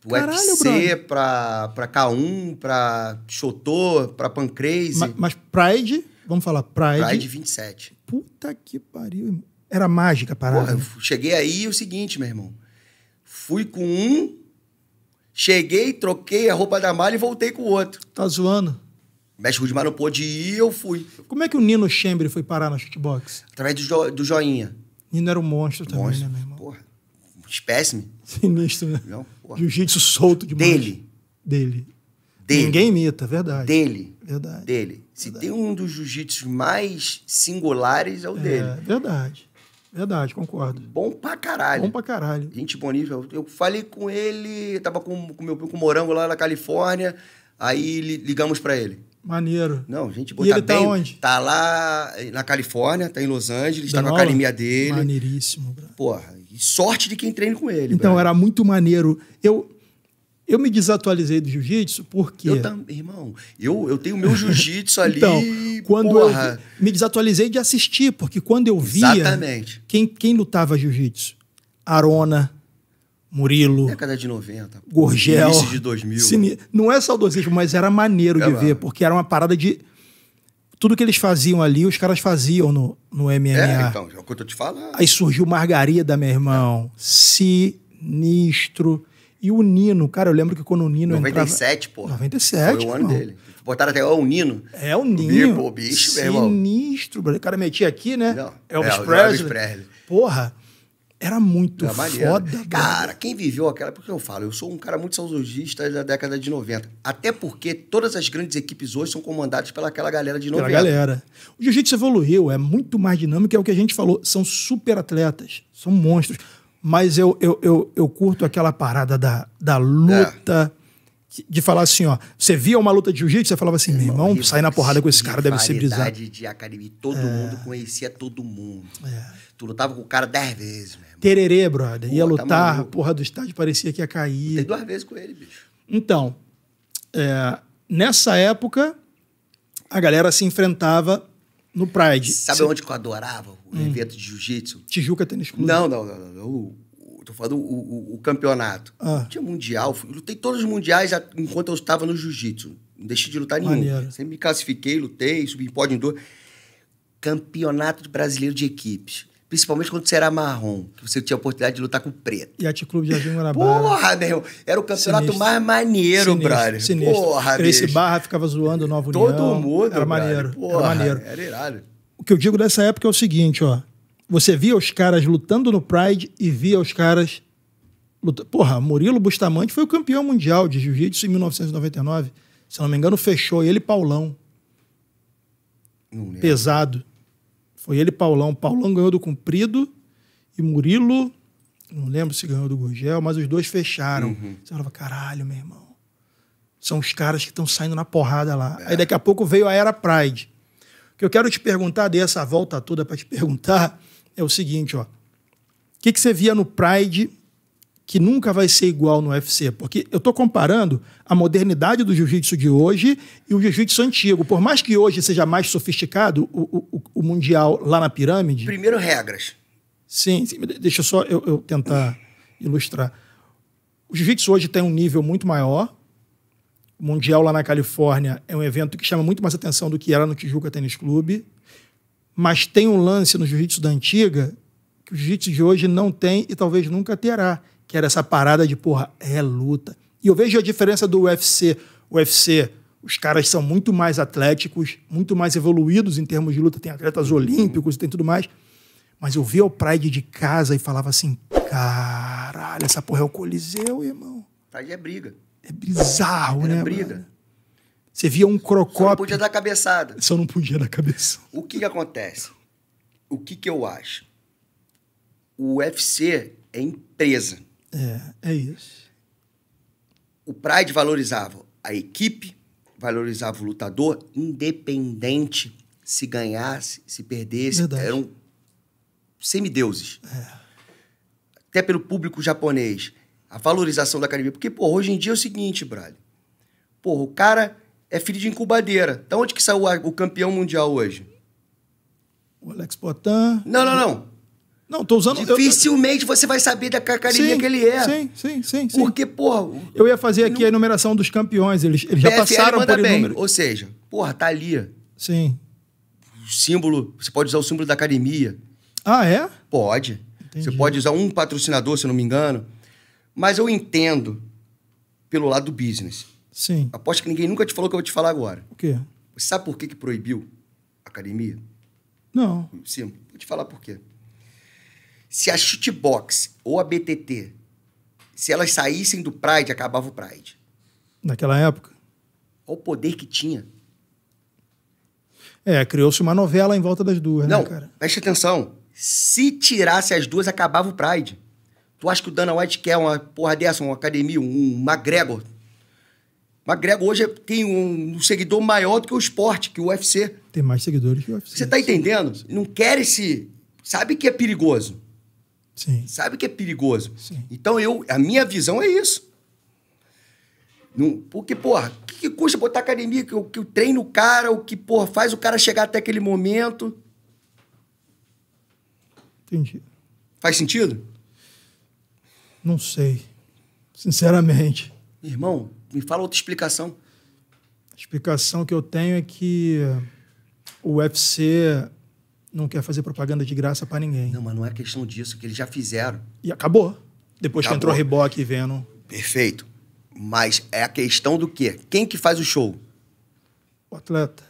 B: Pro Caralho, UFC, brother. pra, pra K1, pra Chotô, pra Pancrase. Mas, mas Pride,
A: vamos falar Pride. Pride
B: 27. Puta que pariu, irmão.
A: Era mágica a parada. Porra, né?
B: eu cheguei aí o seguinte, meu irmão. Fui com um, cheguei, troquei a roupa da malha e voltei com o outro. Tá zoando? Mestre Rudimar não pôde ir e eu fui.
A: Como é que o Nino Chambre foi parar na shootbox?
B: Através do, jo, do joinha.
A: Nino era um monstro também, monstro. né, meu
B: irmão? Porra, espécime.
A: Sinistro, né? Jiu-jitsu solto demais. Dele. Dele. Dele. Ninguém imita, verdade. Dele.
B: Verdade. Dele. Se verdade. tem um dos jiu-jitsu mais singulares, é o é, dele. Verdade. Verdade, concordo. Bom pra caralho. Bom pra caralho. Gente bonível. Eu falei com ele, tava com o meu com morango lá na Califórnia, aí ligamos para ele.
A: Maneiro. Não, gente boa. E tá ele tá, bem, tá onde?
B: Tá lá eh, na Califórnia, tá em Los Angeles, Danola? tá na academia dele.
A: Maneiríssimo,
B: bro. Porra, e sorte de quem treina com
A: ele. Então, bro. era muito maneiro. Eu, eu me desatualizei do jiu-jitsu porque. Eu também, Irmão,
B: eu, eu tenho meu jiu-jitsu
A: ali. então, quando porra. eu me desatualizei de assistir, porque quando eu via. Exatamente. Quem, quem lutava jiu-jitsu? Arona,
B: Murilo. Década de 90. Gorgel. Início de 2000. Cine...
A: Não é saudosismo, mas era maneiro é de ver, porque era uma parada de. Tudo que eles faziam ali, os caras faziam no, no MMA. É,
B: então, é o que eu tô te falando. Aí
A: surgiu Margarida, meu irmão. É. Sinistro. E o Nino, cara, eu lembro que quando o Nino 97,
B: entrava... pô. 97, Foi o ano irmão. dele. Botaram até ó, o Nino. É o Nino. O bicho, Sinistro, meu irmão. O cara metia aqui, né? Não, Elvis, é, Presley. Elvis Presley. Porra.
A: Era muito era foda.
B: Cara, quem viveu aquela época, eu falo, eu sou um cara muito saudosista da década de 90. Até porque todas as grandes equipes hoje são comandadas pelaquela galera de 90. Pela galera.
A: O jiu-jitsu evoluiu, é muito mais dinâmico, é o que a gente falou. São super atletas, são monstros. Mas eu, eu, eu, eu curto aquela parada da, da luta. É de falar assim, ó, você via uma luta de jiu-jitsu, você falava assim, meu irmão, irmão sair na porrada com esse cara deve ser brisado. de
B: academia, todo é. mundo conhecia todo mundo. É. Tu lutava com o cara dez vezes, meu irmão.
A: Tererê, brother. Pô, ia tá lutar, tá porra do estádio parecia que ia cair. Lutei duas vezes com ele, bicho. Então, é, nessa época, a galera se enfrentava no Pride. Sabe Cê... onde que
B: eu adorava o hum. evento de jiu-jitsu? Tijuca Tênis Clube. Não, não, não. não. Tô falando o, o, o campeonato. Ah. Tinha mundial, fui, lutei todos os mundiais enquanto eu estava no jiu-jitsu. Não deixei de lutar Maneiro. nenhum. Sempre me classifiquei, lutei, subi em pódio em dois. Campeonato brasileiro de equipes. Principalmente quando você era marrom, que você tinha a oportunidade de lutar com preto.
A: E a Clube de Jardim Guanabara. Porra, meu Era o campeonato Sinistro. mais maneiro, Sinistro. brother. Sinistro. Porra, Esse barra ficava zoando o novo. União. Todo mundo, Era maneiro. Porra, era maneiro. Era irado. O que eu digo dessa época é o seguinte, ó você via os caras lutando no Pride e via os caras. Luta... Porra, Murilo Bustamante foi o campeão mundial de jiu-jitsu em 1999. Se não me engano, fechou ele Paulão. Pesado. Foi ele Paulão. Paulão ganhou do Comprido e Murilo. Não lembro se ganhou do Gurgel, mas os dois fecharam. Uhum. Você falava, caralho, meu irmão. São os caras que estão saindo na porrada lá. É. Aí daqui a pouco veio a Era Pride. O que eu quero te perguntar, dei essa volta toda para te perguntar, é o seguinte, ó. O que, que você via no Pride que nunca vai ser igual no UFC? Porque eu estou comparando a modernidade do jiu-jitsu de hoje e o jiu-jitsu antigo. Por mais que hoje seja mais sofisticado o, o, o mundial lá na pirâmide. Primeiro, regras. Sim, sim deixa só eu, eu tentar ilustrar. O jiu-jitsu hoje tem um nível muito maior. O mundial lá na Califórnia é um evento que chama muito mais atenção do que era no Tijuca Tênis Clube. Mas tem um lance no jiu-jitsu da antiga que o jiu-jitsu de hoje não tem e talvez nunca terá, que era essa parada de, porra, é luta. E eu vejo a diferença do UFC. O UFC, os caras são muito mais atléticos, muito mais evoluídos em termos de luta, tem atletas olímpicos e tem tudo mais. Mas eu via o Pride de casa e falava assim: caralho, essa porra é o Coliseu,
B: irmão. Pride é briga. É
A: bizarro,
B: Era né? Briga. Mano? Você via um crocópio. Só não podia dar cabeçada. Só não podia dar cabeça. O que, que acontece? O que, que eu acho? O UFC é empresa.
A: É, é isso.
B: O Pride valorizava a equipe, valorizava o lutador, independente se ganhasse, se perdesse. Verdade. Eram semideuses. É. Até pelo público japonês. A valorização da academia. Porque, pô, hoje em dia é o seguinte, brother. Porra, o cara é filho de incubadeira. Da onde que saiu o campeão mundial hoje? O Alex Potan. Não, não, não. Não, tô usando. Dificilmente eu... você vai saber da cacarinha sim, que ele é. Sim,
A: sim, sim. Porque, porra. Eu ia fazer aqui não... a enumeração dos campeões, eles, eles já passaram por bem. Inúmero.
B: Ou seja, porra, tá ali. Sim. símbolo, você pode usar o símbolo da academia. Ah, é? Pode. Entendi. Você pode usar um patrocinador, se eu não me engano. Mas eu entendo pelo lado do business. Sim. Aposto que ninguém nunca te falou o que eu vou te falar agora. O quê? Você sabe por que, que proibiu a academia? Não. Sim, vou te falar por quê. Se a Shootbox ou a BTT, se elas saíssem do Pride, acabava o Pride.
A: Naquela época?
B: Olha o poder que tinha.
A: É, criou-se uma novela em volta das duas, né, Não, né,
B: cara? preste atenção. Se tirasse as duas, acabava o Pride. Tu acha que o Dana White quer uma porra dessa, uma academia, um McGregor McGregor hoje é, tem um seguidor maior do que o esporte, que o UFC.
A: Tem mais seguidores que
B: o UFC. Você tá entendendo? Não quer esse. Sabe que é perigoso. Sim. Sabe que é perigoso. Sim. Então, eu, a minha visão é isso. Não, porque, porra, o que, que, custa botar academia que, que treina o cara, o que, porra, faz o cara chegar até aquele momento? Entendi. Faz sentido?
A: Não sei. Sinceramente.
B: Irmão, me fala outra explicação.
A: A explicação que eu tenho é que o UFC não quer fazer propaganda de graça para ninguém. Não, mas não é questão disso,
B: que eles já fizeram. E acabou. Depois acabou. que entrou Reboque e vendo. Perfeito. Mas é a questão do quê? Quem que faz o show? O atleta.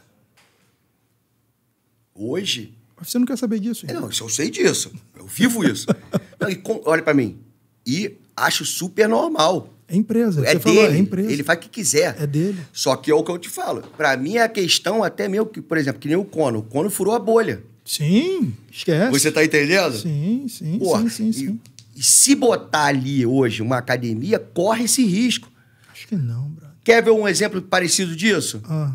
B: Hoje? Você não quer saber disso. É, não, eu sei disso. Eu vivo isso. não, e, olha para mim. E acho super normal. É empresa. É dele. Falou, é empresa. Ele faz o que quiser. É dele. Só que é o que eu te falo. Para mim, a questão até meio que, por exemplo, que nem o Cono. O Cono furou a bolha. Sim, esquece. Você tá entendendo? Sim, sim, Porra, sim, sim, e, sim. E se botar ali hoje uma academia, corre esse risco. Acho que não, Brad. Quer ver um exemplo parecido disso? Ah.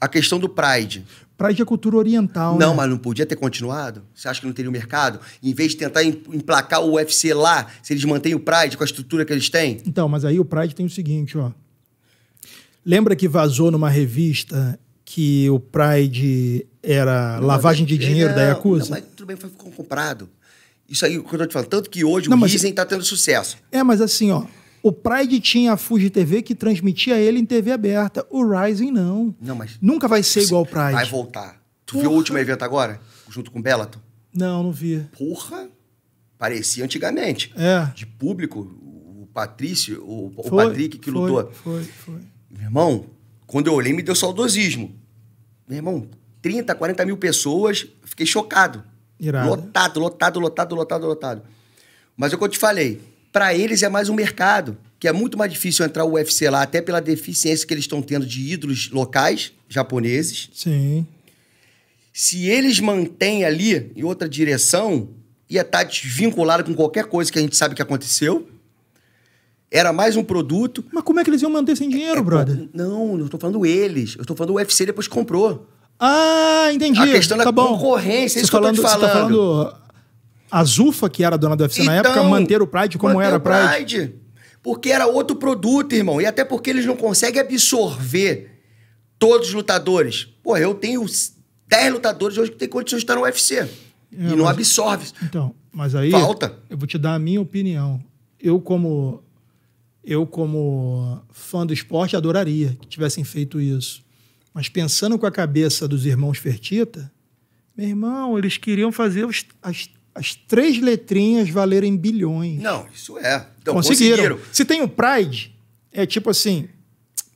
B: A questão do Pride para a cultura oriental. Não, né? mas não podia ter continuado? Você acha que não teria o um mercado? Em vez de tentar emplacar o UFC lá, se eles mantêm o Pride com a estrutura que eles têm?
A: Então, mas aí o Pride tem o seguinte, ó. Lembra que vazou numa revista que o Pride era
B: não, lavagem de dinheiro não, da é- Yakuza? Não, mas tudo bem, foi comprado. Isso aí, o que eu tô te falando. Tanto que hoje não, o Risen está tendo sucesso.
A: É, mas assim, ó. O Pride tinha a Fuji TV que transmitia ele em TV aberta. O Rising não. Não, mas. Nunca vai ser igual o Pride. Vai
B: voltar. Tu Porra. viu o último evento agora? Junto com o Bellator?
A: Não, não vi.
B: Porra! Parecia antigamente. É. De público, o Patrício, o, o Patrick que foi, lutou.
A: Foi, foi.
B: Meu irmão, quando eu olhei, me deu saudosismo. Meu irmão, 30, 40 mil pessoas, fiquei chocado.
A: Lotado,
B: lotado, lotado, lotado, lotado. Mas é o que eu te falei para eles é mais um mercado, que é muito mais difícil entrar o UFC lá, até pela deficiência que eles estão tendo de ídolos locais japoneses. Sim. Se eles mantêm ali em outra direção, ia estar tá desvinculado com qualquer coisa que a gente sabe que aconteceu. Era mais um produto. Mas como é que eles iam manter sem dinheiro, é, é brother? Não, não estou falando eles. Eu estou falando o UFC depois comprou. Ah, entendi. A questão tá da bom. concorrência, você é isso falando, que eu tô te falando. Você tá
A: falando a Zufa, que era dona do UFC então, na época, manter o Pride como era o Pride.
B: Pride. Porque era outro produto, irmão. E até porque eles não conseguem absorver todos os lutadores. Pô, eu tenho 10 lutadores hoje que tem condições de estar no UFC. É, e não mas... absorve.
A: Então, mas aí. Falta. Eu vou te dar a minha opinião. Eu, como. Eu, como fã do esporte, adoraria que tivessem feito isso. Mas pensando com a cabeça dos irmãos Fertita, meu irmão, eles queriam fazer os, as as três letrinhas valerem
B: bilhões. Não, isso é. Então, conseguiram. conseguiram.
A: Se tem o Pride, é tipo assim.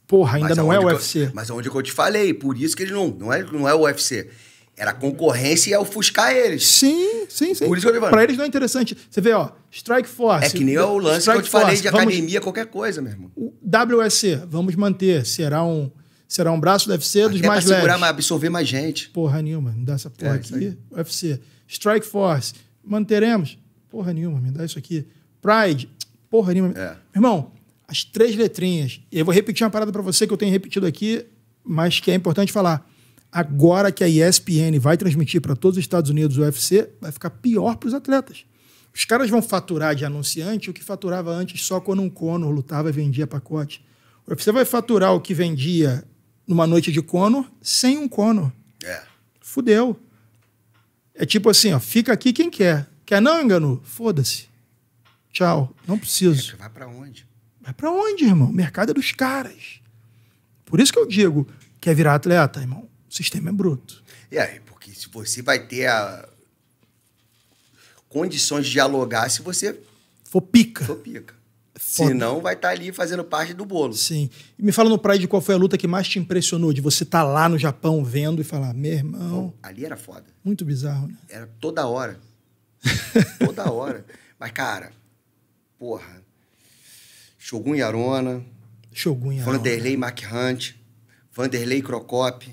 A: Porra, ainda mas não é o UFC. Eu,
B: mas onde que eu te falei, por isso que eles não. Não é, não é o UFC. Era concorrência e ia é ofuscar eles. Sim, sim, sim. Por isso que eu levando. Pra eles
A: não é interessante. Você vê, ó, Strike Force. É que nem o lance Strike que eu te falei Force. de academia,
B: qualquer coisa, meu irmão.
A: O WSC, vamos manter. Será um, será um braço do UFC Até dos mais pra leves. segurar, mas
B: absorver mais gente.
A: Porra nenhuma, não dá essa porra é, aqui. UFC. Strike Force Manteremos? Porra nenhuma, me dá isso aqui. Pride? Porra nenhuma. É. Irmão, as três letrinhas. Eu vou repetir uma parada para você que eu tenho repetido aqui, mas que é importante falar. Agora que a ESPN vai transmitir para todos os Estados Unidos o UFC, vai ficar pior para os atletas. Os caras vão faturar de anunciante o que faturava antes só quando um Conor lutava e vendia pacote. O UFC vai faturar o que vendia numa noite de Conor sem um Conor. É. Fudeu. É tipo assim, ó, fica aqui quem quer. Quer não, enganou? Foda-se. Tchau, não preciso. É, vai para onde? Vai para onde, irmão? O mercado é dos caras. Por isso que eu digo, quer virar atleta, irmão? O sistema é bruto.
B: E aí, porque se você vai ter a... condições de dialogar se você for pica. For pica se Senão vai estar tá ali fazendo parte do bolo. Sim. E me fala
A: no Pride qual foi a luta que mais te impressionou, de você estar tá lá no Japão vendo e falar, meu irmão.
B: ali era foda.
A: Muito bizarro, né?
B: Era toda hora. toda hora. Mas, cara, porra. Shogun Yarona. Shogun Yarona. Vanderlei McHunt. Vanderlei Crocop.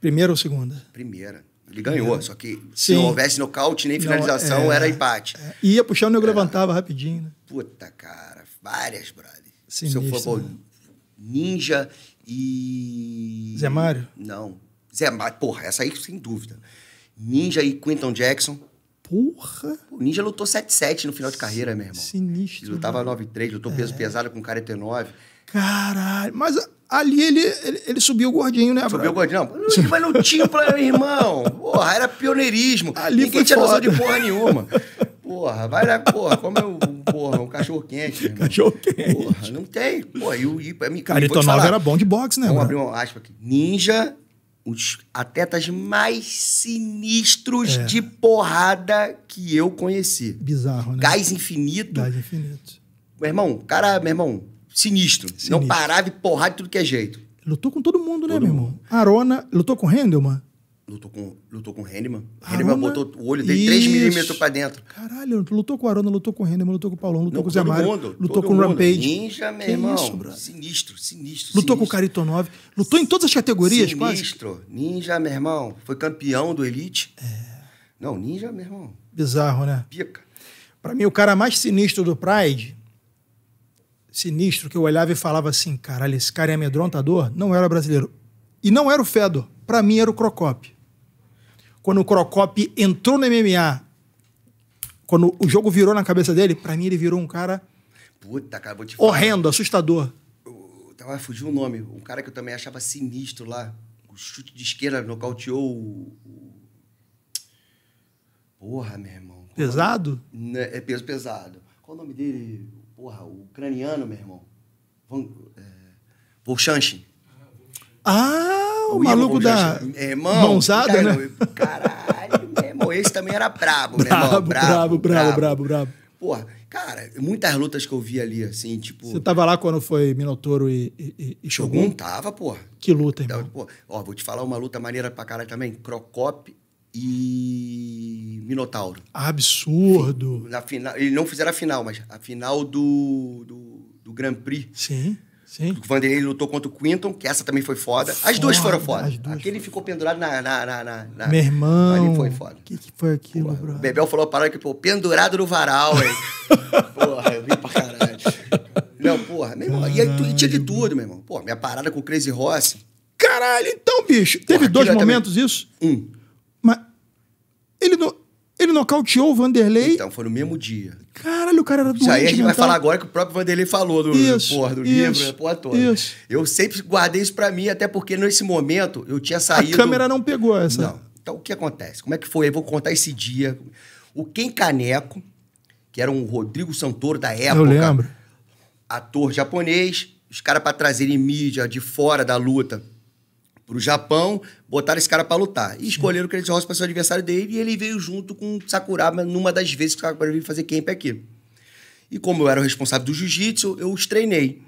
A: Primeira ou segunda?
B: Primeira. Ele ganhou, só que se não houvesse nocaute nem finalização, não, é, era empate. É,
A: ia puxar o nego é. levantava
B: rapidinho, né? Puta, cara. Várias, brother. Sinistro, Seu futebol né? ninja e. Zé Mário? Não. Zé Mário, porra, essa aí sem dúvida. Ninja e Quinton Jackson. Porra! O Ninja lutou 7-7 no final de carreira, meu irmão. Sinistro. Ele lutava 9-3, lutou é. peso pesado com 49.
A: Caralho,
B: mas ali ele, ele, ele subiu gordinho, né, Subiu gordinho, não. Mas não tinha plano, irmão. Porra, era pioneirismo. Ali Ninguém tinha foda. noção de porra nenhuma. Porra, vai lá, porra, come um, é porra, um cachorro quente. Cachorro quente. Porra, não tem. Porra, e o Carito 9 era bom de boxe, né? Vamos mano? abrir uma aspa aqui. Ninja, os atletas mais sinistros é. de porrada que eu conheci. Bizarro, né? Gás infinito. Gás infinito. Meu irmão, cara, meu irmão, sinistro. sinistro. Não parava e porrada de tudo que é jeito.
A: Lutou com todo mundo, né, todo né, meu irmão? Arona, lutou com o Hendelman?
B: Lutou com, lutou com o Henneman. O ah, Henneman botou né? o olho dele 3 milímetros pra dentro.
A: Caralho, lutou com o Arona, lutou com o Henneman, lutou com o Paulão, lutou Não, com o Zé Mário, mundo, lutou com o Rampage. Ninja, meu que irmão. Isso,
B: sinistro, sinistro.
A: Lutou sinistro. com o Caritonov. Lutou em todas as categorias, Sinistro.
B: Quase. Ninja, meu irmão. Foi campeão do Elite. É. Não, ninja, meu irmão.
A: Bizarro, né? Pica. Pra mim, o cara mais sinistro do Pride, sinistro, que eu olhava e falava assim, caralho, esse cara é amedrontador, não era brasileiro. E não era o Fedor para mim era o Crocop. Quando o Crocop entrou no MMA, quando o jogo virou na cabeça dele, para mim ele virou um cara
B: Puta, cara, vou te falar. horrendo,
A: assustador.
B: Tava, fugiu o nome. Um cara que eu também achava sinistro lá. O chute de esquerda nocauteou o. Porra, meu irmão. Pesado? É, é peso pesado. Qual o nome dele? Porra, o ucraniano, meu irmão. Van... É...
A: Ah,
B: o, o maluco da meu irmão, mãozada, cara, né? Caralho, meu irmão, esse também era brabo, né? Brabo, brabo, brabo, brabo. brabo, Porra, cara, muitas lutas que eu vi ali, assim, tipo... Você tava
A: lá quando foi Minotouro e, e, e Shogun? tava, porra. Que luta, irmão. Pô,
B: porra. Ó, vou te falar uma luta maneira pra caralho também. Crocop e Minotauro.
A: Absurdo.
B: Na final, eles não fizeram a final, mas a final do, do, do Grand Prix. Sim. Sim. O Vanderlei lutou contra o Quinton, que essa também foi foda. As duas foram foda. Duas Aquele foram... ficou pendurado na. na, na, na, na... Meu irmão. Ali foi foda. O que, que foi aquilo, Porra, O Bebel falou a parada que, pô, pendurado no varal, hein? porra, eu vi pra caralho. Não, porra, meu irmão. E, aí, tu, e tinha de tudo, meu irmão. Pô, minha parada com o Crazy Rossi. Caralho, então, bicho. Porra, teve dois momentos também... isso? Um. Mas. Ele não. Ele nocauteou o Vanderlei. Então, foi no mesmo dia.
A: Caralho, o cara era doente. Isso aí a gente mental. vai falar agora que o
B: próprio Vanderlei falou do, isso, porra, do isso, livro, né, porra toda. Isso. Eu sempre guardei isso pra mim, até porque nesse momento eu tinha saído. A câmera não pegou essa. Não. Então, o que acontece? Como é que foi? Eu vou contar esse dia. O Ken Caneco, que era um Rodrigo Santoro da época. Eu lembro. Ator japonês. Os caras para trazerem mídia de fora da luta para o Japão, botaram esse cara para lutar. E escolheram o Crazy Horse para ser o adversário dele, e ele veio junto com o Sakuraba numa das vezes que o Sakuraba veio fazer camp aqui. E como eu era o responsável do jiu-jitsu, eu os treinei.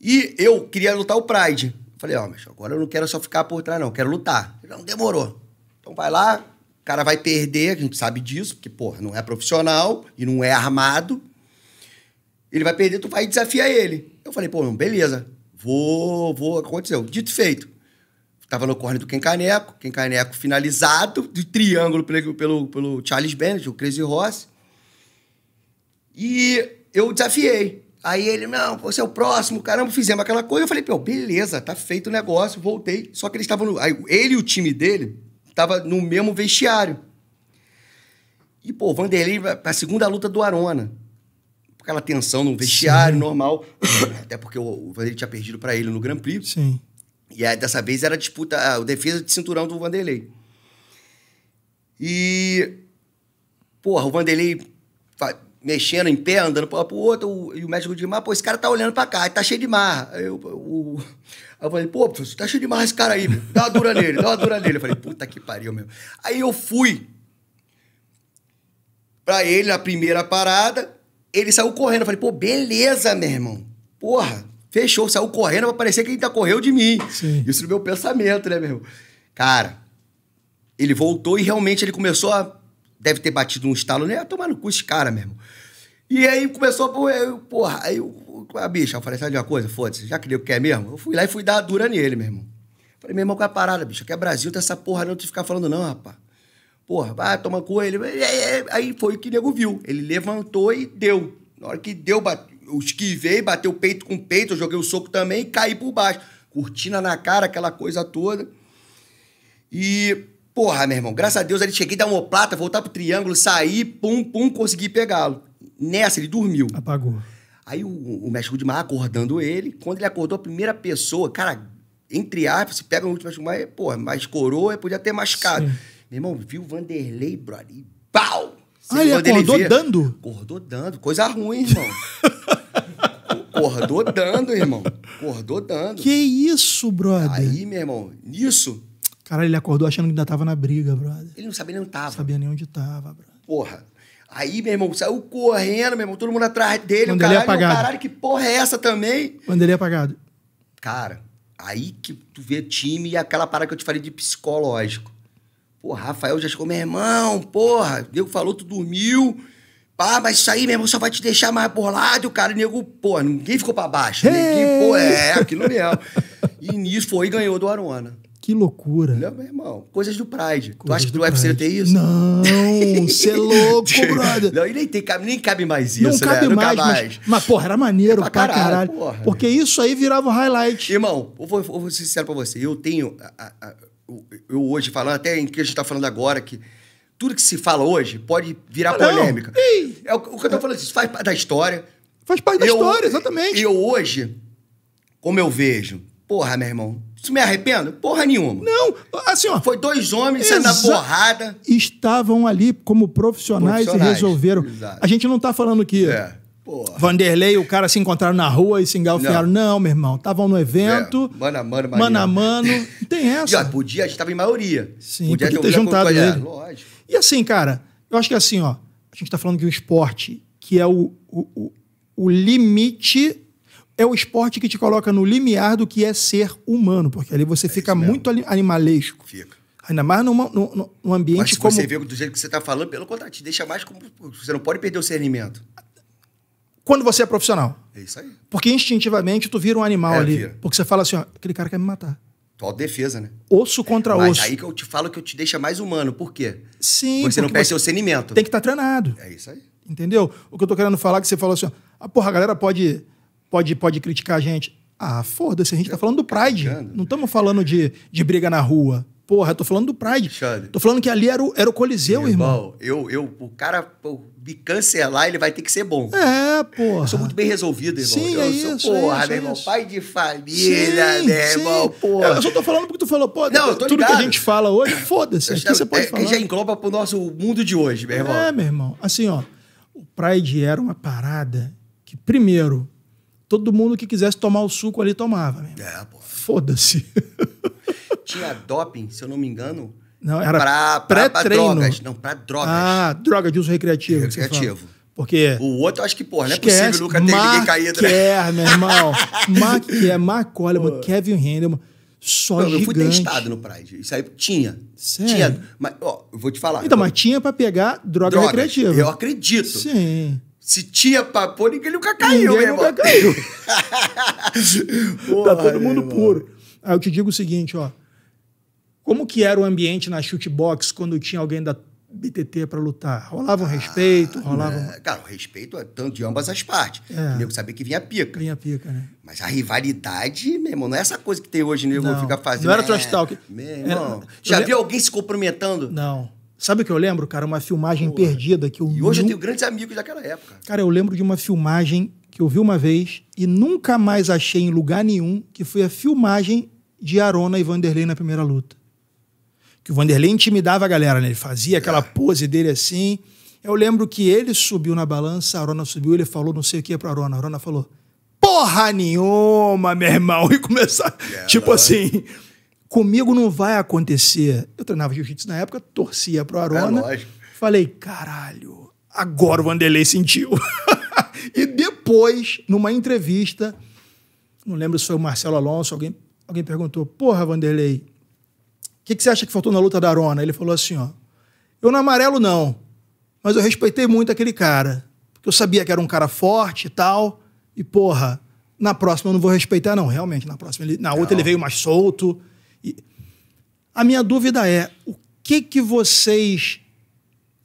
B: E eu queria lutar o Pride. falei, ó, oh, mas agora eu não quero só ficar por trás, não, quero lutar. Ele, não, demorou. Então vai lá, o cara vai perder, a gente sabe disso, porque, porra, não é profissional e não é armado. Ele vai perder, tu vai desafiar ele. Eu falei, pô, beleza, vou, vou, aconteceu. Dito feito. Tava no corner do Ken Caneco, Ken Caneco finalizado, de triângulo pelo, pelo, pelo Charles Bennett, o Crazy Ross. E eu desafiei. Aí ele, não, você é o próximo, caramba, fizemos aquela coisa. Eu falei, pô, beleza, tá feito o negócio, voltei. Só que eles estavam no. Aí, ele e o time dele estavam no mesmo vestiário. E, pô, Vanderlei pra segunda luta do Arona. Aquela tensão no vestiário Sim. normal. Até porque o, o Vanderlei tinha perdido para ele no Grand Prix. Sim. E aí, dessa vez era a disputa, a defesa de cinturão do Vanderlei. E, porra, o Vanderlei mexendo em pé, andando para o outro, e o médico de mar, pô, esse cara tá olhando para cá, tá cheio de marra. Aí eu, o, eu falei, pô, tá cheio de marra esse cara aí, meu. dá uma dura nele, dá uma dura nele. Eu falei, puta que pariu, meu. Aí eu fui para ele na primeira parada, ele saiu correndo. Eu falei, pô, beleza, meu irmão. Porra, fechou, saiu correndo pra parecer que ele tá correu de mim. Sim. Isso no meu pensamento, né, meu irmão? Cara, ele voltou e realmente ele começou a. Deve ter batido um estalo, né? tomar no cu esse cara mesmo. E aí começou, a porra, aí eu, a ah, bicha, eu falei, sabe de uma coisa? Foda-se, já o que é mesmo? Eu fui lá e fui dar a dura nele, meu irmão. Falei, meu irmão, qual é a parada, bicho? Aqui é Brasil, tá essa porra não tu ficar falando não, rapaz. Porra, vai tomar com ele. Aí foi o que o nego viu. Ele levantou e deu. Na hora que deu, bateu eu esquivei, bateu peito com o peito, eu joguei o soco também e caí por baixo. Cortina na cara, aquela coisa toda. E, porra, meu irmão, graças a Deus ele cheguei, dar uma plata, voltar pro triângulo, sair, pum, pum, consegui pegá-lo. Nessa, ele dormiu. Apagou. Aí o, o mestre Rudimar acordando ele, quando ele acordou, a primeira pessoa, cara, entre aspas, se pega no último mestre Rudimar, porra, mas coroa, podia ter machucado Sim. Meu irmão, viu o Vanderlei, brother, ali, pau! ah, ele acordou ele dando? Acordou dando. Coisa ruim, irmão. acordou dando, irmão. Acordou dando. Que
A: isso, brother? Aí, meu irmão, nisso. Caralho, ele acordou achando que ainda tava na briga, brother.
B: Ele não sabia nem onde tava. Não sabia nem onde tava, brother. Porra. Aí, meu irmão, saiu correndo, meu irmão, todo mundo atrás dele. Quando caralho, ele é apagado. Meu, caralho, que porra é essa também? Quando ele é apagado. Cara, aí que tu vê time e aquela parada que eu te falei de psicológico. Porra, Rafael já chegou, meu irmão, porra, Diego falou, tu dormiu. Pá, mas isso aí, meu irmão, só vai te deixar mais lado, O cara, o nego, porra, ninguém ficou pra baixo. Hey! Ninguém, porra, é, aquilo mesmo. e nisso foi e ganhou do Aruana.
A: Que loucura.
B: Não, meu irmão, coisas do Pride. Coisas tu acha que do, do UFC tem isso? Não, você é louco, brother. Não, e nem, tem, nem cabe mais isso, não né? Cabe mais, mais.
A: Mas, mas, porra, era maneiro é pra, pra caralho. caralho porra, porque isso aí
B: virava o highlight. Irmão, eu vou, eu vou ser sincero pra você. Eu tenho... A, a, eu hoje falando, até em que a gente está falando agora, que tudo que se fala hoje pode virar ah, polêmica. Ei. É o, o que eu tô falando, isso faz parte da história. Faz parte da história, exatamente. E eu hoje, como eu vejo, porra, meu irmão, isso me arrependo? Porra nenhuma. Não, assim, ó. Foi dois homens saindo da porrada.
A: Estavam ali como profissionais, profissionais e resolveram. Exato. A gente não tá falando que. É Porra. Vanderlei, o cara se encontraram na rua e se engalfinharam. Não, não meu irmão, estavam no evento.
B: É, mano a mano, Mano a mano. Não tem essa. E, ó, podia, a gente tava em maioria. Sim, podia ter, ter juntado ele. É,
A: lógico. E assim, cara, eu acho que assim, ó, a gente tá falando que o esporte, que é o, o, o, o limite é o esporte que te coloca no limiar do que é ser humano, porque ali você é fica muito animalesco. Fica. Ainda mais num, num, num ambiente Mas se como. Você vê
B: do jeito que você está falando, pelo contrário, te deixa mais como. Você não pode perder o discernimento
A: quando você é profissional. É isso aí. Porque instintivamente tu vira um animal é, ali. Vira. Porque você fala assim, ó, aquele cara quer me matar.
B: Tua defesa, né?
A: Osso contra Mas osso. Aí que
B: eu te falo que eu te deixa mais humano. Por quê? Sim. Porque Você não perde seu sentimento. Tem que estar
A: tá treinado. É isso aí. Entendeu? O que eu tô querendo falar é que você falou assim, ó, ah, porra, a galera pode, pode, pode criticar a gente. Ah, foda-se, a gente tá falando do Pride. Não estamos falando de, de briga na rua. Porra, eu tô falando do Pride. Alexandre. Tô falando que ali era o, era o Coliseu, irmão.
B: irmão. Eu, eu, o cara pô, me cancelar, ele vai ter que ser bom.
A: É, porra. Eu sou muito bem
B: resolvido, irmão. Sim, eu é sou, isso, porra, é isso, meu é irmão, pai de família, sim, né, sim. irmão, porra. É, eu só
A: tô falando porque tu falou, pô, Não, tudo ligado. que a gente fala hoje, foda-se, aqui que você pode é, falar. Já
B: engloba pro nosso mundo de hoje, meu irmão. É,
A: meu irmão. Assim, ó, o Pride era uma parada que, primeiro, todo mundo que quisesse tomar o suco ali tomava. Mesmo. É, pô. Foda-se.
B: tinha doping, se eu não me engano. Não, era pré-treino. drogas. Não, pra drogas.
A: Ah, droga de uso recreativo. Recreativo.
B: Porque. O outro, acho que, porra, não é o possível nunca ter Mark ninguém caído. Quer, né? meu irmão. Mark
A: Kerr, Mark Coleman, Kevin Handelman. Só não, gigante. Eu fui testado
B: no Pride. Isso aí tinha. Sério? Tinha. Mas, ó, eu vou te falar. Então, mas tinha pra pegar droga drogas. recreativa. Eu acredito. Sim. Se tinha pra pôr, ninguém nunca caiu, ninguém nunca caiu. porra, tá todo mundo puro.
A: Aí eu te digo o seguinte, ó. Como que era o ambiente na shootbox quando tinha alguém da BTT para lutar? Rolava um ah, respeito? Né? Rolava... Né?
B: Cara, o respeito é tanto de ambas as partes. É. O nego sabia que vinha pica. Vinha pica, né? Mas a rivalidade, meu irmão, não é essa coisa que tem hoje, nego né? não, fica fazendo. Não era é, trash talk. Meu irmão, era... já viu alguém se comprometendo? Não.
A: Sabe o que eu lembro, cara? Uma filmagem Porra. perdida que eu. E hoje nu... eu tenho grandes amigos daquela época. Cara, eu lembro de uma filmagem que eu vi uma vez e nunca mais achei em lugar nenhum, que foi a filmagem de Arona e Vanderlei na primeira luta que o Vanderlei intimidava a galera, né? Ele fazia aquela é. pose dele assim. Eu lembro que ele subiu na balança, a Arona subiu, ele falou não sei o que pra Arona. A Arona falou, porra nenhuma, meu irmão. E começar, yeah, é, tipo é. assim, comigo não vai acontecer. Eu treinava jiu-jitsu na época, torcia pro Arona. É lógico. Falei, caralho, agora o Vanderlei sentiu. e depois, numa entrevista, não lembro se foi o Marcelo Alonso, alguém, alguém perguntou, porra, Vanderlei, que, que você acha que faltou na luta da Arona? Ele falou assim, ó, eu não amarelo não, mas eu respeitei muito aquele cara, porque eu sabia que era um cara forte e tal, e porra, na próxima eu não vou respeitar não, realmente, na próxima, ele, na não. outra ele veio mais solto. E... A minha dúvida é, o que que vocês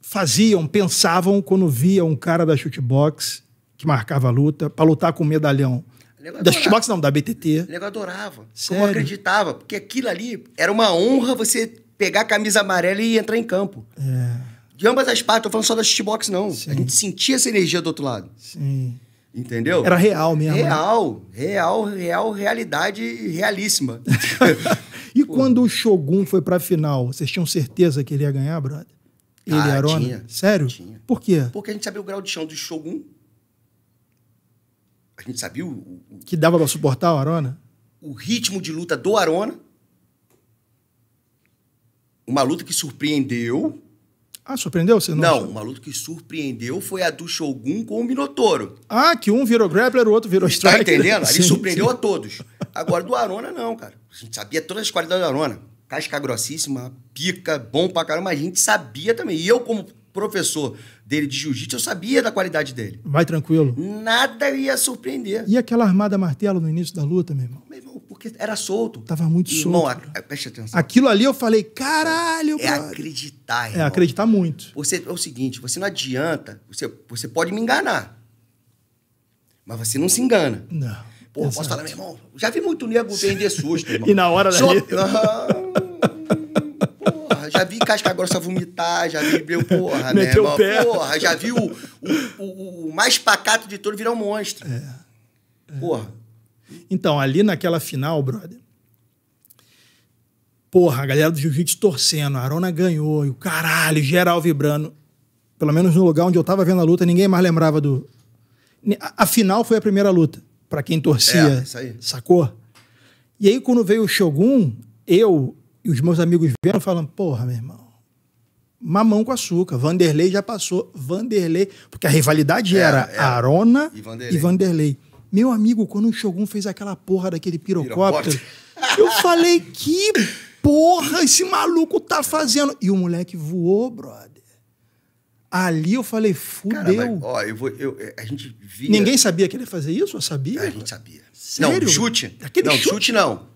A: faziam, pensavam quando via um cara da chutebox que marcava a luta, para lutar com medalhão?
B: É da Xbox não,
A: da BTT. O
B: nego adorava. Sério? acreditava, porque aquilo ali era uma honra você pegar a camisa amarela e entrar em campo. É. De ambas as partes, tô falando só da Xbox não. Sim. A gente sentia essa energia do outro lado. Sim. Entendeu? Era real mesmo. Né? Real, real, real, realidade realíssima.
A: e Pô. quando o Shogun foi pra final, vocês tinham certeza que ele ia ganhar, brother? Ele ah, Arona? Tinha, Sério? Tinha. Por quê?
B: Porque a gente sabia o grau de chão do Shogun a gente sabia o. o
A: que dava para suportar o Arona?
B: O ritmo de luta do Arona. Uma luta que surpreendeu. Ah, surpreendeu? Você não, não uma luta que surpreendeu foi a do Shogun com o Minotouro.
A: Ah, que um virou grappler, o outro virou tá striker. Tá entendendo? Ali sim, surpreendeu sim. a
B: todos. Agora, do Arona, não, cara. A gente sabia todas as qualidades do Arona. Casca grossíssima, pica, bom pra caramba, a gente sabia também. E eu, como professor dele de jiu-jitsu, eu sabia da qualidade dele.
A: Vai tranquilo.
B: Nada ia surpreender.
A: E aquela armada martelo no início da luta, meu irmão? Meu irmão, porque
B: era solto. Tava muito irmão, solto. Irmão, preste atenção. Aquilo ali eu falei, caralho, É cara. acreditar, é, irmão. É acreditar muito. Você, é o seguinte, você não adianta, você, você pode me enganar, mas você não se engana. Não. Pô, posso falar, meu irmão, já vi muito nego vender susto, irmão. e na hora da... Só já vi casca grossa vomitar, já vi, meu, porra, né? Meteu pé. Porra, já vi o, o, o, o mais pacato de todo virar um monstro. É. é. Porra.
A: Então, ali naquela final, brother, porra, a galera do jiu-jitsu torcendo, a Arona ganhou, e o caralho, geral vibrando. Pelo menos no lugar onde eu tava vendo a luta, ninguém mais lembrava do. A, a final foi a primeira luta, para quem torcia, é, sacou? E aí, quando veio o Shogun, eu, e os meus amigos vieram falando, porra, meu irmão, mamão com açúcar. Vanderlei já passou. Vanderlei, porque a rivalidade é, era é. Arona e Vanderlei. e Vanderlei. Meu amigo, quando o Shogun fez aquela porra daquele pirocóptero, eu falei, que porra esse maluco tá fazendo? E o moleque voou, brother. Ali eu falei, fudeu. Cara, mas,
B: ó, eu vou, eu, é, a gente via... Ninguém sabia que ele ia fazer isso? Eu sabia? A gente sabia. Sério? Não, chute. Aquele não, chute, chute não.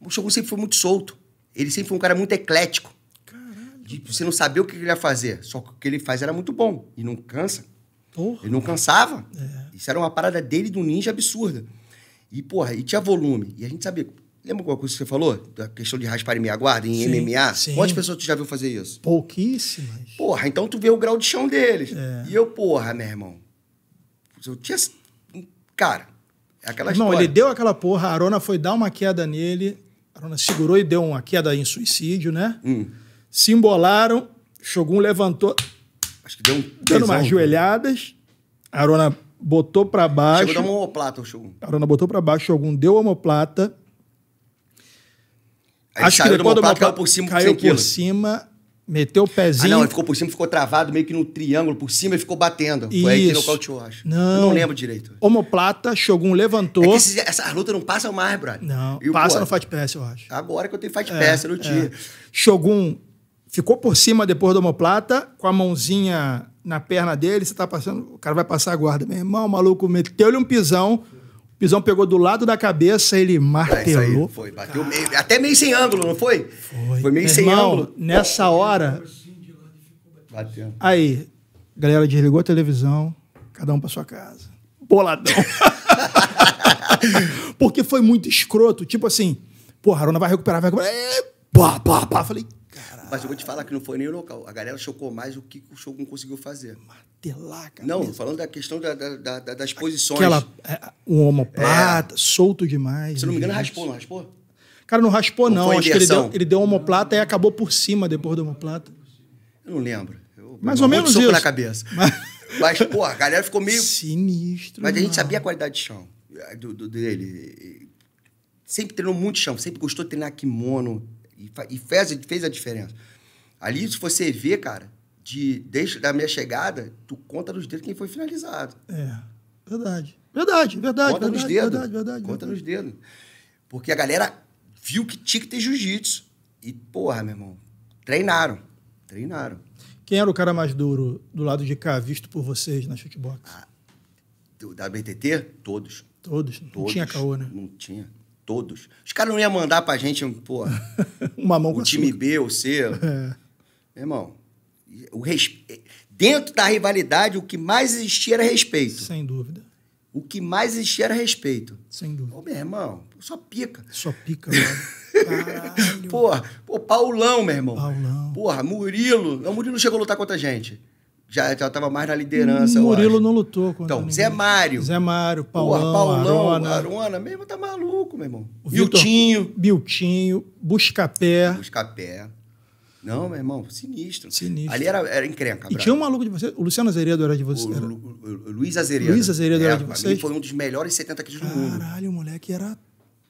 B: O Shogun sempre foi muito solto. Ele sempre foi um cara muito eclético. Caralho. De você não sabia o que ele ia fazer. Só que o que ele faz era muito bom. E não cansa. Porra. Ele não cansava. É. Isso era uma parada dele do ninja absurda. E, porra, e tinha volume. E a gente sabia. Lembra alguma coisa que você falou? Da questão de raspar e meia guarda em sim, MMA? Sim. Quantas pessoas tu já viu fazer isso? Pouquíssimas. Porra, então tu vê o grau de chão deles. É. E eu, porra, meu irmão. Eu tinha. Cara, é aquela Não, ele deu aquela porra, a Arona foi dar uma
A: queda nele, Arona segurou e deu uma queda em suicídio, né? Hum. Se embolaram, Shogun levantou, acho que deu um tesão, dando umas joelhadas. Arona botou para baixo. Chegou a dar uma homoplata, o Shogun. Arona botou para baixo, Shogun deu a homoplata.
B: Aí acho que depois do homoplata, caiu por cima. Caiu por
A: cima. Meteu o pezinho. Ah, não, ele ficou
B: por cima, ficou travado meio que no triângulo por cima e ficou batendo. Isso. Foi aí que nocauteou, acho. Não. Eu não lembro direito. Homoplata, Shogun levantou. É essas lutas não passam mais, brother.
C: Não, e passa pô, no
B: Fight
A: Pass, eu acho. Agora que eu tenho Fight é, Pass, eu não é. tinha. É. Shogun ficou por cima depois do homoplata, com a mãozinha na perna dele, você tá passando, o cara vai passar a guarda. Meu irmão, o maluco meteu-lhe um pisão. Pisão pegou do lado da cabeça, ele é, martelou. Aí, foi,
B: bateu meio, até meio sem ângulo, não foi? Foi, foi meio Meu sem irmão, ângulo. Nessa hora. Bateu.
A: Aí, galera desligou a televisão, cada um para sua casa. Boladão. Porque foi muito escroto. Tipo assim, pô, Harona vai recuperar, vai recuperar. É, pá, pá, pá. Falei,
B: caralho. Mas eu vou te falar que não foi nem o local. A galera chocou mais o que o não conseguiu fazer. Mata lá, cara. Não, mesmo. falando da questão da, da, da, das posições. Aquela,
A: é, um homoplata, é. solto demais. Se não me engano, raspou, não raspou? Cara, não raspou, não. não. Acho que ele deu, ele deu homoplata e acabou por cima depois do homoplata.
B: Eu não lembro. Eu, Mais ou menos isso. na cabeça. Mas... Mas, pô, a galera ficou meio. Sinistro. Mas a gente sabia a qualidade de chão eh, do, do, dele. Sempre treinou muito chão, sempre gostou de treinar kimono. E, e fez, fez a diferença. Ali, se você ver, cara, de, desde da minha chegada, tu conta nos dedos quem foi finalizado. É, verdade. Verdade, verdade. Conta verdade, nos dedos. Verdade, verdade, conta verdade. nos dedos. Porque a galera viu que tinha que ter jiu-jitsu. E, porra, meu irmão, treinaram. Treinaram.
A: Quem era o cara mais duro do lado de cá, visto por vocês na kickbox? Ah,
B: da BTT? Todos. Todos? Não todos. tinha caô, né? Não tinha. Todos. Os caras não iam mandar pra gente, porra. Uma mão com O time açúcar. B ou C. É. Meu irmão, o Dentro da rivalidade, o que mais existia era respeito. Sem dúvida. O que mais existia era respeito. Sem dúvida. Ô, meu irmão, só pica. Só pica, mano. Porra, pô, Paulão, meu irmão. Paulão. Porra, Murilo. o Murilo chegou a lutar contra a gente. Já, já tava mais na liderança, Murilo não lutou contra Então, ninguém. Zé Mário. Zé Mário, Paulão, Porra, Paulão, Arona. Arona. Meu irmão tá maluco, meu irmão. Biltinho.
A: Biltinho, Buscapé.
B: Buscapé. Não, meu irmão, sinistro. Sinistro. Ali era, era encrenca. E tinha
A: um maluco de você, o Luciano Azeredo era de você? O, era... Lu, o
B: Luiz Azeredo. Luiz Azeredo é, era de você? Ele foi um dos melhores 70 quilos do mundo. Caralho, o
A: moleque era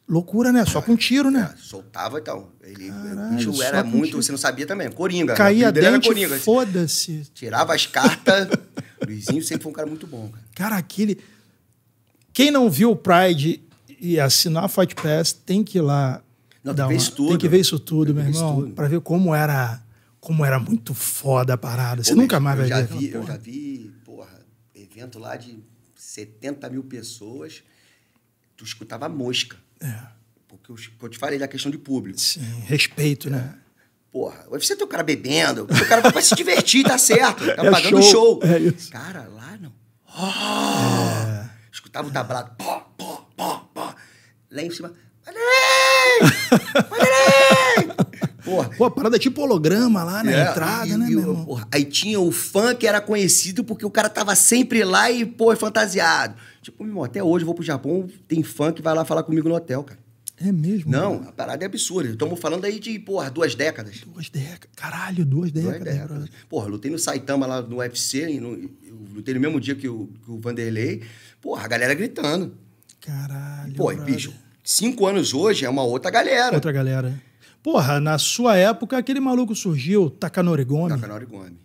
A: loucura, né? Só com tiro,
B: né? É, soltava e então. tal. Ele Caralho, bicho, era muito, tiro. você não sabia também, coringa. Caía dentro
A: foda-se.
B: Tirava as cartas. Luizinho sempre foi um cara muito bom, cara.
A: Cara, aquele quem não viu o Pride e assinar a Fight Pass tem que ir lá não, tem, que ver isso tudo. tem que ver isso tudo, meu irmão, para ver como era, como era muito foda a parada. Você nunca mais vai ver. Vi, eu já
B: vi, porra, evento lá de 70 mil pessoas, tu escutava mosca. É. Porque eu, eu te falei da é questão de público. Sim,
A: respeito, né? é. né?
B: Porra, você tem o cara bebendo, o cara vai se divertir, tá certo. Tá é pagando show. show. É isso. Cara, lá não. Oh! É. Escutava o tablado. Pó, pó, pó, pó. Lá em cima.
A: Pô, a parada é tipo holograma lá na é, entrada, e, né, e, meu
B: porra, Aí tinha o fã que era conhecido porque o cara tava sempre lá e, pô, é fantasiado. Tipo, meu, até hoje eu vou pro Japão, tem fã que vai lá falar comigo no hotel, cara.
A: É mesmo? Não, cara.
B: a parada é absurda. Estamos falando aí de, porra, duas décadas. Duas décadas.
A: Caralho, duas décadas. décadas.
B: Porra, lutei no Saitama lá no UFC, no, lutei no mesmo dia que o, que o Vanderlei. Porra, a galera gritando. Caralho. Pô, brother. bicho, Cinco anos hoje é uma outra galera. Outra
A: galera. Porra, na sua época, aquele maluco surgiu, Takanori Gomi. Takanori Gomi.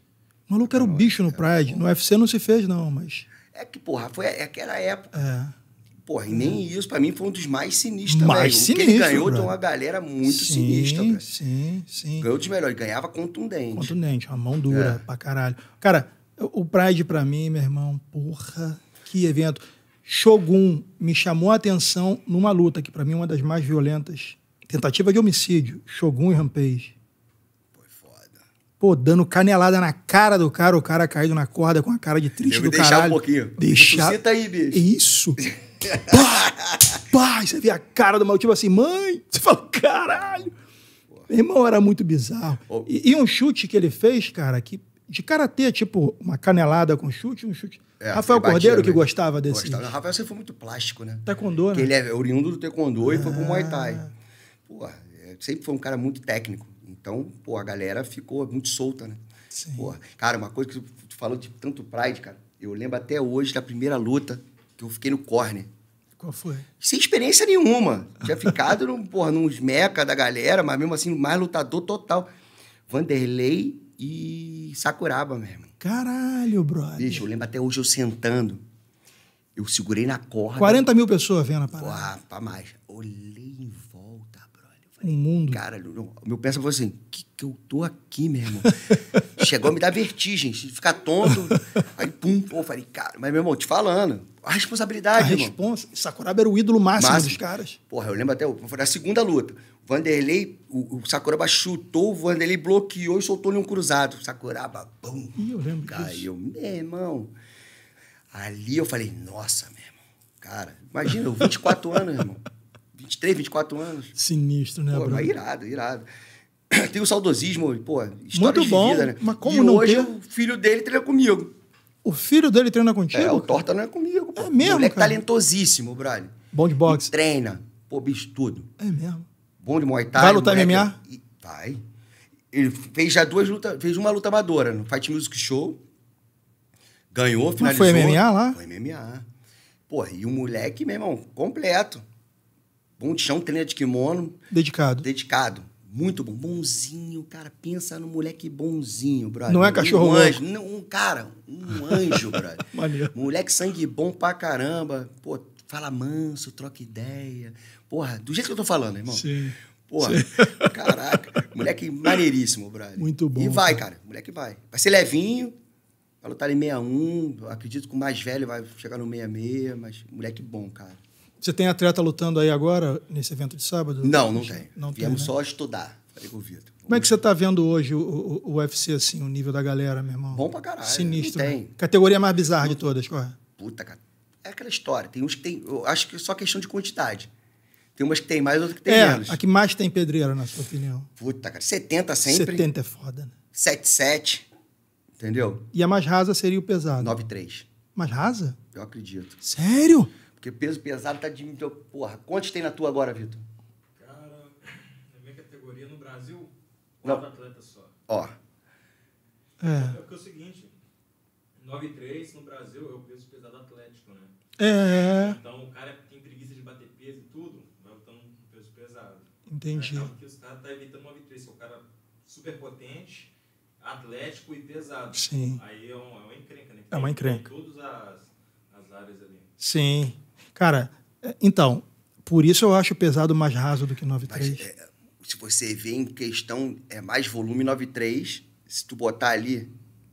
A: O maluco Takanori, era o bicho no é, Pride. No UFC não se fez, não, mas...
B: É que, porra, foi aquela época. É. Porra, e nem é. isso, pra mim, foi um dos mais sinistros. Mais velho. sinistro. ele ganhou bro. tem uma galera muito sim, sinistra, Sim, sim. Ganhou dos melhores, ganhava contundente. Contundente, uma mão dura
A: é. pra caralho. Cara, o Pride pra mim, meu irmão, porra, que evento. Shogun me chamou a atenção numa luta que para mim é uma das mais violentas. Tentativa de homicídio, Shogun e Rampage. Foi foda. Pô, dando canelada na cara do cara, o cara caído na corda com a cara de triste Deve do deixar caralho. um
B: pouquinho. Deixar. Senta aí, bicho.
A: Isso. pá, pá, você vê a cara do maluco, tipo assim, mãe. Você fala, caralho. Meu irmão, era muito bizarro. E, e um chute que ele fez, cara, que de karatê, tipo, uma canelada com chute, um chute é, Rafael Cordeiro, que gostava desse. Gostava.
B: Rafael sempre foi muito plástico, né? Taekwondo, né? Que ele é oriundo do Taekwondo ah. e foi pro ah. Muay Thai. Pô, é, sempre foi um cara muito técnico. Então, pô, a galera ficou muito solta, né? Sim. Pô, cara, uma coisa que tu falou de tanto pride, cara. Eu lembro até hoje da primeira luta que eu fiquei no corner. Qual foi? Sem experiência nenhuma. Tinha ficado, no porra, nos meca da galera, mas mesmo assim, mais lutador total. Vanderlei e Sacuraba mesmo. Caralho, brother. Bicho, eu lembro até hoje eu sentando. Eu segurei na corda. 40 mil pessoas vendo a parada. Uau, pra mais. Olhei em volta, brother. Falei, um mundo. Cara, o meu pensamento foi assim: que, que eu tô aqui, meu irmão? Chegou a me dar vertigem, ficar tonto. Aí, pum, pô, falei, cara, mas meu irmão, te falando. A responsabilidade, a irmão. Responsa. Sakuraba era o ídolo máximo, máximo, dos caras. Porra, eu lembro até, foi na segunda luta. Vanderlei, o, o, Sakuraba chutou, o Vanderlei bloqueou e soltou-lhe um cruzado. Sakuraba, bum, Ih, eu lembro caiu. Disso. Meu irmão, ali eu falei, nossa, meu irmão, cara, imagina, eu 24 anos, irmão. 23, 24 anos. Sinistro, né, pô, irado, irado. Tem o saudosismo, pô, história Muito bom, de vida, né? Mas como e não hoje ter... o filho dele treina comigo. O filho dele treina contigo? É, o Torta não é comigo. Pô. É mesmo, Moleque cara? talentosíssimo, brother. Bom de boxe. E treina, pô, bicho tudo. É mesmo bom de Muay Thai. Vai lutar MMA? E, vai. Ele fez já duas lutas, fez uma luta amadora no Fight Music Show. Ganhou, finalizou. Mas foi MMA lá? Foi MMA. Pô, e o moleque, meu irmão, completo. Bom de chão, treina de kimono. Dedicado. Dedicado. Muito bom. Bonzinho, cara. Pensa no moleque bonzinho, brother. Não é cachorro um anjo. Não, um cara, um anjo, brother. Moleque sangue bom pra caramba. Pô, fala manso, troca ideia. Porra, do jeito que eu tô falando, irmão. Sim. Porra, Sim. caraca. Moleque maneiríssimo, brother. Muito bom. E vai, cara. cara. Moleque vai. Vai ser levinho. Vai lutar em 61. Acredito que o mais velho vai chegar no 66. Mas moleque bom, cara.
A: Você tem atleta lutando aí agora, nesse evento de sábado? Não, não tem. Não Viemos tem, né?
B: só estudar. Falei com o Vitor.
A: Como é que você está vendo hoje o, o, o, UFC, assim, o nível da galera, meu irmão? Bom pra caralho. Sinistro. Né? tem. Né? Categoria mais bizarra não. de todas, corre. É?
B: Puta, cara. É aquela história. Tem uns que tem. Eu acho que é só questão de quantidade. Tem umas que tem mais, outras que tem é, menos. A que mais
A: tem pedreira, na sua opinião?
B: Puta, cara. 70 sempre. 70 é foda, né? 77. Entendeu?
A: E a mais rasa seria o pesado? 9,3. Mais rasa?
B: Eu acredito. Sério? Porque peso pesado tá diminuindo. Então, porra, quantos tem na tua agora, Vitor?
A: Cara, na minha categoria no Brasil, quatro Não. atletas só.
B: Ó. É. É porque é o seguinte: 9,3
A: no Brasil é o peso pesado atlético, né? É. é, é. Então, Entendi. Acaba é, que os caras estão tá evitando uma vitrine. Se é um cara super potente, atlético e pesado. Sim. Aí é, um, é uma encrenca, né? Tem, é uma encrenca. Em todas as, as áreas ali. Sim. Cara, é, então, por isso eu acho o pesado mais raso do que 93. Mas,
B: é, se você vê em questão, é mais volume 9-3. Se tu botar ali,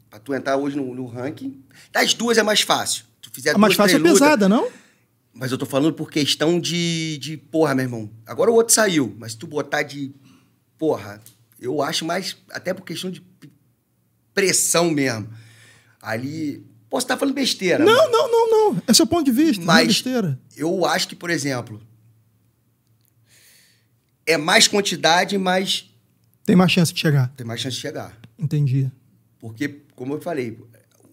B: pra tu entrar hoje no, no ranking, das duas é mais fácil. Tu fizer a é mais fácil é luta, pesada, não? Mas eu tô falando por questão de, de, porra, meu irmão. Agora o outro saiu, mas se tu botar de. Porra, eu acho mais. Até por questão de pressão mesmo. Ali. Posso estar tá falando besteira. Não, mas... não, não, não. É seu ponto de vista. Mas não é besteira. Eu acho que, por exemplo. É mais quantidade, mas. Tem mais chance de chegar. Tem mais chance de chegar. Entendi. Porque, como eu falei,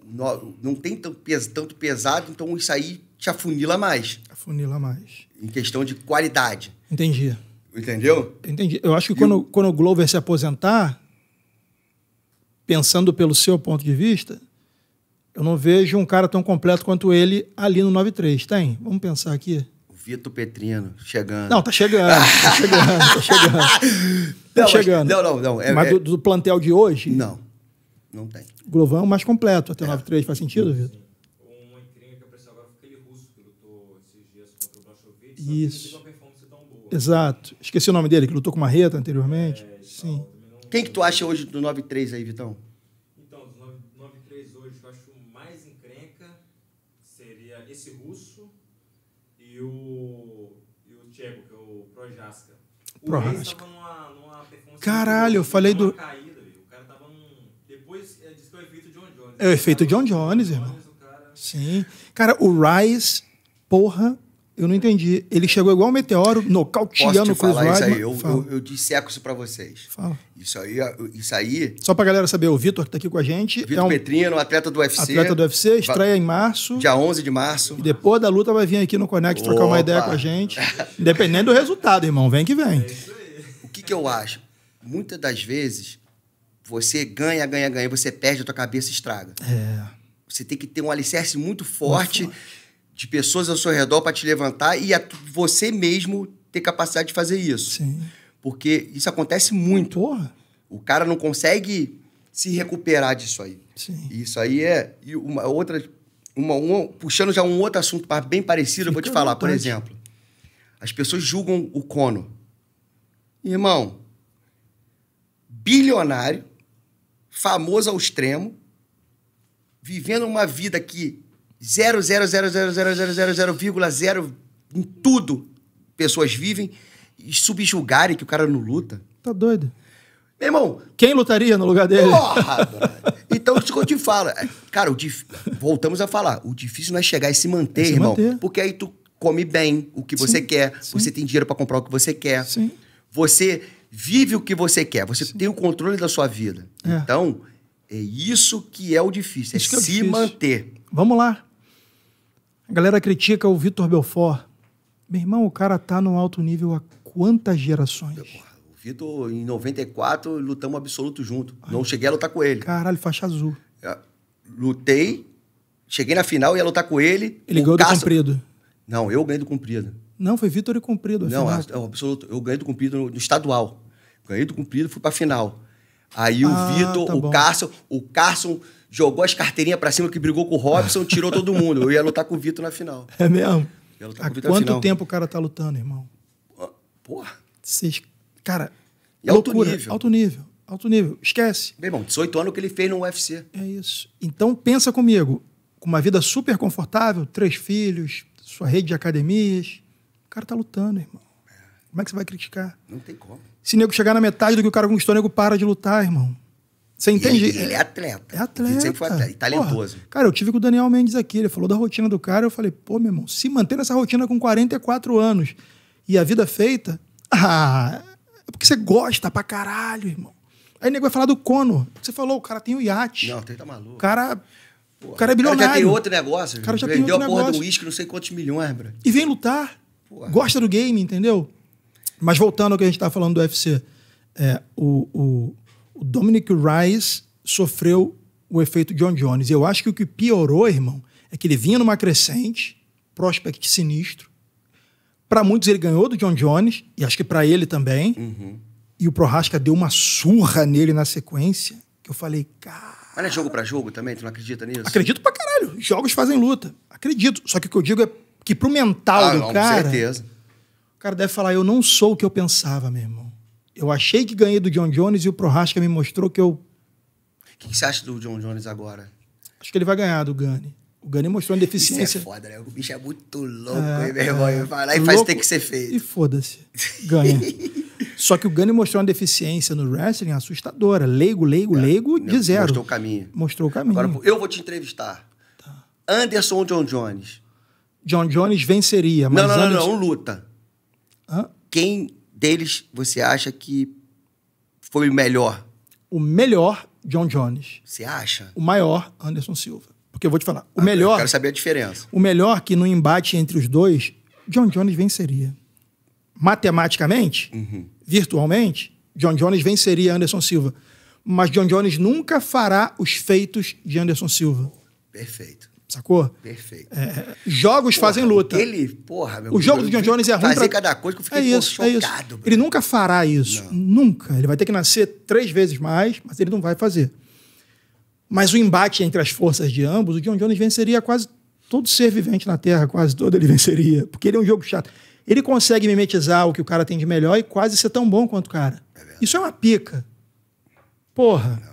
B: não, não tem tanto, peso, tanto pesado, então isso aí te afunila mais.
A: Afunila mais.
B: Em questão de qualidade. Entendi. Entendeu?
A: Entendi. Eu acho que quando, eu... quando o Glover se aposentar, pensando pelo seu ponto de vista, eu não vejo um cara tão completo quanto ele ali no 93. Tem? Vamos pensar aqui.
B: O Vitor Petrino chegando. Não, tá chegando. tá chegando, tá chegando. Não, tá chegando. Mas, não, não, não. É, mas é... Do, do,
A: plantel de hoje? Não. Não tem. Glovão é mais completo até o é. 93, faz sentido, Vitor? Isso. Exato. Esqueci o nome dele, que lutou com Marreta anteriormente. É, tá Sim. Não...
B: Quem que tu acha hoje do 93 aí, Vitão? Então,
A: do 93 hoje, eu acho mais encrenca seria esse russo e o, e o Tchego, que é o Projaska. O Projaska. Numa, numa Caralho, eu falei do... Caída, o cara tava num... Depois é, que é o efeito John Jones. Né? É o efeito John Jones, irmão. Jones, cara... Sim. Cara, o Rice, porra eu não entendi. Ele chegou igual um meteoro, nocauteando o Chris Weidman. Isso aí, eu, Fala. eu,
B: eu disseco isso pra vocês. Fala. Isso aí, isso aí.
A: Só pra galera saber, o Vitor que tá aqui com a
B: gente. Vitor é um Petrino, atleta do UFC. Atleta do UFC, estreia
A: em março. Dia 11 de março. E depois da luta vai vir aqui no Connect trocar uma ideia com a gente. Independente do resultado, irmão. Vem que vem. É
B: O que, que eu acho? Muitas das vezes, você ganha, ganha, ganha, você perde, a tua cabeça estraga. É. Você tem que ter um alicerce muito forte. Muito forte de pessoas ao seu redor para te levantar e você mesmo ter capacidade de fazer isso. Sim. Porque isso acontece muito. Porra. O cara não consegue se recuperar disso aí. Sim. Isso aí é e uma outra uma, uma, puxando já um outro assunto bem parecido, Fica eu vou te falar, por exemplo. As pessoas julgam o Cono. Irmão, bilionário, famoso ao extremo, vivendo uma vida que 0,0000000,0 em tudo pessoas vivem e subjugarem que o cara não luta. Tá doido. Meu irmão. Quem lutaria no lugar dele? Porra, então, isso que eu te falo. É, cara, o dif... voltamos a falar. O difícil não é chegar e se manter, é se irmão. Manter. Porque aí tu come bem o que sim, você quer, sim. você tem dinheiro para comprar o que você quer. Sim. Você vive o que você quer, você tem o controle da sua vida. É. Então, é isso que é o difícil, é, é se difícil. manter. Vamos lá. A galera critica
A: o Vitor Belfort. Meu irmão, o cara tá no alto nível há quantas gerações? O
B: Vitor, em 94, lutamos absoluto junto. Ai, Não cheguei a lutar com ele. Caralho, faixa azul. É, lutei, cheguei na final e ia lutar com ele. Ele ganhou do comprido. Não, eu ganhei do comprido.
A: Não, foi Vitor e comprido. Não, é,
B: é absoluto. Eu ganhei do comprido no, no estadual. Ganhei do comprido, fui pra final. Aí ah, o Vitor, tá o Carson, o Carson jogou as carteirinhas pra cima que brigou com o Robson, tirou todo mundo. Eu ia lutar com o Vitor na final. É mesmo? Há quanto tempo
A: o cara tá lutando, irmão?
B: Ah, porra. Cara. alto nível.
A: Alto nível. Alto nível.
B: Esquece. Bem, irmão, 18 anos que ele fez no UFC.
A: É isso. Então pensa comigo. Com uma vida super confortável, três filhos, sua rede de academias. O cara tá lutando, irmão. É. Como é que você vai criticar? Não tem como. Se nego chegar na metade do que o cara conquistou, o nego para de lutar, irmão. Você entende? Ele, ele, é atleta. É atleta. Ele sempre foi atleta. E é talentoso. Porra, cara, eu tive com o Daniel Mendes aqui. Ele falou da rotina do cara. Eu falei, pô, meu irmão, se manter nessa rotina com 44 anos e a vida feita, ah, é porque você gosta pra caralho, irmão. Aí o nego vai falar do Conor. Você falou, o cara tem o um iate. Não,
B: tá maluco. O cara. Porra, o cara é bilionário. O cara já tem outro negócio. O cara já Vendeu tem outro a porra negócio. do uísque, não sei quantos milhões, bro.
A: E vem lutar. Porra. Gosta do game, entendeu? Mas voltando ao que a gente tava tá falando do UFC. É, o, o o Dominic Rice sofreu o efeito John Jones. Eu acho que o que piorou, irmão, é que ele vinha numa crescente, prospect sinistro. Para muitos ele ganhou do John Jones, e acho que para ele também. Uhum. E o Prohaska deu uma surra nele na sequência, que eu falei, cara.
B: Mas não é jogo para jogo também? Tu não acredita nisso? Acredito
A: pra caralho. Jogos fazem luta. Acredito. Só que o que eu digo é que pro mental ah, do não, cara. Com certeza. O cara deve falar, eu não sou o que eu pensava, meu irmão. Eu achei que ganhei do John Jones e o Prohaska me mostrou que eu. O
B: que, que, você acha do John Jones agora?
A: Acho que ele vai ganhar do Gani. O Gani mostrou uma deficiência. Isso é
B: foda, né? O bicho é muito louco, é, meu irmão. É, vai lá e faz ter que ser feito. E
A: foda-se. Ganha. Só que o Gani mostrou uma deficiência no wrestling assustadora. Leigo, leigo, é, leigo, de zero. Mostrou o caminho. Mostrou o caminho. Agora,
B: eu vou te entrevistar. Tá. Anderson ou John Jones? John Jones venceria, mas. Não, não, Anderson... não, não, luta. Hã? Quem deles você acha que foi o melhor?
A: O melhor, John Jones.
B: Você acha?
A: O maior, Anderson Silva. Porque eu vou te falar, o ah,
B: melhor. Eu quero saber a diferença.
A: O melhor que no embate entre os dois, John Jones venceria. Matematicamente, uhum. virtualmente, John Jones venceria Anderson Silva. Mas John Jones nunca fará os feitos de Anderson Silva. Perfeito. Sacou?
B: Perfeito. É,
A: jogos porra, fazem luta. Ele, porra, meu O jogo do John Jones é ruim. Fazer pra... cada coisa que eu fiquei é, é isso, chocado. É isso. Ele nunca fará isso. Não. Nunca. Ele vai ter que nascer três vezes mais, mas ele não vai fazer. Mas o embate entre as forças de ambos, o John Jones venceria quase todo ser vivente na Terra, quase todo ele venceria. Porque ele é um jogo chato. Ele consegue mimetizar o que o cara tem de melhor e quase ser tão bom quanto o cara. É isso é uma pica. Porra.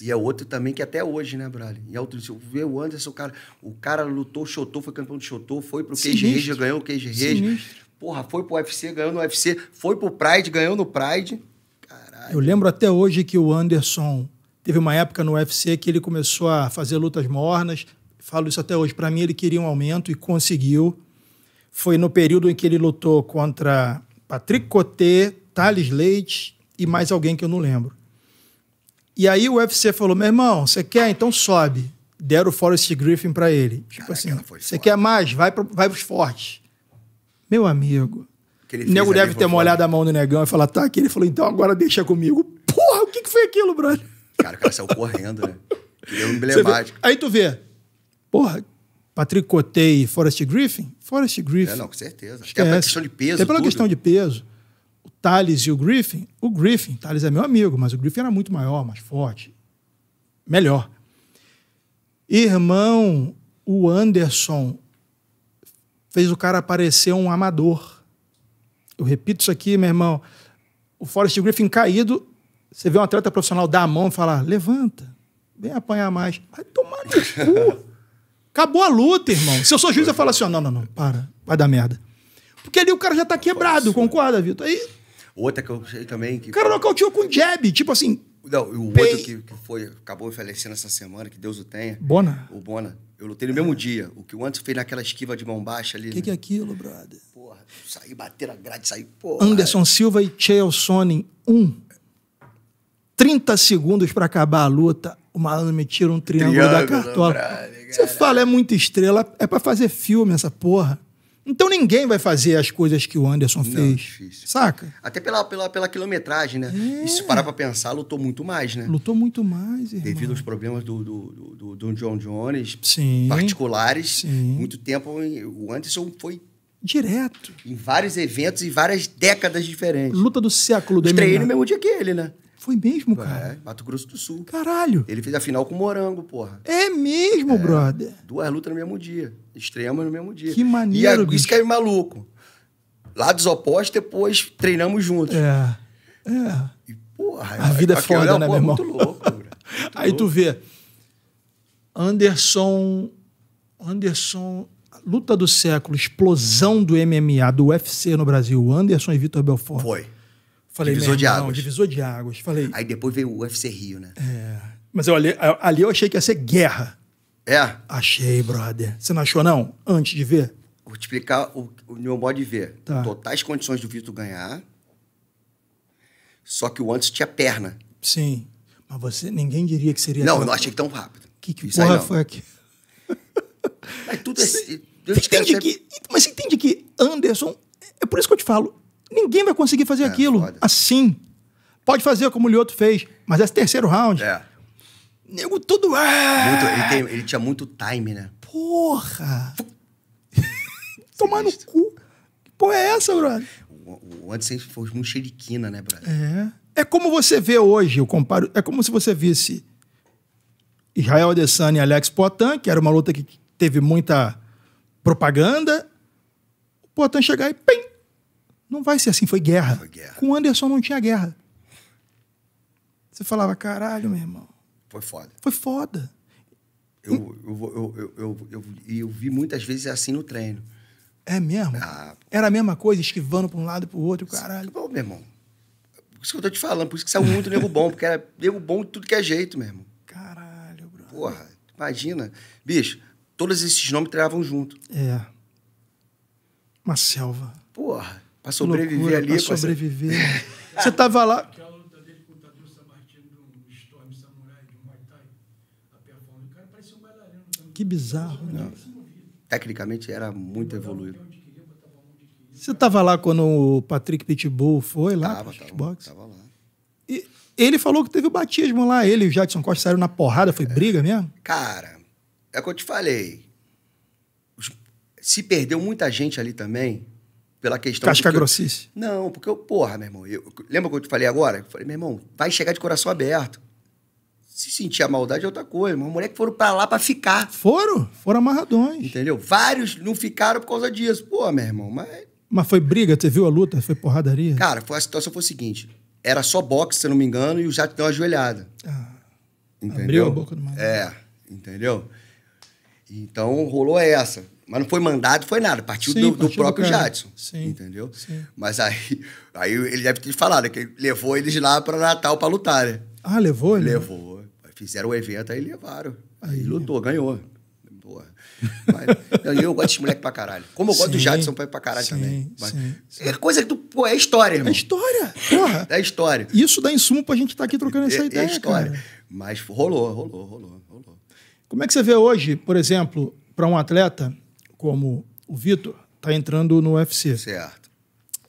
B: E é outro também que até hoje, né, Brali? E é outro, eu ver o Anderson, o cara, o cara lutou, chutou foi campeão de chutou foi pro Cage Rage, ganhou o Cage Rage. Porra, foi pro UFC, ganhou no UFC, foi pro Pride, ganhou no Pride.
A: Caralho. Eu lembro até hoje que o Anderson teve uma época no UFC que ele começou a fazer lutas mornas. Falo isso até hoje. Para mim, ele queria um aumento e conseguiu. Foi no período em que ele lutou contra Patrick Coté, Thales Leite e mais alguém que eu não lembro. E aí o UFC falou: meu irmão, você quer? Então sobe. Deram o Forrest Griffin para ele. Tipo Caraca, assim, você quer mais? Vai, pro, vai pros fortes. Meu amigo.
B: O nego deve ter
A: molhado a mão do negão e falar, tá aqui. Ele falou, então agora deixa comigo. Porra, o que, que foi aquilo, brother?
B: Cara, o cara saiu correndo, né? Ele é um emblemático.
A: Aí tu vê, porra, Patrick Cotei e Forrest Griffin? Forrest é, Griffin. É, não, com
B: certeza. Acho que é pela questão de peso. É pela tudo. questão
A: de peso. Thales e o Griffin, o Griffin, Thales é meu amigo, mas o Griffin era muito maior, mais forte, melhor. Irmão, o Anderson fez o cara parecer um amador. Eu repito isso aqui, meu irmão. O Forrest Griffin caído, você vê um atleta profissional dar a mão e falar: levanta, vem apanhar mais. Vai tomar no cu. Acabou a luta, irmão. Se eu sou juiz, eu falo assim: não, não,
B: não, para, vai dar merda.
A: Porque ali o cara já tá quebrado, Nossa, concorda, Vitor? Aí
B: Outra que eu sei também que. O cara nocauteou com jab, tipo assim. Não, o pay... outro que, que foi, acabou falecendo essa semana, que Deus o tenha. Bona. O Bona. Eu lutei no mesmo dia. O que o Anderson fez naquela esquiva de mão baixa ali. O que, né? que é né? aquilo, brother? Porra, saí, bater a grade, saí, porra. Anderson
A: Silva e Chael Sonnen, um. 30 segundos para acabar a luta, o malandro me tira um triângulo, triângulo da cartola. Brother, Você fala, é muita estrela, é para fazer filme essa porra. Então ninguém vai fazer as coisas que o Anderson fez. difícil. Saca?
B: Até pela, pela, pela quilometragem, né? É. E se é. parar pra pensar, lutou muito mais, né? Lutou muito mais, irmão. Devido aos problemas do, do, do, do John Jones, Sim. particulares, Sim. muito tempo o Anderson foi Direto. Em vários eventos e várias décadas diferentes. Luta do século do MMA. Treinei no mesmo dia que ele, né? Foi mesmo, cara? É, Mato Grosso do Sul. Caralho. Ele fez a final com Morango, porra.
A: É mesmo, é, brother?
B: Duas lutas no mesmo dia. Estreamos no mesmo dia. Que maneiro, E isso que é maluco. Lados opostos, depois treinamos juntos. É.
A: É. E, porra... A vida é foda, olhar, né, porra, meu irmão?
B: Muito louco, muito Aí louco. tu vê...
A: Anderson... Anderson... Luta do século, explosão do MMA, do UFC no Brasil. Anderson e Vitor Belfort. Foi.
B: Falei, divisor de águas. Divisor de águas. Falei. Aí depois veio o UFC Rio, né? É. Mas eu, ali,
A: ali eu achei que ia ser guerra. É? Achei, brother. Você não achou, não? Antes de ver?
B: Vou te explicar o, o meu modo de ver. Tá. Totais condições do Vitor ganhar. Só que o antes tinha perna.
A: Sim. Mas você, ninguém diria que seria. Não, tão... eu não achei
B: tão rápido. Que, que Isso porra foi aqui?
A: Mas tudo é. Você, entende que, mas entende que Anderson. É por isso que eu te falo. Ninguém vai conseguir fazer é, aquilo pode. assim. Pode fazer como o Lioto fez, mas esse é terceiro round. É. Nego
B: tudo. é. Muito, ele, tem, ele, tinha muito time, né?
A: Porra!
B: Tomar no cu. Que porra é essa, brother? O, o foi muito cheio de quina, né, brother?
A: É. É como você vê hoje, eu comparo. É como se você visse Israel Adesanya e Alex Poitin, que era uma luta que teve muita propaganda. O Poitin chegar e pim, não vai ser assim, foi guerra. Foi guerra. Com o Anderson não tinha guerra. Você falava, caralho, meu irmão. Foi foda. Foi foda.
B: Eu, eu, eu, eu, eu, eu, vi muitas vezes assim no treino.
A: É mesmo? Ah, Era a mesma coisa, esquivando para um lado e para o outro, caralho. Bom,
B: meu irmão. Por isso que eu tô te falando, por isso que saiu muito nego bom, porque era nego bom de tudo que é jeito mesmo. Caralho, bro. Porra, imagina. Bicho, todos esses nomes treinavam junto.
A: É. Uma selva.
B: Porra. Para sobreviver loucura, ali. Para
A: sobreviver. Você estava lá. Que bizarro. Né?
B: Tecnicamente era muito evoluído.
A: Você estava lá quando o Patrick Pitbull foi lá no kickbox? Tava lá. E ele falou que teve o batismo lá. Ele e o Jadson Costa saíram na porrada. Foi é, briga mesmo?
B: Cara, é o que eu te falei. Se perdeu muita gente ali também pela questão. Casca grossice. Eu... Não, porque eu, porra, meu irmão. Eu... Lembra que eu te falei agora? Eu falei, meu irmão, vai chegar de coração aberto. Se sentir a maldade é outra coisa. Mas moleque foram pra lá pra ficar. Foram? Foram amarradões. Entendeu? Vários não ficaram por causa disso. Pô, meu irmão, mas. Mas foi briga? Você viu a luta? Foi porradaria? Cara, foi, a situação foi o seguinte: era só boxe, se eu não me engano, e o Jato deu uma joelhada. Ah, entendeu? Abriu a boca do maluco. É, entendeu? Então rolou essa. Mas não foi mandado, foi nada. Partiu Sim, do, do próprio do Jadson. Sim. Entendeu? Sim. Mas aí, aí ele deve ter falado, que levou eles lá para Natal para lutar, né? Ah, levou ele? Levou. Né? Fizeram o evento, aí levaram. Aí, lutou, ganhou. Mas, eu gosto de moleque pra caralho. Como eu gosto do Jadson pra, caralho sim, também. Sim, é coisa que tu. Pô, é história, irmão. É história. Porra. É história. Isso dá insumo pra gente estar tá aqui trocando essa é, é ideia. É história. Cara. Mas rolou, rolou, rolou, rolou.
A: Como é que você vê hoje, por exemplo, para um atleta como o Vitor, está entrando no UFC. Certo.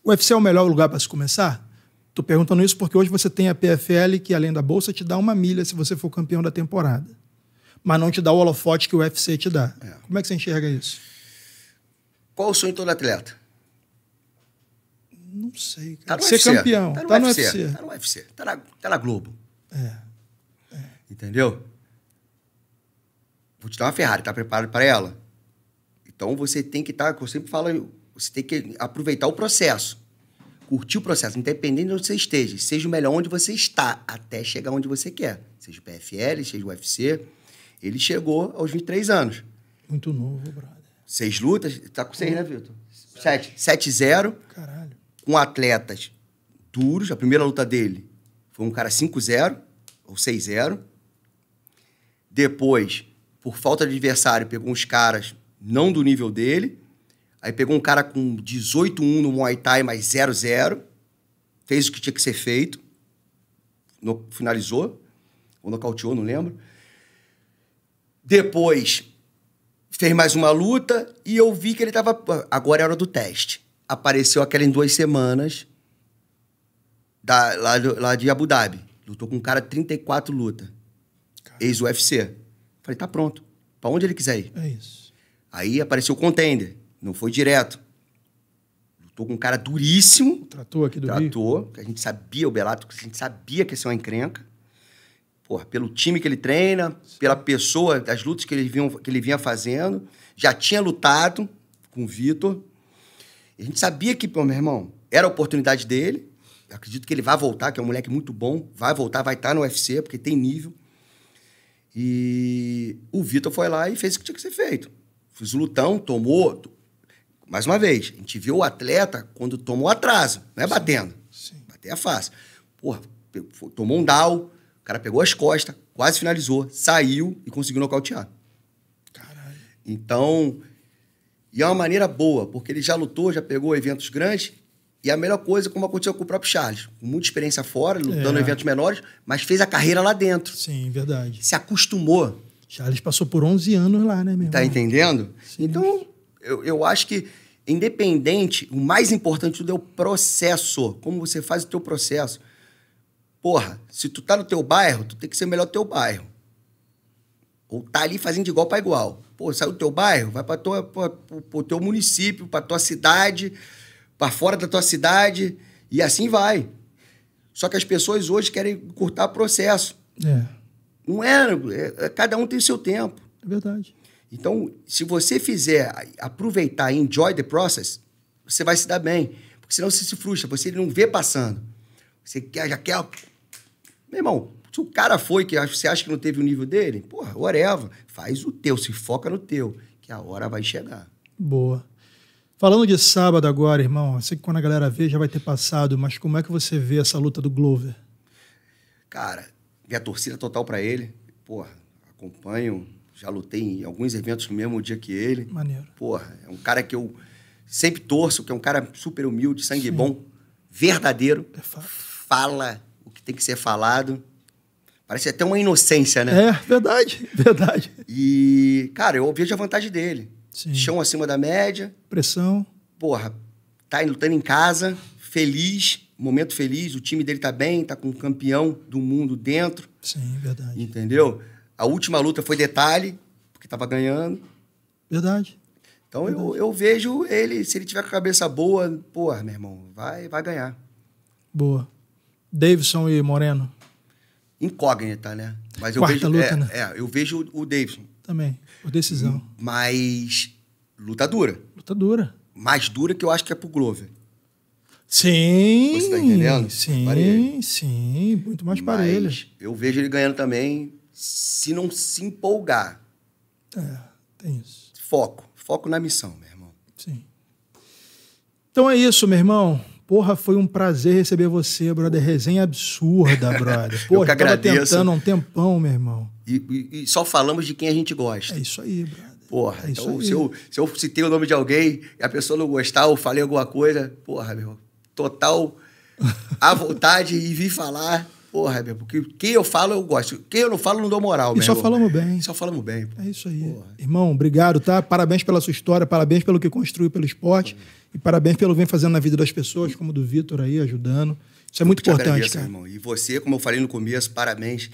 A: O UFC é o melhor lugar para se começar? Estou perguntando isso porque hoje você tem a PFL, que além da bolsa, te dá uma milha se você for campeão da temporada. Mas não te dá o holofote que o UFC te dá. É. Como é que você enxerga isso?
B: Qual o sonho de todo atleta? Não sei. Cara. Tá Ser UFC. campeão. Tá no, tá no UFC. UFC. Tá no UFC. Tá na, tá na Globo. É. é. Entendeu? Vou te dar uma Ferrari. Tá preparado para ela? Então você tem que estar, tá, eu sempre falo, você tem que aproveitar o processo, curtir o processo, independente de onde você esteja, seja o melhor onde você está, até chegar onde você quer, seja o PFL, seja o UFC. Ele chegou aos 23 anos.
A: Muito novo, brother.
B: Seis lutas, tá com seis, né, uhum. Vitor? Sete. Sete zero. Caralho. Com atletas duros. A primeira luta dele foi um cara 5-0, ou 6-0. Depois, por falta de adversário, pegou uns caras não do nível dele. Aí pegou um cara com 18-1 no Muay Thai, mais 0-0. Fez o que tinha que ser feito. No, finalizou. Ou nocauteou, não lembro. Depois fez mais uma luta e eu vi que ele tava. Agora é hora do teste. Apareceu aquela em duas semanas da, lá, lá de Abu Dhabi. Lutou com um cara 34 luta. Ex-UFC. Falei, tá pronto. Pra onde ele quiser ir. É isso. Aí apareceu o contender, não foi direto. Lutou com um cara duríssimo. Tratou aqui do Tratou, Rio. que a gente sabia, o Belato, que a gente sabia que ia ser uma encrenca. Porra, pelo time que ele treina, Sim. pela pessoa, das lutas que ele, vinha, que ele vinha fazendo. Já tinha lutado com o Vitor. A gente sabia que, pô, meu irmão, era a oportunidade dele. Eu acredito que ele vai voltar, que é um moleque muito bom. Vai voltar, vai estar no UFC, porque tem nível. E o Vitor foi lá e fez o que tinha que ser feito. Fiz o lutão, tomou. Mais uma vez, a gente vê o atleta quando tomou atraso, não é batendo. Sim. Bater é fácil. Porra, tomou um down, o cara pegou as costas, quase finalizou, saiu e conseguiu nocautear. Caralho. Então, e é uma maneira boa, porque ele já lutou, já pegou eventos grandes, e é a melhor coisa, como aconteceu com o próprio Charles, com muita experiência fora, lutando é. em eventos menores, mas fez a carreira lá dentro. Sim, verdade. Se acostumou.
A: Charles passou por 11 anos lá, né, meu Tá irmão?
B: entendendo? Sim. Então, eu, eu acho que, independente, o mais importante tudo é o processo. Como você faz o teu processo. Porra, se tu tá no teu bairro, tu tem que ser melhor do teu bairro. Ou tá ali fazendo de igual para igual. Pô, sai do teu bairro, vai para o teu município, para tua cidade, para fora da tua cidade, e assim vai. Só que as pessoas hoje querem cortar o processo. É. Não era. É, é, é, cada um tem seu tempo. É verdade. Então, se você fizer aproveitar e enjoy the process, você vai se dar bem. Porque senão você se frustra, você não vê passando. Você quer, já quer. Meu irmão, se o cara foi que você acha que não teve o nível dele, porra, whatever. Faz o teu, se foca no teu, que a hora vai chegar.
A: Boa. Falando de sábado agora, irmão, eu sei que quando a galera vê já vai ter passado, mas como é que você vê essa luta do Glover?
B: Cara, e a torcida total para ele. Porra, acompanho, já lutei em alguns eventos no mesmo dia que ele. Maneiro. Porra, é um cara que eu sempre torço, que é um cara super humilde, sangue Sim. bom, verdadeiro. É fala o que tem que ser falado. Parece até uma inocência, né? É, verdade, verdade. E, cara, eu vejo a vantagem dele. Sim. Chão acima da média. Pressão. Porra, tá lutando em casa, feliz momento feliz, o time dele tá bem, tá com o campeão do mundo dentro.
A: Sim, verdade.
B: Entendeu? A última luta foi detalhe, porque tava ganhando. Verdade. Então verdade. Eu, eu vejo ele, se ele tiver com a cabeça boa, porra, meu irmão, vai, vai ganhar.
A: Boa. Davidson e Moreno?
B: Incógnita, né? Mas Quarta vejo, luta, é, né? É, eu vejo o Davidson.
A: Também, por decisão.
B: Mas luta dura. Luta dura. Mais dura que eu acho que é pro Glover.
A: Sim. Você tá entendendo? Sim, parelho. sim, muito mais parelho. Mas
B: eu vejo ele ganhando também se não se empolgar. É, tem isso. Foco. Foco na missão, meu irmão.
A: Sim. Então é isso, meu irmão. Porra, foi um prazer receber você, brother. Resenha absurda, brother. Porra, eu que agradeço. tava tentando um tempão, meu irmão.
B: E, e, e, só falamos de quem a gente gosta. É isso aí, brother. Porra, é então, se eu, se eu citei o nome de alguém e a pessoa não gostar ou falei alguma coisa, porra, meu, total à vontade e vir falar. Porra, meu, porque quem eu falo, eu gosto. Quem eu não falo, não dou moral, E meu. só falamos
A: bem. Só falamos bem. É isso aí. Porra. Irmão, obrigado, tá? Parabéns pela sua história, parabéns pelo que construiu pelo esporte. E parabéns pelo que vem fazendo na vida das pessoas, como do Vitor aí, ajudando. Isso é muito importante, agradeço, cara.
B: Irmão. E você, como eu falei no começo, parabéns.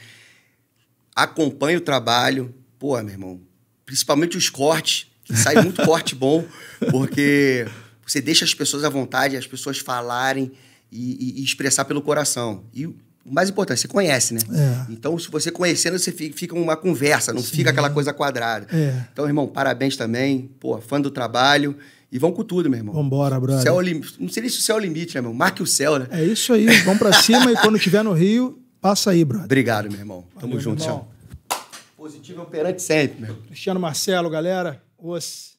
B: Acompanhe o trabalho. Porra, meu irmão. Principalmente os cortes. Sai muito corte bom, porque você deixa as pessoas à vontade, as pessoas falarem e, e, e expressar pelo coração. E o mais importante, você conhece, né? É. Então, se você conhecendo, você fica uma conversa, não Sim. fica aquela coisa quadrada. É. Então, irmão, parabéns também. Pô, fã do trabalho. E vão com tudo, meu irmão. Vambora, brother. Céu é lim... Não sei se o céu é o limite, né, meu? Marque o céu, né? É isso aí. Vamos pra cima e
A: quando estiver no Rio, passa aí, brother. Obrigado, meu irmão. Valeu, Tamo junto, irmão. Senhor. Positivo é operante sempre, meu. Cristiano Marcelo, galera. Os...